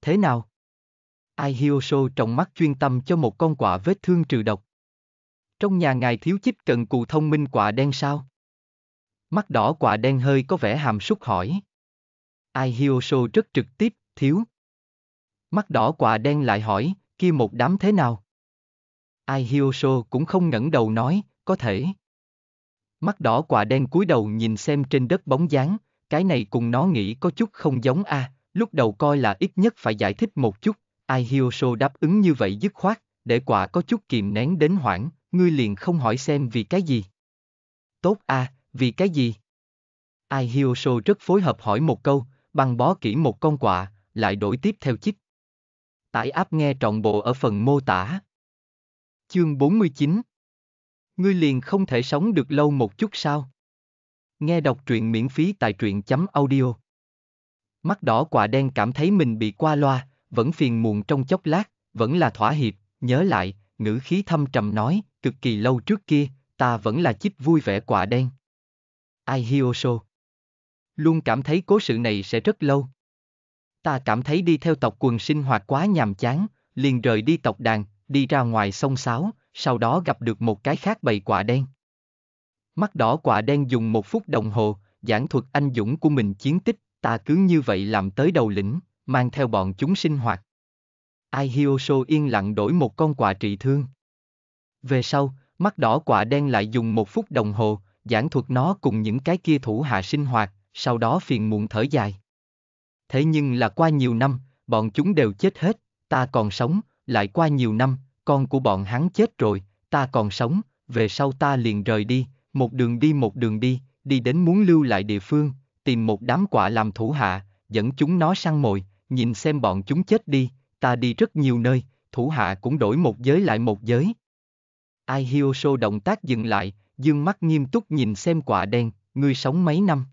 Thế nào? Ai trong mắt chuyên tâm cho một con quả vết thương trừ độc. Trong nhà ngài thiếu chích cần cù thông minh quả đen sao? Mắt đỏ quả đen hơi có vẻ hàm súc hỏi. Ai Hioso rất trực tiếp, thiếu. Mắt đỏ quả đen lại hỏi, kia một đám thế nào? Ai Hioso cũng không ngẩng đầu nói, có thể. Mắt đỏ quả đen cúi đầu nhìn xem trên đất bóng dáng, cái này cùng nó nghĩ có chút không giống a, à, lúc đầu coi là ít nhất phải giải thích một chút, Ai Hioso đáp ứng như vậy dứt khoát, để quả có chút kìm nén đến hoảng, ngươi liền không hỏi xem vì cái gì. Tốt a, à, vì cái gì? Ai Hioso rất phối hợp hỏi một câu, băng bó kỹ một con quạ, lại đổi tiếp theo chip. Tải áp nghe trọn bộ ở phần mô tả. Chương 49 Ngươi liền không thể sống được lâu một chút sao? Nghe đọc truyện miễn phí tại truyện.audio chấm Mắt đỏ quạ đen cảm thấy mình bị qua loa, vẫn phiền muộn trong chốc lát, vẫn là thỏa hiệp, nhớ lại, ngữ khí thâm trầm nói, cực kỳ lâu trước kia, ta vẫn là chip vui vẻ quạ đen. Ai Luôn cảm thấy cố sự này sẽ rất lâu. Ta cảm thấy đi theo tộc quần sinh hoạt quá nhàm chán, liền rời đi tộc đàn, đi ra ngoài sông sáo, sau đó gặp được một cái khác bầy quả đen. Mắt đỏ quả đen dùng một phút đồng hồ, giảng thuật anh dũng của mình chiến tích, ta cứ như vậy làm tới đầu lĩnh, mang theo bọn chúng sinh hoạt. Ai yên lặng đổi một con quả trị thương. Về sau, mắt đỏ quả đen lại dùng một phút đồng hồ, giảng thuật nó cùng những cái kia thủ hạ sinh hoạt, sau đó phiền muộn thở dài. Thế nhưng là qua nhiều năm, bọn chúng đều chết hết, ta còn sống, lại qua nhiều năm, con của bọn hắn chết rồi, ta còn sống, về sau ta liền rời đi, một đường đi một đường đi, đi đến muốn lưu lại địa phương, tìm một đám quạ làm thủ hạ, dẫn chúng nó săn mồi, nhìn xem bọn chúng chết đi, ta đi rất nhiều nơi, thủ hạ cũng đổi một giới lại một giới. Ai Hioso động tác dừng lại, dương mắt nghiêm túc nhìn xem quả đen, ngươi sống mấy năm.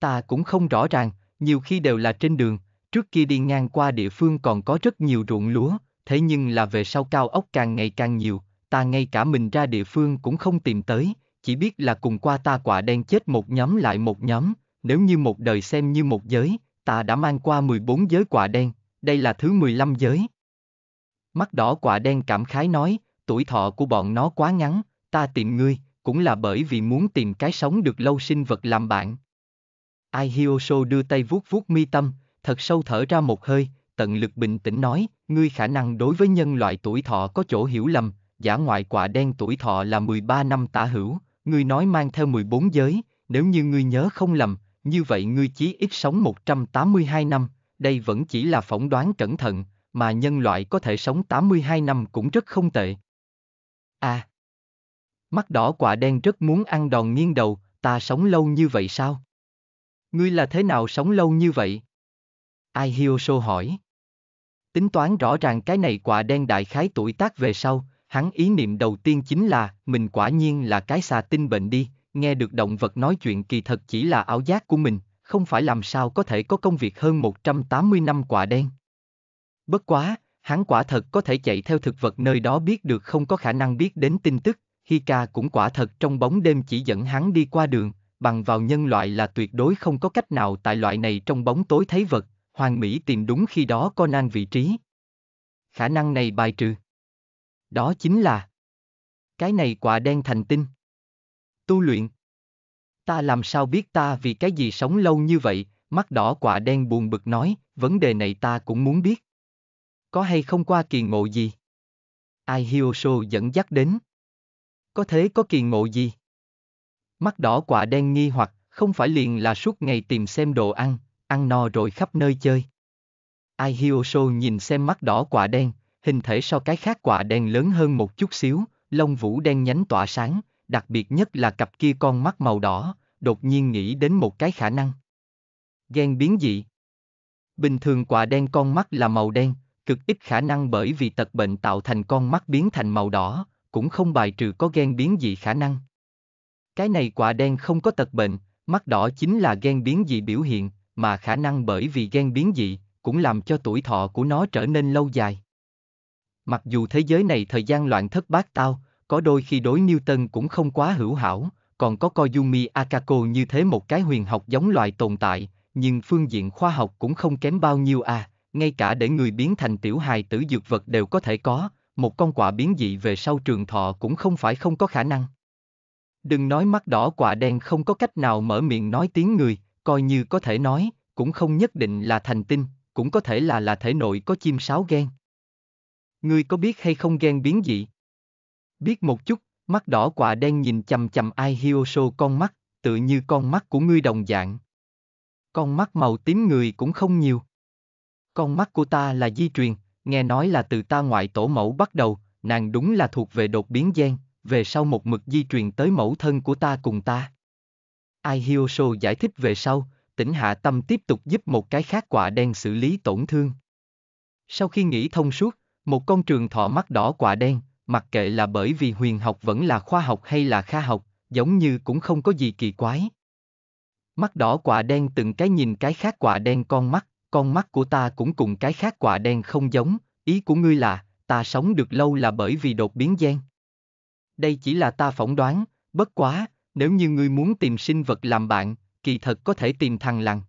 Ta cũng không rõ ràng, nhiều khi đều là trên đường, trước kia đi ngang qua địa phương còn có rất nhiều ruộng lúa, thế nhưng là về sau cao ốc càng ngày càng nhiều, ta ngay cả mình ra địa phương cũng không tìm tới, chỉ biết là cùng qua ta quả đen chết một nhóm lại một nhóm, nếu như một đời xem như một giới, ta đã mang qua 14 giới quả đen, đây là thứ 15 giới. Mắt đỏ quả đen cảm khái nói, tuổi thọ của bọn nó quá ngắn, ta tìm ngươi, cũng là bởi vì muốn tìm cái sống được lâu sinh vật làm bạn. Ai Hyoso đưa tay vuốt vuốt mi tâm, thật sâu thở ra một hơi, tận lực bình tĩnh nói, ngươi khả năng đối với nhân loại tuổi thọ có chỗ hiểu lầm, giả ngoại quả đen tuổi thọ là 13 năm tả hữu, ngươi nói mang theo 14 giới, nếu như ngươi nhớ không lầm, như vậy ngươi chí ít sống 182 năm, đây vẫn chỉ là phỏng đoán cẩn thận, mà nhân loại có thể sống 82 năm cũng rất không tệ. À, Mắt đỏ quả đen rất muốn ăn đòn nghiêng đầu, ta sống lâu như vậy sao? Ngươi là thế nào sống lâu như vậy? Ai Hiosho hỏi. Tính toán rõ ràng cái này quả đen đại khái tuổi tác về sau, hắn ý niệm đầu tiên chính là, mình quả nhiên là cái xà tinh bệnh đi, nghe được động vật nói chuyện kỳ thật chỉ là ảo giác của mình, không phải làm sao có thể có công việc hơn 180 năm quả đen. Bất quá, hắn quả thật có thể chạy theo thực vật nơi đó biết được không có khả năng biết đến tin tức, Hika cũng quả thật trong bóng đêm chỉ dẫn hắn đi qua đường, bằng vào nhân loại là tuyệt đối không có cách nào tại loại này trong bóng tối thấy vật, Hoàng Mỹ tìm đúng khi đó Conan vị trí. Khả năng này bài trừ. Đó chính là Cái này quả đen thành tinh. Tu luyện. Ta làm sao biết ta vì cái gì sống lâu như vậy, mắt đỏ quả đen buồn bực nói, vấn đề này ta cũng muốn biết. Có hay không qua kỳ ngộ gì? Ai Hioso dẫn dắt đến có thế có kỳ ngộ gì? Mắt đỏ quả đen nghi hoặc, không phải liền là suốt ngày tìm xem đồ ăn, ăn no rồi khắp nơi chơi. Ai Hioso nhìn xem mắt đỏ quả đen, hình thể so cái khác quả đen lớn hơn một chút xíu, lông vũ đen nhánh tỏa sáng, đặc biệt nhất là cặp kia con mắt màu đỏ, đột nhiên nghĩ đến một cái khả năng. Ghen biến dị. Bình thường quả đen con mắt là màu đen, cực ít khả năng bởi vì tật bệnh tạo thành con mắt biến thành màu đỏ, cũng không bài trừ có gen biến dị khả năng. Cái này quả đen không có tật bệnh, mắt đỏ chính là gen biến dị biểu hiện, mà khả năng bởi vì gen biến dị cũng làm cho tuổi thọ của nó trở nên lâu dài. Mặc dù thế giới này thời gian loạn thất bát tao, có đôi khi đối Newton cũng không quá hữu hảo, còn có Koyumi Akako như thế một cái huyền học giống loài tồn tại, nhưng phương diện khoa học cũng không kém bao nhiêu à, ngay cả để người biến thành tiểu hài tử dược vật đều có thể có, một con quạ biến dị về sau trường thọ cũng không phải không có khả năng. Đừng nói mắt đỏ quạ đen không có cách nào mở miệng nói tiếng người, coi như có thể nói, cũng không nhất định là thành tinh, cũng có thể là là thể nội có chim sáo ghen. Ngươi có biết hay không ghen biến dị? Biết một chút, mắt đỏ quạ đen nhìn chầm chầm ai Hyoso con mắt, tự như con mắt của ngươi đồng dạng. Con mắt màu tím người cũng không nhiều. Con mắt của ta là di truyền, nghe nói là từ ta ngoại tổ mẫu bắt đầu, nàng đúng là thuộc về đột biến gen, về sau một mực di truyền tới mẫu thân của ta cùng ta. Ai Hyoso giải thích về sau, tỉnh Hạ Tâm tiếp tục giúp một cái khác quả đen xử lý tổn thương. Sau khi nghĩ thông suốt, một con trường thọ mắt đỏ quả đen, mặc kệ là bởi vì huyền học vẫn là khoa học hay là kha học, giống như cũng không có gì kỳ quái. Mắt đỏ quả đen từng cái nhìn cái khác quả đen con mắt, con mắt của ta cũng cùng cái khác quả đen không giống, ý của ngươi là, ta sống được lâu là bởi vì đột biến gen. Đây chỉ là ta phỏng đoán, bất quá, nếu như ngươi muốn tìm sinh vật làm bạn, kỳ thật có thể tìm thằng lằn.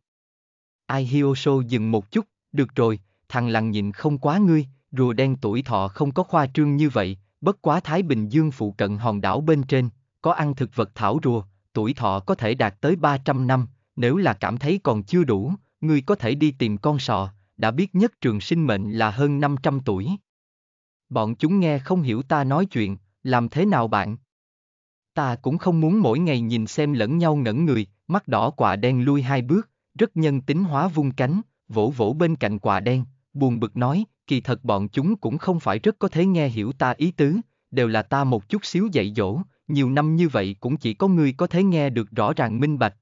Ai Hioso dừng một chút, được rồi, thằng lằn nhìn không quá ngươi, rùa đen tuổi thọ không có khoa trương như vậy, bất quá Thái Bình Dương phụ cận hòn đảo bên trên, có ăn thực vật thảo rùa, tuổi thọ có thể đạt tới 300 năm, nếu là cảm thấy còn chưa đủ, ngươi có thể đi tìm con sọ, đã biết nhất trường sinh mệnh là hơn 500 tuổi. Bọn chúng nghe không hiểu ta nói chuyện, làm thế nào bạn? Ta cũng không muốn mỗi ngày nhìn xem lẫn nhau ngẩn người, mắt đỏ quả đen lui hai bước, rất nhân tính hóa vung cánh, vỗ vỗ bên cạnh quả đen, buồn bực nói, kỳ thật bọn chúng cũng không phải rất có thể nghe hiểu ta ý tứ, đều là ta một chút xíu dạy dỗ, nhiều năm như vậy cũng chỉ có ngươi có thể nghe được rõ ràng minh bạch.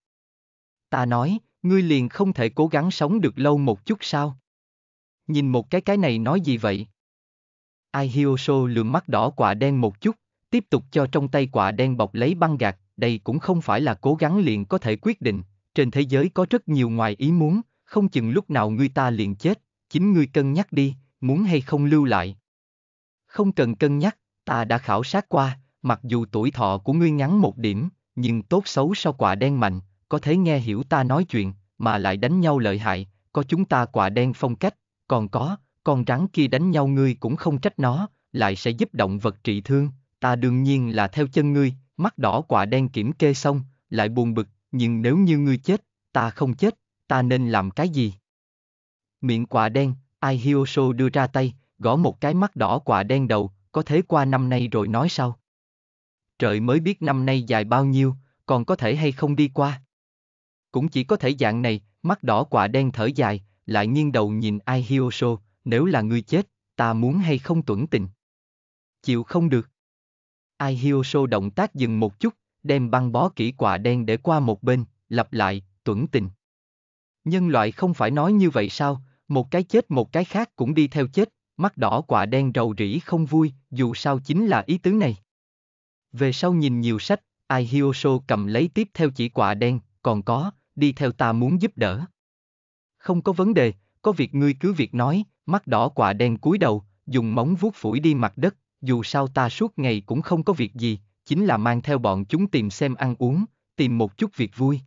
Ta nói, ngươi liền không thể cố gắng sống được lâu một chút sao? Nhìn một cái cái này nói gì vậy? Ai Hioso lượm mắt đỏ quả đen một chút, tiếp tục cho trong tay quả đen bọc lấy băng gạc, đây cũng không phải là cố gắng liền có thể quyết định, trên thế giới có rất nhiều ngoài ý muốn, không chừng lúc nào ngươi ta liền chết, chính ngươi cân nhắc đi, muốn hay không lưu lại. Không cần cân nhắc, ta đã khảo sát qua, mặc dù tuổi thọ của ngươi ngắn một điểm, nhưng tốt xấu sau quả đen mạnh, có thể nghe hiểu ta nói chuyện, mà lại đánh nhau lợi hại, có chúng ta quả đen phong cách, còn có, con rắn kia đánh nhau ngươi cũng không trách nó, lại sẽ giúp động vật trị thương, ta đương nhiên là theo chân ngươi, mắt đỏ quả đen kiểm kê xong, lại buồn bực, nhưng nếu như ngươi chết, ta không chết, ta nên làm cái gì? Miệng quả đen, Ai Hioso đưa ra tay, gõ một cái mắt đỏ quả đen đầu, có thế qua năm nay rồi nói sau. Trời mới biết năm nay dài bao nhiêu, còn có thể hay không đi qua. Cũng chỉ có thể dạng này, mắt đỏ quả đen thở dài, lại nghiêng đầu nhìn Ai Hiosho, nếu là ngươi chết, ta muốn hay không tuẫn tình. Chịu không được. Ai Hiosho động tác dừng một chút, đem băng bó kỹ quả đen để qua một bên, lặp lại, tuẫn tình. Nhân loại không phải nói như vậy sao, một cái chết một cái khác cũng đi theo chết, mắt đỏ quả đen rầu rĩ không vui, dù sao chính là ý tứ này. Về sau nhìn nhiều sách, Ai Hiosho cầm lấy tiếp theo chỉ quả đen, còn có, đi theo ta muốn giúp đỡ. Không có vấn đề, có việc ngươi cứ việc nói, mắt đỏ quạ đen cúi đầu, dùng móng vuốt phủi đi mặt đất, dù sao ta suốt ngày cũng không có việc gì, chính là mang theo bọn chúng tìm xem ăn uống, tìm một chút việc vui.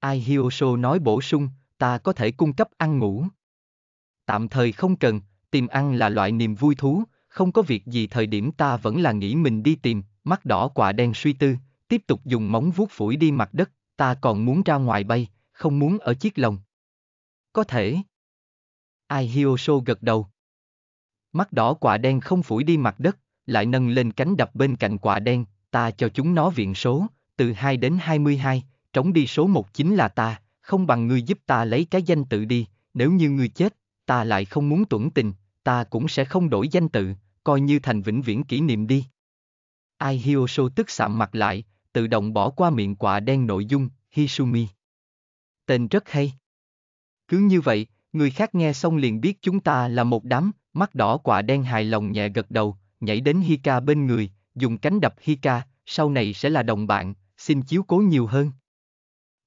Ai Hioso nói bổ sung, ta có thể cung cấp ăn ngủ. Tạm thời không cần, tìm ăn là loại niềm vui thú, không có việc gì thời điểm ta vẫn là nghĩ mình đi tìm, mắt đỏ quạ đen suy tư, tiếp tục dùng móng vuốt phủi đi mặt đất, ta còn muốn ra ngoài bay, không muốn ở chiếc lồng. Có thể. Ai Hioso gật đầu. Mắt đỏ quả đen không phủi đi mặt đất, lại nâng lên cánh đập bên cạnh quả đen, ta cho chúng nó viện số, từ 2 đến 22, trống đi số 1 chính là ta, không bằng ngươi giúp ta lấy cái danh tự đi, nếu như ngươi chết, ta lại không muốn tuẩn tình, ta cũng sẽ không đổi danh tự, coi như thành vĩnh viễn kỷ niệm đi. Ai Hioso tức sạm mặt lại, tự động bỏ qua miệng quạ đen nội dung, Hisumi. Tên rất hay. Cứ như vậy, người khác nghe xong liền biết chúng ta là một đám, mắt đỏ quạ đen hài lòng nhẹ gật đầu, nhảy đến Hika bên người, dùng cánh đập Hika, sau này sẽ là đồng bạn, xin chiếu cố nhiều hơn.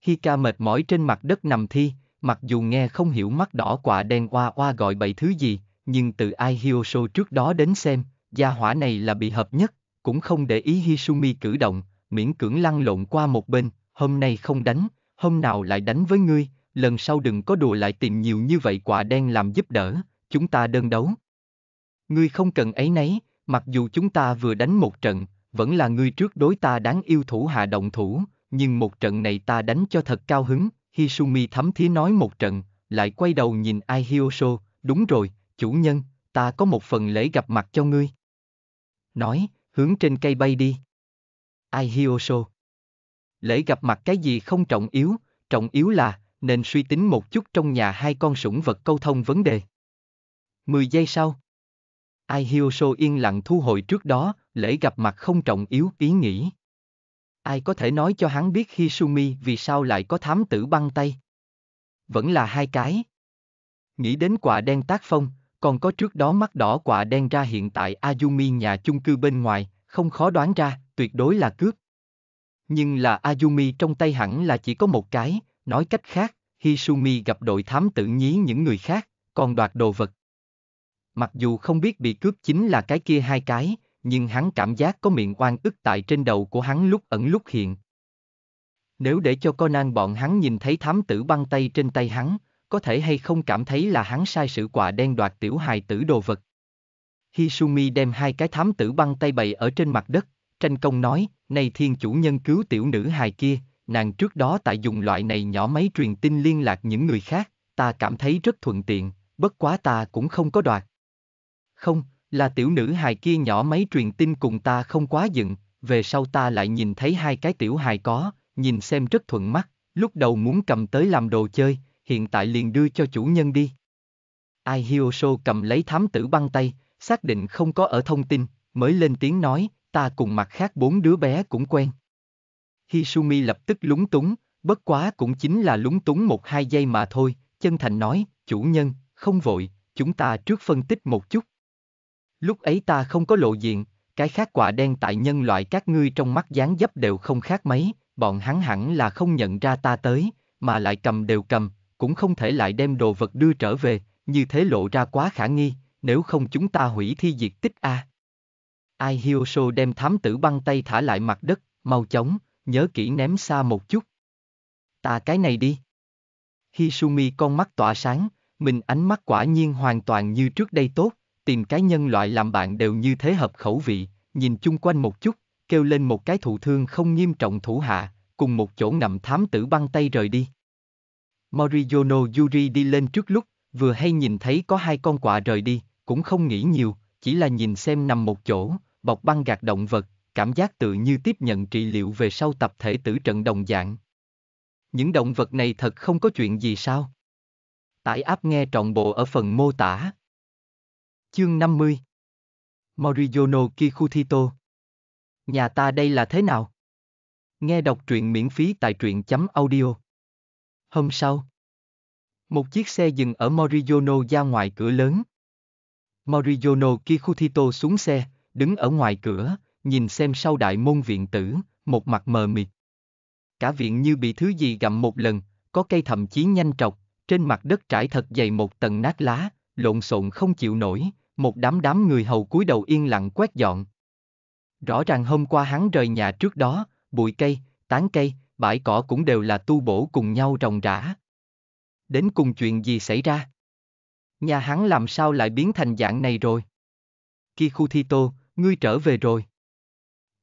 Hika mệt mỏi trên mặt đất nằm thi, mặc dù nghe không hiểu mắt đỏ quạ đen oa oa gọi bậy thứ gì, nhưng từ ai Hioso trước đó đến xem, gia hỏa này là bị hợp nhất, cũng không để ý Hisumi cử động, miễn cưỡng lăn lộn qua một bên, hôm nay không đánh, hôm nào lại đánh với ngươi, lần sau đừng có đùa lại tìm nhiều như vậy quả đen làm giúp đỡ, chúng ta đơn đấu. Ngươi không cần ấy nấy, mặc dù chúng ta vừa đánh một trận, vẫn là ngươi trước đối ta đáng yêu thủ hạ động thủ, nhưng một trận này ta đánh cho thật cao hứng, Hisumi thấm thía nói một trận, lại quay đầu nhìn Ai đúng rồi, chủ nhân, ta có một phần lễ gặp mặt cho ngươi. Nói, hướng trên cây bay đi. Ai Hyoso. Lễ gặp mặt cái gì không trọng yếu, trọng yếu là nên suy tính một chút trong nhà hai con sủng vật câu thông vấn đề. 10 giây sau. Ai Hyoso yên lặng thu hồi trước đó, lễ gặp mặt không trọng yếu ý nghĩ. Ai có thể nói cho hắn biết Hisumi vì sao lại có thám tử băng tay? Vẫn là hai cái. Nghĩ đến quả đen tác phong, còn có trước đó mắt đỏ quả đen ra hiện tại Ayumi nhà chung cư bên ngoài, không khó đoán ra, tuyệt đối là cướp. Nhưng là Ayumi trong tay hẳn là chỉ có một cái, nói cách khác, Hisumi gặp đội thám tử nhí những người khác, còn đoạt đồ vật. Mặc dù không biết bị cướp chính là cái kia hai cái, nhưng hắn cảm giác có miệng oan ức tại trên đầu của hắn lúc ẩn lúc hiện. Nếu để cho Conan bọn hắn nhìn thấy thám tử băng tay trên tay hắn, có thể hay không cảm thấy là hắn sai sự quả đen đoạt tiểu hài tử đồ vật. Hisumi đem hai cái thám tử băng tay bày ở trên mặt đất, tranh công nói, này thiên chủ nhân cứu tiểu nữ hài kia, nàng trước đó tại dùng loại này nhỏ máy truyền tin liên lạc những người khác, ta cảm thấy rất thuận tiện, bất quá ta cũng không có đoạt. Không, là tiểu nữ hài kia nhỏ máy truyền tin cùng ta không quá dựng, về sau ta lại nhìn thấy hai cái tiểu hài có, nhìn xem rất thuận mắt, lúc đầu muốn cầm tới làm đồ chơi, hiện tại liền đưa cho chủ nhân đi. Ai Hioso cầm lấy thám tử băng tay, xác định không có ở thông tin, mới lên tiếng nói, ta cùng mặt khác bốn đứa bé cũng quen. Hisumi lập tức lúng túng, bất quá cũng chính là lúng túng một hai giây mà thôi, chân thành nói, chủ nhân, không vội, chúng ta trước phân tích một chút. Lúc ấy ta không có lộ diện, cái khác quả đen tại nhân loại các ngươi trong mắt dáng dấp đều không khác mấy, bọn hắn hẳn là không nhận ra ta tới, mà lại cầm đều cầm, cũng không thể lại đem đồ vật đưa trở về, như thế lộ ra quá khả nghi, nếu không chúng ta hủy thi diệt tích a. À. Ai Hioso đem thám tử băng tay thả lại mặt đất, mau chóng, nhớ kỹ ném xa một chút. Ta cái này đi. Hisumi con mắt tỏa sáng, mình ánh mắt quả nhiên hoàn toàn như trước đây tốt, tìm cái nhân loại làm bạn đều như thế hợp khẩu vị, nhìn chung quanh một chút, kêu lên một cái thụ thương không nghiêm trọng thủ hạ, cùng một chỗ nằm thám tử băng tay rời đi. Moriyono Yuri đi lên trước lúc, vừa hay nhìn thấy có hai con quạ rời đi, cũng không nghĩ nhiều, chỉ là nhìn xem nằm một chỗ, bọc băng gạt động vật, cảm giác tự như tiếp nhận trị liệu về sau tập thể tử trận đồng dạng. Những động vật này thật không có chuyện gì sao? Tải áp nghe trọn bộ ở phần mô tả. Chương 50 Moriyono Kikuthito Nhà ta đây là thế nào? Nghe đọc truyện miễn phí tại truyện.audio Chấm Hôm sau Một chiếc xe dừng ở Moriyono ra ngoài cửa lớn, Morizono Kikuthito xuống xe, đứng ở ngoài cửa, nhìn xem sau đại môn viện tử, một mặt mờ mịt. Cả viện như bị thứ gì gặm một lần, có cây thậm chí nhanh trọc, trên mặt đất trải thật dày một tầng nát lá, lộn xộn không chịu nổi, một đám đám người hầu cúi đầu yên lặng quét dọn. Rõ ràng hôm qua hắn rời nhà trước đó, bụi cây, tán cây, bãi cỏ cũng đều là tu bổ cùng nhau ròng rã. Đến cùng chuyện gì xảy ra? Nhà hắn làm sao lại biến thành dạng này rồi? Kikuthito, ngươi trở về rồi.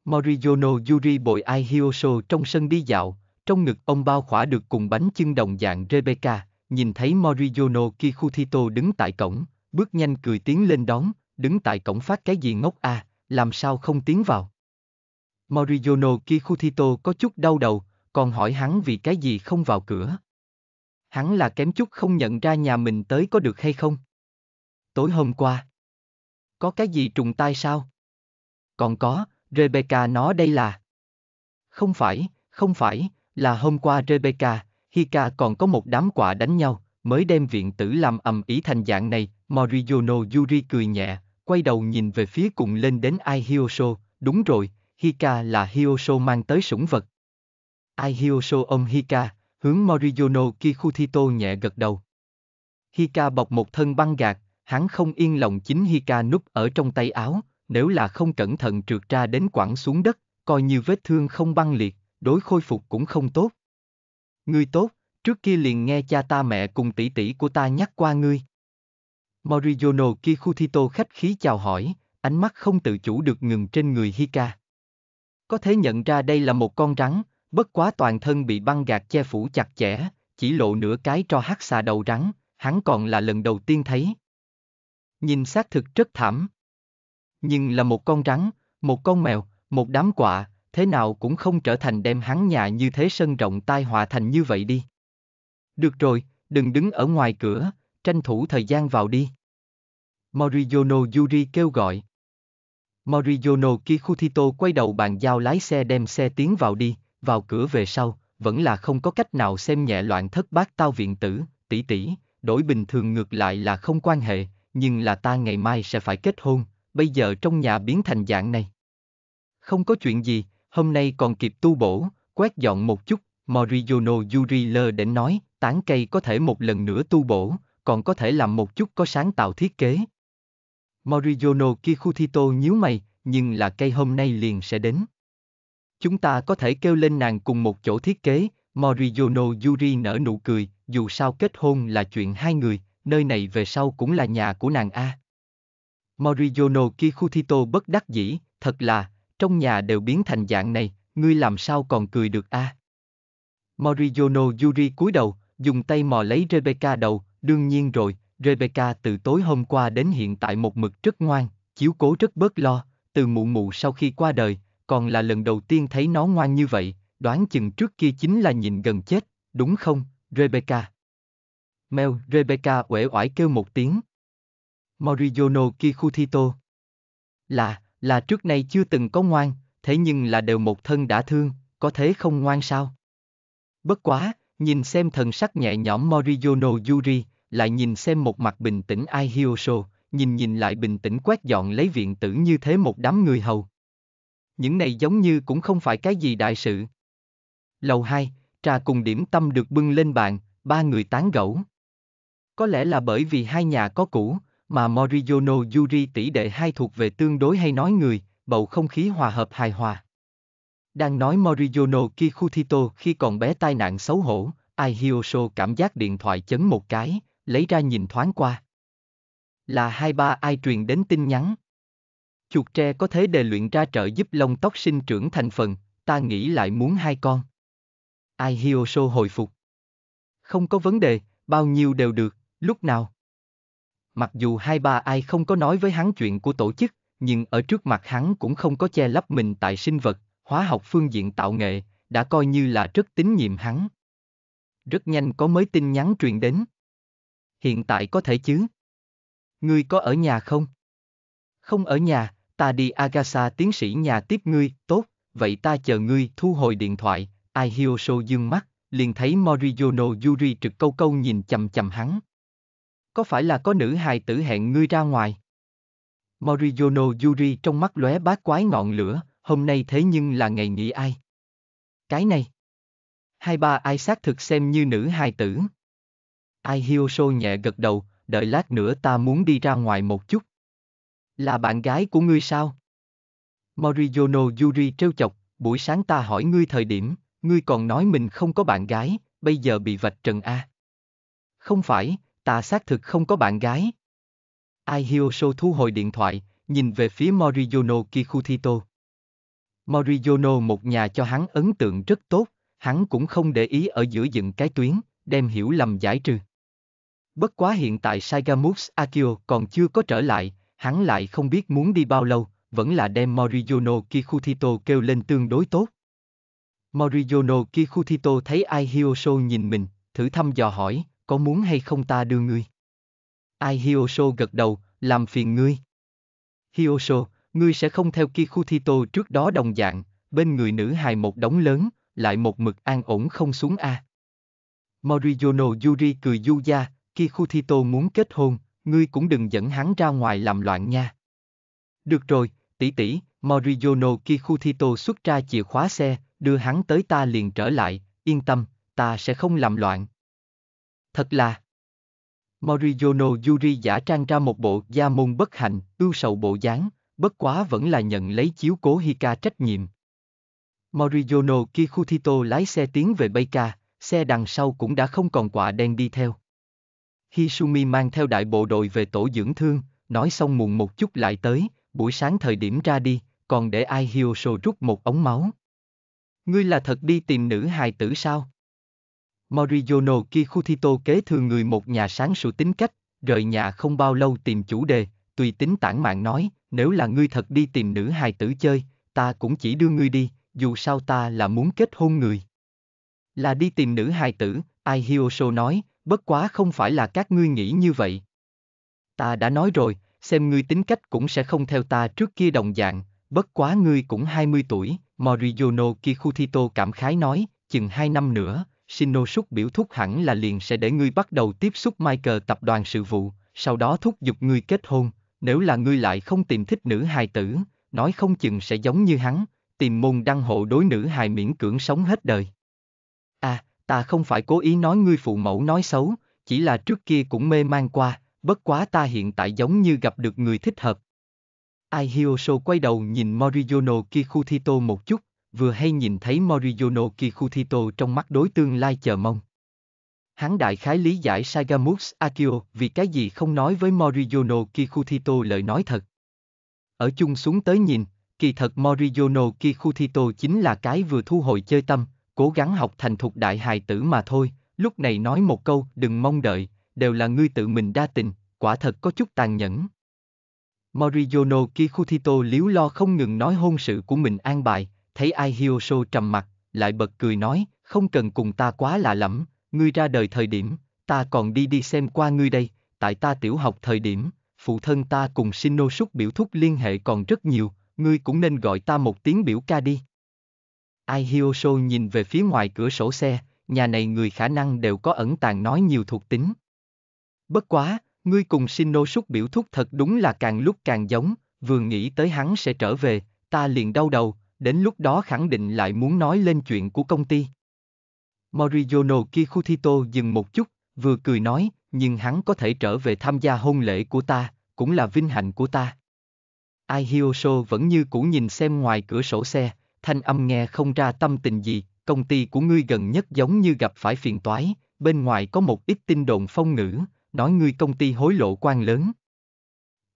Moriyono Yuri bội Ai Hyoso trong sân đi dạo, trong ngực ông bao khỏa được cùng bánh chưng đồng dạng Rebecca, nhìn thấy Moriyono Kikuthito đứng tại cổng, bước nhanh cười tiến lên đón, đứng tại cổng phát cái gì ngốc à, làm sao không tiến vào. Moriyono Kikuthito có chút đau đầu, còn hỏi hắn vì cái gì không vào cửa hắn là kém chút không nhận ra nhà mình tới có được hay không. Tối hôm qua, có cái gì trùng tai sao? Còn có, Rebecca nó đây là... Không phải, không phải, là hôm qua Rebecca, Hika còn có một đám quả đánh nhau, mới đem viện tử làm ầm ý thành dạng này, Moriono Yuri cười nhẹ, quay đầu nhìn về phía cùng lên đến Ai Hiyosho, đúng rồi, Hika là Hiyosho mang tới sủng vật. Ai Hiyosho ôm Hika, hướng Moriono Kikuthito nhẹ gật đầu. Hika bọc một thân băng gạt, hắn không yên lòng chính Hika núp ở trong tay áo, nếu là không cẩn thận trượt ra đến quẳng xuống đất, coi như vết thương không băng liệt, đối khôi phục cũng không tốt. Ngươi tốt, trước kia liền nghe cha ta mẹ cùng tỷ tỷ của ta nhắc qua ngươi. Moriono Kikuthito khách khí chào hỏi, ánh mắt không tự chủ được ngừng trên người Hika. Có thể nhận ra đây là một con rắn, Bất quá toàn thân bị băng gạc che phủ chặt chẽ, chỉ lộ nửa cái cho hát xà đầu rắn, hắn còn là lần đầu tiên thấy. Nhìn xác thực rất thảm. Nhưng là một con rắn, một con mèo, một đám quạ, thế nào cũng không trở thành đem hắn nhà như thế sân rộng tai họa thành như vậy đi. Được rồi, đừng đứng ở ngoài cửa, tranh thủ thời gian vào đi. Moriyono Yuri kêu gọi. Moriyono Kikuthito quay đầu bàn giao lái xe đem xe tiến vào đi, vào cửa về sau, vẫn là không có cách nào xem nhẹ loạn thất bát tao viện tử, tỷ tỷ, đổi bình thường ngược lại là không quan hệ, nhưng là ta ngày mai sẽ phải kết hôn, bây giờ trong nhà biến thành dạng này. Không có chuyện gì, hôm nay còn kịp tu bổ, quét dọn một chút, Moriono Yuri lơ để nói, tán cây có thể một lần nữa tu bổ, còn có thể làm một chút có sáng tạo thiết kế. Moriono Kikuthito nhíu mày, nhưng là cây hôm nay liền sẽ đến chúng ta có thể kêu lên nàng cùng một chỗ thiết kế, Moriono Yuri nở nụ cười, dù sao kết hôn là chuyện hai người, nơi này về sau cũng là nhà của nàng A. Moriono Kikuthito bất đắc dĩ, thật là, trong nhà đều biến thành dạng này, ngươi làm sao còn cười được A. Moriono Yuri cúi đầu, dùng tay mò lấy Rebecca đầu, đương nhiên rồi, Rebecca từ tối hôm qua đến hiện tại một mực rất ngoan, chiếu cố rất bớt lo, từ mụ mụ sau khi qua đời, còn là lần đầu tiên thấy nó ngoan như vậy, đoán chừng trước kia chính là nhìn gần chết, đúng không, Rebecca? Mel, Rebecca uể oải kêu một tiếng. Moriono Kikuthito. Là, là trước nay chưa từng có ngoan, thế nhưng là đều một thân đã thương, có thế không ngoan sao? Bất quá, nhìn xem thần sắc nhẹ nhõm Moriono Yuri, lại nhìn xem một mặt bình tĩnh Ai Hiosho, nhìn nhìn lại bình tĩnh quét dọn lấy viện tử như thế một đám người hầu những này giống như cũng không phải cái gì đại sự. Lầu 2, trà cùng điểm tâm được bưng lên bàn, ba người tán gẫu. Có lẽ là bởi vì hai nhà có cũ, mà Moriono Yuri tỷ đệ hai thuộc về tương đối hay nói người, bầu không khí hòa hợp hài hòa. Đang nói Moriono Kikuthito khi còn bé tai nạn xấu hổ, Ai cảm giác điện thoại chấn một cái, lấy ra nhìn thoáng qua. Là hai ba ai truyền đến tin nhắn chuột tre có thế đề luyện ra trợ giúp lông tóc sinh trưởng thành phần, ta nghĩ lại muốn hai con. Ai Hioso hồi phục. Không có vấn đề, bao nhiêu đều được, lúc nào. Mặc dù hai ba ai không có nói với hắn chuyện của tổ chức, nhưng ở trước mặt hắn cũng không có che lấp mình tại sinh vật, hóa học phương diện tạo nghệ, đã coi như là rất tín nhiệm hắn. Rất nhanh có mới tin nhắn truyền đến. Hiện tại có thể chứ? Ngươi có ở nhà không? Không ở nhà, ta đi Agasa tiến sĩ nhà tiếp ngươi, tốt, vậy ta chờ ngươi thu hồi điện thoại, Ai Hioso dương mắt, liền thấy Moriyono Yuri trực câu câu nhìn chầm chầm hắn. Có phải là có nữ hài tử hẹn ngươi ra ngoài? Moriyono Yuri trong mắt lóe bát quái ngọn lửa, hôm nay thế nhưng là ngày nghỉ ai? Cái này. Hai ba ai xác thực xem như nữ hài tử. Ai Hioso nhẹ gật đầu, đợi lát nữa ta muốn đi ra ngoài một chút. Là bạn gái của ngươi sao? Moriono Yuri trêu chọc, buổi sáng ta hỏi ngươi thời điểm, ngươi còn nói mình không có bạn gái, bây giờ bị vạch trần A. À? Không phải, ta xác thực không có bạn gái. Ai thu hồi điện thoại, nhìn về phía Moriono Kikuthito. Moriono một nhà cho hắn ấn tượng rất tốt, hắn cũng không để ý ở giữa dựng cái tuyến, đem hiểu lầm giải trừ. Bất quá hiện tại Saigamus Akio còn chưa có trở lại, hắn lại không biết muốn đi bao lâu, vẫn là đem Morijono Kikuthito kêu lên tương đối tốt. Morijono Kikuthito thấy Ai Hyoso nhìn mình, thử thăm dò hỏi, có muốn hay không ta đưa ngươi? Ai Hyoso gật đầu, làm phiền ngươi. Hyoso, ngươi sẽ không theo Kikuthito trước đó đồng dạng, bên người nữ hài một đống lớn, lại một mực an ổn không xuống a. À. Morijono Yuri cười du gia, Kikuthito muốn kết hôn, ngươi cũng đừng dẫn hắn ra ngoài làm loạn nha. Được rồi, tỷ tỷ, Morizono Kikuthito xuất ra chìa khóa xe, đưa hắn tới ta liền trở lại, yên tâm, ta sẽ không làm loạn. Thật là... Morizono Yuri giả trang ra một bộ gia môn bất hạnh, ưu sầu bộ dáng, bất quá vẫn là nhận lấy chiếu cố Hika trách nhiệm. Morizono Kikuthito lái xe tiến về Beika, xe đằng sau cũng đã không còn quả đen đi theo. Hisumi mang theo đại bộ đội về tổ dưỡng thương, nói xong muộn một chút lại tới, buổi sáng thời điểm ra đi, còn để ai Hioso rút một ống máu. Ngươi là thật đi tìm nữ hài tử sao? Moriyono Kikuthito kế thừa người một nhà sáng sủa tính cách, rời nhà không bao lâu tìm chủ đề, tùy tính tản mạng nói, nếu là ngươi thật đi tìm nữ hài tử chơi, ta cũng chỉ đưa ngươi đi, dù sao ta là muốn kết hôn người. Là đi tìm nữ hài tử, Ai Hioso nói, bất quá không phải là các ngươi nghĩ như vậy. Ta đã nói rồi, xem ngươi tính cách cũng sẽ không theo ta trước kia đồng dạng, bất quá ngươi cũng 20 tuổi, Moriono Kikuthito cảm khái nói, chừng 2 năm nữa, Shino biểu thúc hẳn là liền sẽ để ngươi bắt đầu tiếp xúc Michael tập đoàn sự vụ, sau đó thúc giục ngươi kết hôn, nếu là ngươi lại không tìm thích nữ hài tử, nói không chừng sẽ giống như hắn, tìm môn đăng hộ đối nữ hài miễn cưỡng sống hết đời. À, ta không phải cố ý nói ngươi phụ mẫu nói xấu, chỉ là trước kia cũng mê man qua, bất quá ta hiện tại giống như gặp được người thích hợp. Ai Hioso quay đầu nhìn Moriyono Kikuthito một chút, vừa hay nhìn thấy Moriyono Kikuthito trong mắt đối tương lai chờ mong. Hắn đại khái lý giải Sagamux Akio vì cái gì không nói với Moriyono Kikuthito lời nói thật. Ở chung xuống tới nhìn, kỳ thật Moriyono Kikuthito chính là cái vừa thu hồi chơi tâm, cố gắng học thành thục đại hài tử mà thôi, lúc này nói một câu đừng mong đợi, đều là ngươi tự mình đa tình, quả thật có chút tàn nhẫn. Moriyono Kikuthito liếu lo không ngừng nói hôn sự của mình an bài, thấy Ai Hiyoso trầm mặt, lại bật cười nói, không cần cùng ta quá lạ lẫm, ngươi ra đời thời điểm, ta còn đi đi xem qua ngươi đây, tại ta tiểu học thời điểm, phụ thân ta cùng Shino biểu thúc liên hệ còn rất nhiều, ngươi cũng nên gọi ta một tiếng biểu ca đi. Ai Hyoso nhìn về phía ngoài cửa sổ xe, nhà này người khả năng đều có ẩn tàng nói nhiều thuộc tính. Bất quá, ngươi cùng Shinno súc biểu thúc thật đúng là càng lúc càng giống, vừa nghĩ tới hắn sẽ trở về, ta liền đau đầu, đến lúc đó khẳng định lại muốn nói lên chuyện của công ty. Moriyono Kikuthito dừng một chút, vừa cười nói, nhưng hắn có thể trở về tham gia hôn lễ của ta, cũng là vinh hạnh của ta. Ai Hyoso vẫn như cũ nhìn xem ngoài cửa sổ xe, thanh âm nghe không ra tâm tình gì, công ty của ngươi gần nhất giống như gặp phải phiền toái, bên ngoài có một ít tin đồn phong ngữ, nói ngươi công ty hối lộ quan lớn.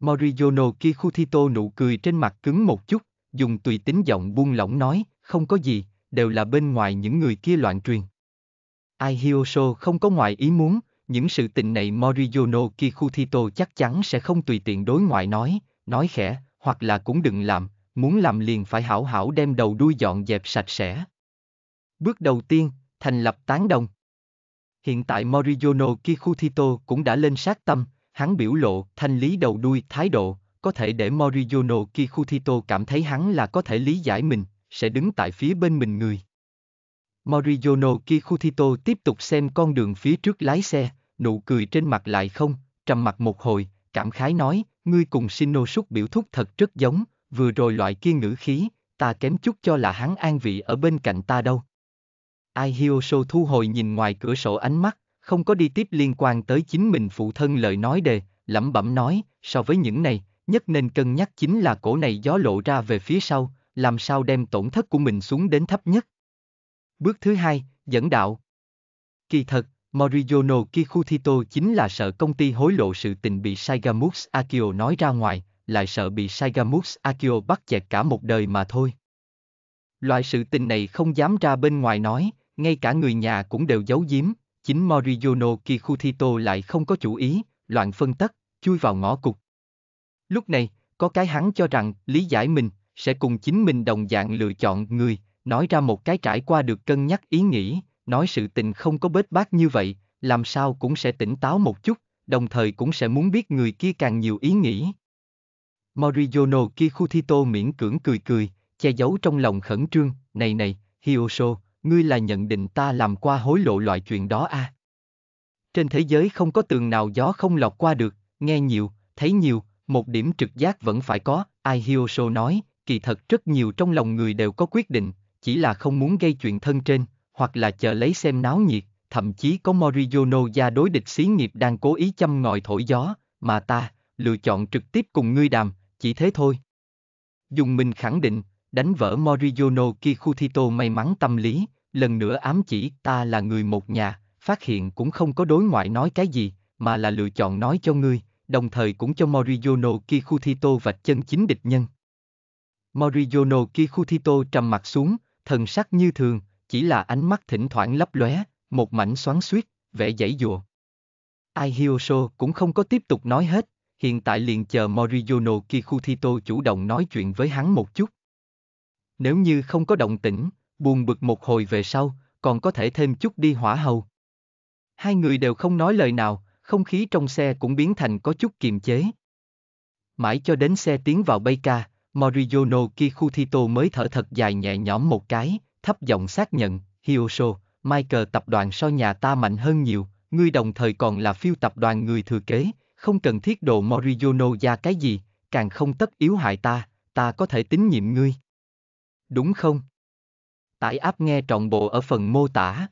Moriyono Kikuthito nụ cười trên mặt cứng một chút, dùng tùy tính giọng buông lỏng nói, không có gì, đều là bên ngoài những người kia loạn truyền. Ai Hiosho không có ngoại ý muốn, những sự tình này Moriyono Kikuthito chắc chắn sẽ không tùy tiện đối ngoại nói, nói khẽ, hoặc là cũng đừng làm, muốn làm liền phải hảo hảo đem đầu đuôi dọn dẹp sạch sẽ. Bước đầu tiên, thành lập tán đồng. Hiện tại Moriono Kikuchito cũng đã lên sát tâm, hắn biểu lộ thanh lý đầu đuôi thái độ, có thể để Moriono Kikuchito cảm thấy hắn là có thể lý giải mình, sẽ đứng tại phía bên mình người. Moriono Kikuchito tiếp tục xem con đường phía trước lái xe, nụ cười trên mặt lại không, trầm mặt một hồi, cảm khái nói, ngươi cùng Shinosuke biểu thúc thật rất giống, vừa rồi loại kia ngữ khí, ta kém chút cho là hắn an vị ở bên cạnh ta đâu. Ai Hioso thu hồi nhìn ngoài cửa sổ ánh mắt, không có đi tiếp liên quan tới chính mình phụ thân lời nói đề, lẩm bẩm nói, so với những này, nhất nên cân nhắc chính là cổ này gió lộ ra về phía sau, làm sao đem tổn thất của mình xuống đến thấp nhất. Bước thứ hai, dẫn đạo. Kỳ thật, Moriyono Kikuthito chính là sợ công ty hối lộ sự tình bị Saigamus Akio nói ra ngoài, lại sợ bị Saigamus Akio bắt chẹt cả một đời mà thôi. Loại sự tình này không dám ra bên ngoài nói, ngay cả người nhà cũng đều giấu giếm, chính Moriono Kikuthito lại không có chủ ý, loạn phân tất, chui vào ngõ cục. Lúc này, có cái hắn cho rằng lý giải mình sẽ cùng chính mình đồng dạng lựa chọn người, nói ra một cái trải qua được cân nhắc ý nghĩ, nói sự tình không có bết bát như vậy, làm sao cũng sẽ tỉnh táo một chút, đồng thời cũng sẽ muốn biết người kia càng nhiều ý nghĩ, Moriono Kikuchito miễn cưỡng cười cười, che giấu trong lòng khẩn trương, này này, Hiosho, ngươi là nhận định ta làm qua hối lộ loại chuyện đó à? Trên thế giới không có tường nào gió không lọt qua được, nghe nhiều, thấy nhiều, một điểm trực giác vẫn phải có, ai Hiosho nói, kỳ thật rất nhiều trong lòng người đều có quyết định, chỉ là không muốn gây chuyện thân trên, hoặc là chờ lấy xem náo nhiệt, thậm chí có Moriono gia đối địch xí nghiệp đang cố ý chăm ngòi thổi gió, mà ta, lựa chọn trực tiếp cùng ngươi đàm, chỉ thế thôi. Dùng mình khẳng định, đánh vỡ Moriono Kikuchito may mắn tâm lý, lần nữa ám chỉ ta là người một nhà, phát hiện cũng không có đối ngoại nói cái gì, mà là lựa chọn nói cho ngươi, đồng thời cũng cho Moriono Kikuchito vạch chân chính địch nhân. Moriono Kikuchito trầm mặt xuống, thần sắc như thường, chỉ là ánh mắt thỉnh thoảng lấp lóe, một mảnh xoắn suýt, vẻ dãy dụa. Ai Hioso cũng không có tiếp tục nói hết, hiện tại liền chờ Moriono Kikuthito chủ động nói chuyện với hắn một chút. Nếu như không có động tĩnh, buồn bực một hồi về sau, còn có thể thêm chút đi hỏa hầu. Hai người đều không nói lời nào, không khí trong xe cũng biến thành có chút kiềm chế. Mãi cho đến xe tiến vào Beika, Moriono Kikuthito mới thở thật dài nhẹ nhõm một cái, thấp giọng xác nhận, Hiosho, Michael tập đoàn so nhà ta mạnh hơn nhiều, ngươi đồng thời còn là phiêu tập đoàn người thừa kế, không cần thiết đồ Moriono ra cái gì, càng không tất yếu hại ta, ta có thể tín nhiệm ngươi. Đúng không? Tải áp nghe trọn bộ ở phần mô tả.